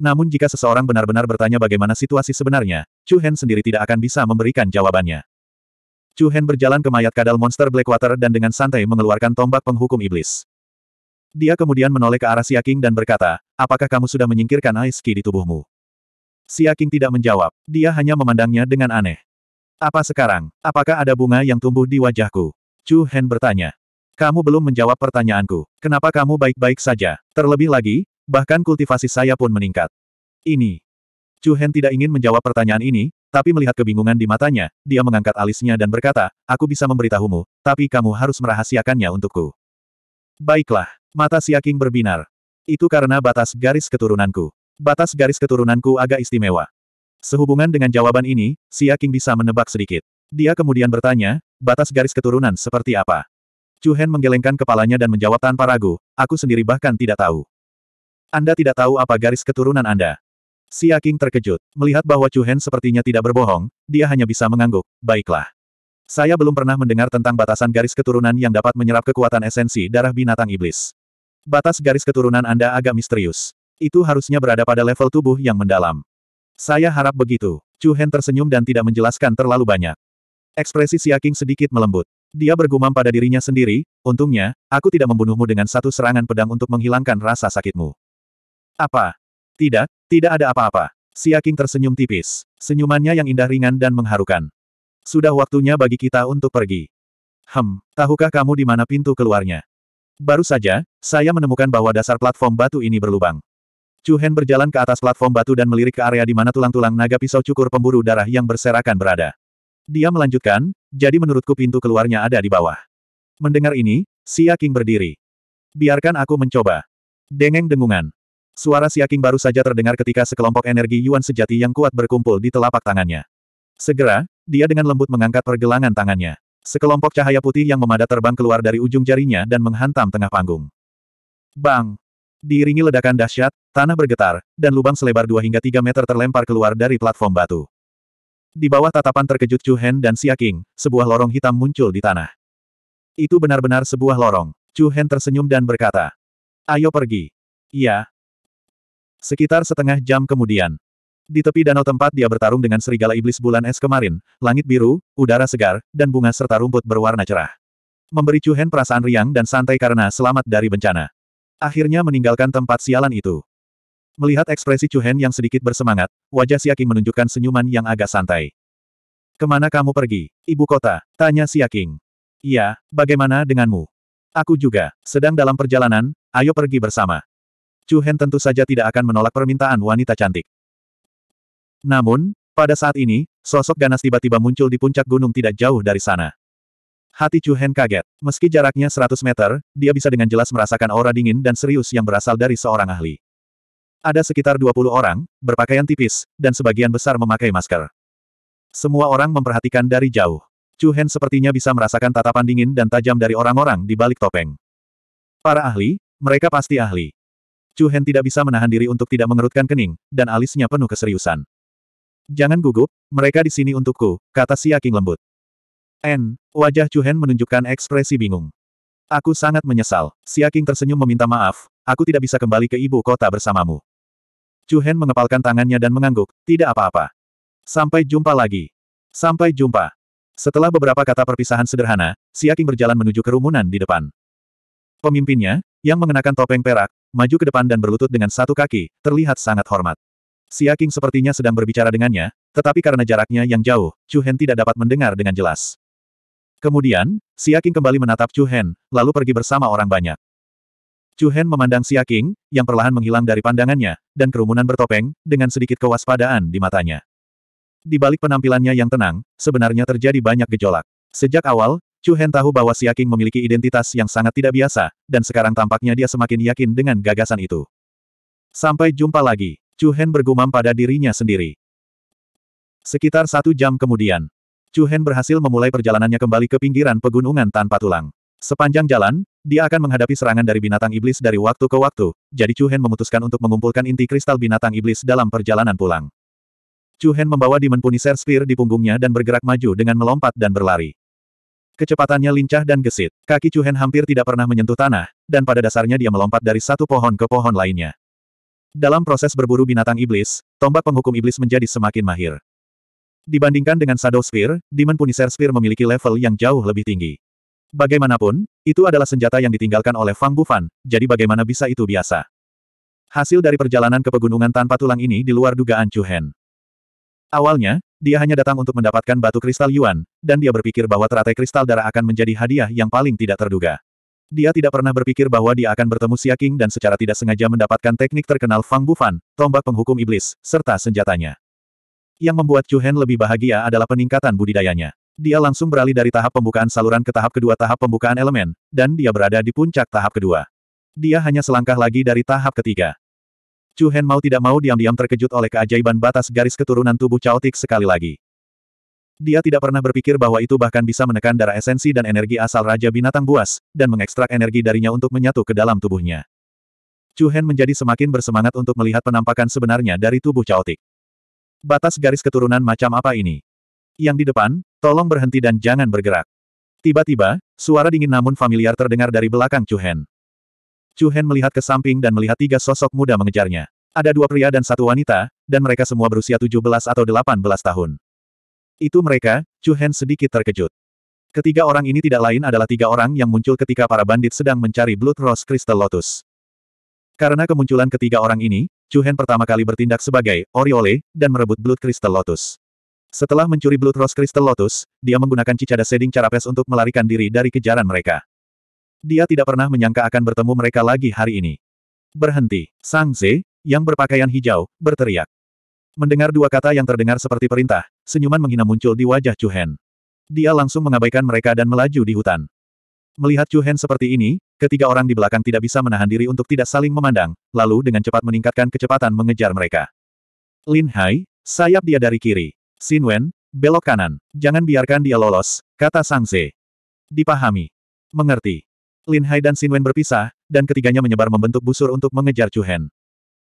Namun jika seseorang benar-benar bertanya bagaimana situasi sebenarnya, Chu Hen sendiri tidak akan bisa memberikan jawabannya. Chu Hen berjalan ke mayat kadal monster Blackwater dan dengan santai mengeluarkan tombak penghukum iblis. Dia kemudian menoleh ke arah Siaking dan berkata, apakah kamu sudah menyingkirkan Ice di tubuhmu? Siaking tidak menjawab, dia hanya memandangnya dengan aneh. Apa sekarang? Apakah ada bunga yang tumbuh di wajahku? Chu Hen bertanya. Kamu belum menjawab pertanyaanku. Kenapa kamu baik-baik saja? Terlebih lagi, bahkan kultivasi saya pun meningkat. Ini. Chu Hen tidak ingin menjawab pertanyaan ini, tapi melihat kebingungan di matanya, dia mengangkat alisnya dan berkata, aku bisa memberitahumu, tapi kamu harus merahasiakannya untukku. Baiklah, mata Siaking berbinar. Itu karena batas garis keturunanku. Batas garis keturunanku agak istimewa. Sehubungan dengan jawaban ini, Siaking bisa menebak sedikit. Dia kemudian bertanya, batas garis keturunan seperti apa? Chu Hen menggelengkan kepalanya dan menjawab tanpa ragu, aku sendiri bahkan tidak tahu. Anda tidak tahu apa garis keturunan Anda. Siaking terkejut, melihat bahwa Chu Hen sepertinya tidak berbohong, dia hanya bisa mengangguk, baiklah. Saya belum pernah mendengar tentang batasan garis keturunan yang dapat menyerap kekuatan esensi darah binatang iblis. Batas garis keturunan Anda agak misterius. Itu harusnya berada pada level tubuh yang mendalam. Saya harap begitu. Chu Hen tersenyum dan tidak menjelaskan terlalu banyak. Ekspresi King sedikit melembut. Dia bergumam pada dirinya sendiri, untungnya, aku tidak membunuhmu dengan satu serangan pedang untuk menghilangkan rasa sakitmu. Apa? Tidak, tidak ada apa-apa. King tersenyum tipis. Senyumannya yang indah ringan dan mengharukan. Sudah waktunya bagi kita untuk pergi. Hem, tahukah kamu di mana pintu keluarnya? Baru saja, saya menemukan bahwa dasar platform batu ini berlubang. Chu Hen berjalan ke atas platform batu dan melirik ke area di mana tulang-tulang naga pisau cukur pemburu darah yang berserakan berada. Dia melanjutkan, jadi menurutku pintu keluarnya ada di bawah. Mendengar ini, Xia King berdiri. Biarkan aku mencoba. Dengeng dengungan. Suara Xia King baru saja terdengar ketika sekelompok energi Yuan sejati yang kuat berkumpul di telapak tangannya. Segera, dia dengan lembut mengangkat pergelangan tangannya. Sekelompok cahaya putih yang memadat terbang keluar dari ujung jarinya dan menghantam tengah panggung. Bang! Diiringi ledakan dahsyat, tanah bergetar, dan lubang selebar 2 hingga 3 meter terlempar keluar dari platform batu. Di bawah tatapan terkejut Chu Hen dan Xia King, sebuah lorong hitam muncul di tanah. Itu benar-benar sebuah lorong. Chu Hen tersenyum dan berkata, Ayo pergi. Iya. Sekitar setengah jam kemudian, di tepi danau tempat dia bertarung dengan serigala iblis bulan es kemarin, langit biru, udara segar, dan bunga serta rumput berwarna cerah. Memberi Chu perasaan riang dan santai karena selamat dari bencana. Akhirnya meninggalkan tempat sialan itu. Melihat ekspresi Chu yang sedikit bersemangat, wajah Siaking menunjukkan senyuman yang agak santai. Kemana kamu pergi, ibu kota? Tanya Siaking. Iya, bagaimana denganmu? Aku juga, sedang dalam perjalanan, ayo pergi bersama. Chu tentu saja tidak akan menolak permintaan wanita cantik. Namun, pada saat ini, sosok ganas tiba-tiba muncul di puncak gunung tidak jauh dari sana. Hati Chu Hen kaget. Meski jaraknya 100 meter, dia bisa dengan jelas merasakan aura dingin dan serius yang berasal dari seorang ahli. Ada sekitar 20 orang, berpakaian tipis, dan sebagian besar memakai masker. Semua orang memperhatikan dari jauh. Chu Hen sepertinya bisa merasakan tatapan dingin dan tajam dari orang-orang di balik topeng. Para ahli, mereka pasti ahli. Chu Hen tidak bisa menahan diri untuk tidak mengerutkan kening, dan alisnya penuh keseriusan. Jangan gugup, mereka di sini untukku, kata si Aking lembut. N, wajah Hen menunjukkan ekspresi bingung. Aku sangat menyesal. Si Aking tersenyum meminta maaf, aku tidak bisa kembali ke ibu kota bersamamu. Chu Hen mengepalkan tangannya dan mengangguk, tidak apa-apa. Sampai jumpa lagi. Sampai jumpa. Setelah beberapa kata perpisahan sederhana, si Aking berjalan menuju kerumunan di depan. Pemimpinnya, yang mengenakan topeng perak, maju ke depan dan berlutut dengan satu kaki, terlihat sangat hormat. Xia King sepertinya sedang berbicara dengannya, tetapi karena jaraknya yang jauh, Chu Hen tidak dapat mendengar dengan jelas. Kemudian, Xia King kembali menatap Chu Hen, lalu pergi bersama orang banyak. Chu Hen memandang Xia King, yang perlahan menghilang dari pandangannya, dan kerumunan bertopeng, dengan sedikit kewaspadaan di matanya. Di balik penampilannya yang tenang, sebenarnya terjadi banyak gejolak. Sejak awal, Chu Hen tahu bahwa Xia King memiliki identitas yang sangat tidak biasa, dan sekarang tampaknya dia semakin yakin dengan gagasan itu. Sampai jumpa lagi. Chu Hen bergumam pada dirinya sendiri. Sekitar satu jam kemudian, Chu Hen berhasil memulai perjalanannya kembali ke pinggiran pegunungan tanpa tulang. Sepanjang jalan, dia akan menghadapi serangan dari binatang iblis dari waktu ke waktu, jadi Chu Hen memutuskan untuk mengumpulkan inti kristal binatang iblis dalam perjalanan pulang. Chu Hen membawa Demon Punisher Spear di punggungnya dan bergerak maju dengan melompat dan berlari. Kecepatannya lincah dan gesit. Kaki Chu Hen hampir tidak pernah menyentuh tanah, dan pada dasarnya dia melompat dari satu pohon ke pohon lainnya. Dalam proses berburu binatang iblis, tombak penghukum iblis menjadi semakin mahir. Dibandingkan dengan Shadow Spear, Demon Punisher Spear memiliki level yang jauh lebih tinggi. Bagaimanapun, itu adalah senjata yang ditinggalkan oleh Fang Bufan, jadi bagaimana bisa itu biasa. Hasil dari perjalanan ke pegunungan tanpa tulang ini di luar dugaan Chu Hen. Awalnya, dia hanya datang untuk mendapatkan batu kristal Yuan, dan dia berpikir bahwa teratai kristal darah akan menjadi hadiah yang paling tidak terduga. Dia tidak pernah berpikir bahwa dia akan bertemu Siaking dan secara tidak sengaja mendapatkan teknik terkenal Fang Bufan, tombak penghukum iblis, serta senjatanya. Yang membuat Chu Hen lebih bahagia adalah peningkatan budidayanya. Dia langsung beralih dari tahap pembukaan saluran ke tahap kedua tahap pembukaan elemen, dan dia berada di puncak tahap kedua. Dia hanya selangkah lagi dari tahap ketiga. Chu Hen mau tidak mau diam-diam terkejut oleh keajaiban batas garis keturunan tubuh Chaotic sekali lagi. Dia tidak pernah berpikir bahwa itu bahkan bisa menekan darah esensi dan energi asal Raja Binatang Buas, dan mengekstrak energi darinya untuk menyatu ke dalam tubuhnya. Chu Hen menjadi semakin bersemangat untuk melihat penampakan sebenarnya dari tubuh caotik. Batas garis keturunan macam apa ini? Yang di depan, tolong berhenti dan jangan bergerak. Tiba-tiba, suara dingin namun familiar terdengar dari belakang Chu Hen. Chu Hen melihat ke samping dan melihat tiga sosok muda mengejarnya. Ada dua pria dan satu wanita, dan mereka semua berusia 17 atau 18 tahun. Itu mereka, Chu Hen sedikit terkejut. Ketiga orang ini tidak lain adalah tiga orang yang muncul ketika para bandit sedang mencari Blood Rose Crystal Lotus. Karena kemunculan ketiga orang ini, Chu Hen pertama kali bertindak sebagai Oriole dan merebut Blood Crystal Lotus. Setelah mencuri Blood Rose Crystal Lotus, dia menggunakan Cicada Seding Carapes untuk melarikan diri dari kejaran mereka. Dia tidak pernah menyangka akan bertemu mereka lagi hari ini. Berhenti, Sang Ze, yang berpakaian hijau, berteriak. Mendengar dua kata yang terdengar seperti perintah, senyuman menghina muncul di wajah Chu Hen. Dia langsung mengabaikan mereka dan melaju di hutan. Melihat Chu Hen seperti ini, ketiga orang di belakang tidak bisa menahan diri untuk tidak saling memandang, lalu dengan cepat meningkatkan kecepatan mengejar mereka. Lin Hai, sayap dia dari kiri. Xin Wen, belok kanan. Jangan biarkan dia lolos, kata Sang Ze. Dipahami. Mengerti. Lin Hai dan Xin Wen berpisah, dan ketiganya menyebar membentuk busur untuk mengejar Chu Hen.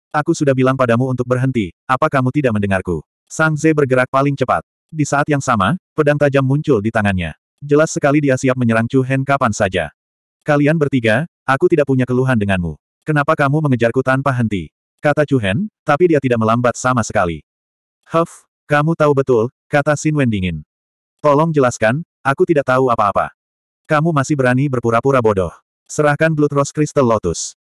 Aku sudah bilang padamu untuk berhenti, apa kamu tidak mendengarku? Sang Ze bergerak paling cepat. Di saat yang sama, pedang tajam muncul di tangannya. Jelas sekali dia siap menyerang Chu Hen kapan saja. Kalian bertiga, aku tidak punya keluhan denganmu. Kenapa kamu mengejarku tanpa henti? Kata Chu Hen, tapi dia tidak melambat sama sekali. Huff, kamu tahu betul, kata Xin Wen dingin. Tolong jelaskan, aku tidak tahu apa-apa. Kamu masih berani berpura-pura bodoh. Serahkan Blood Rose Crystal Lotus.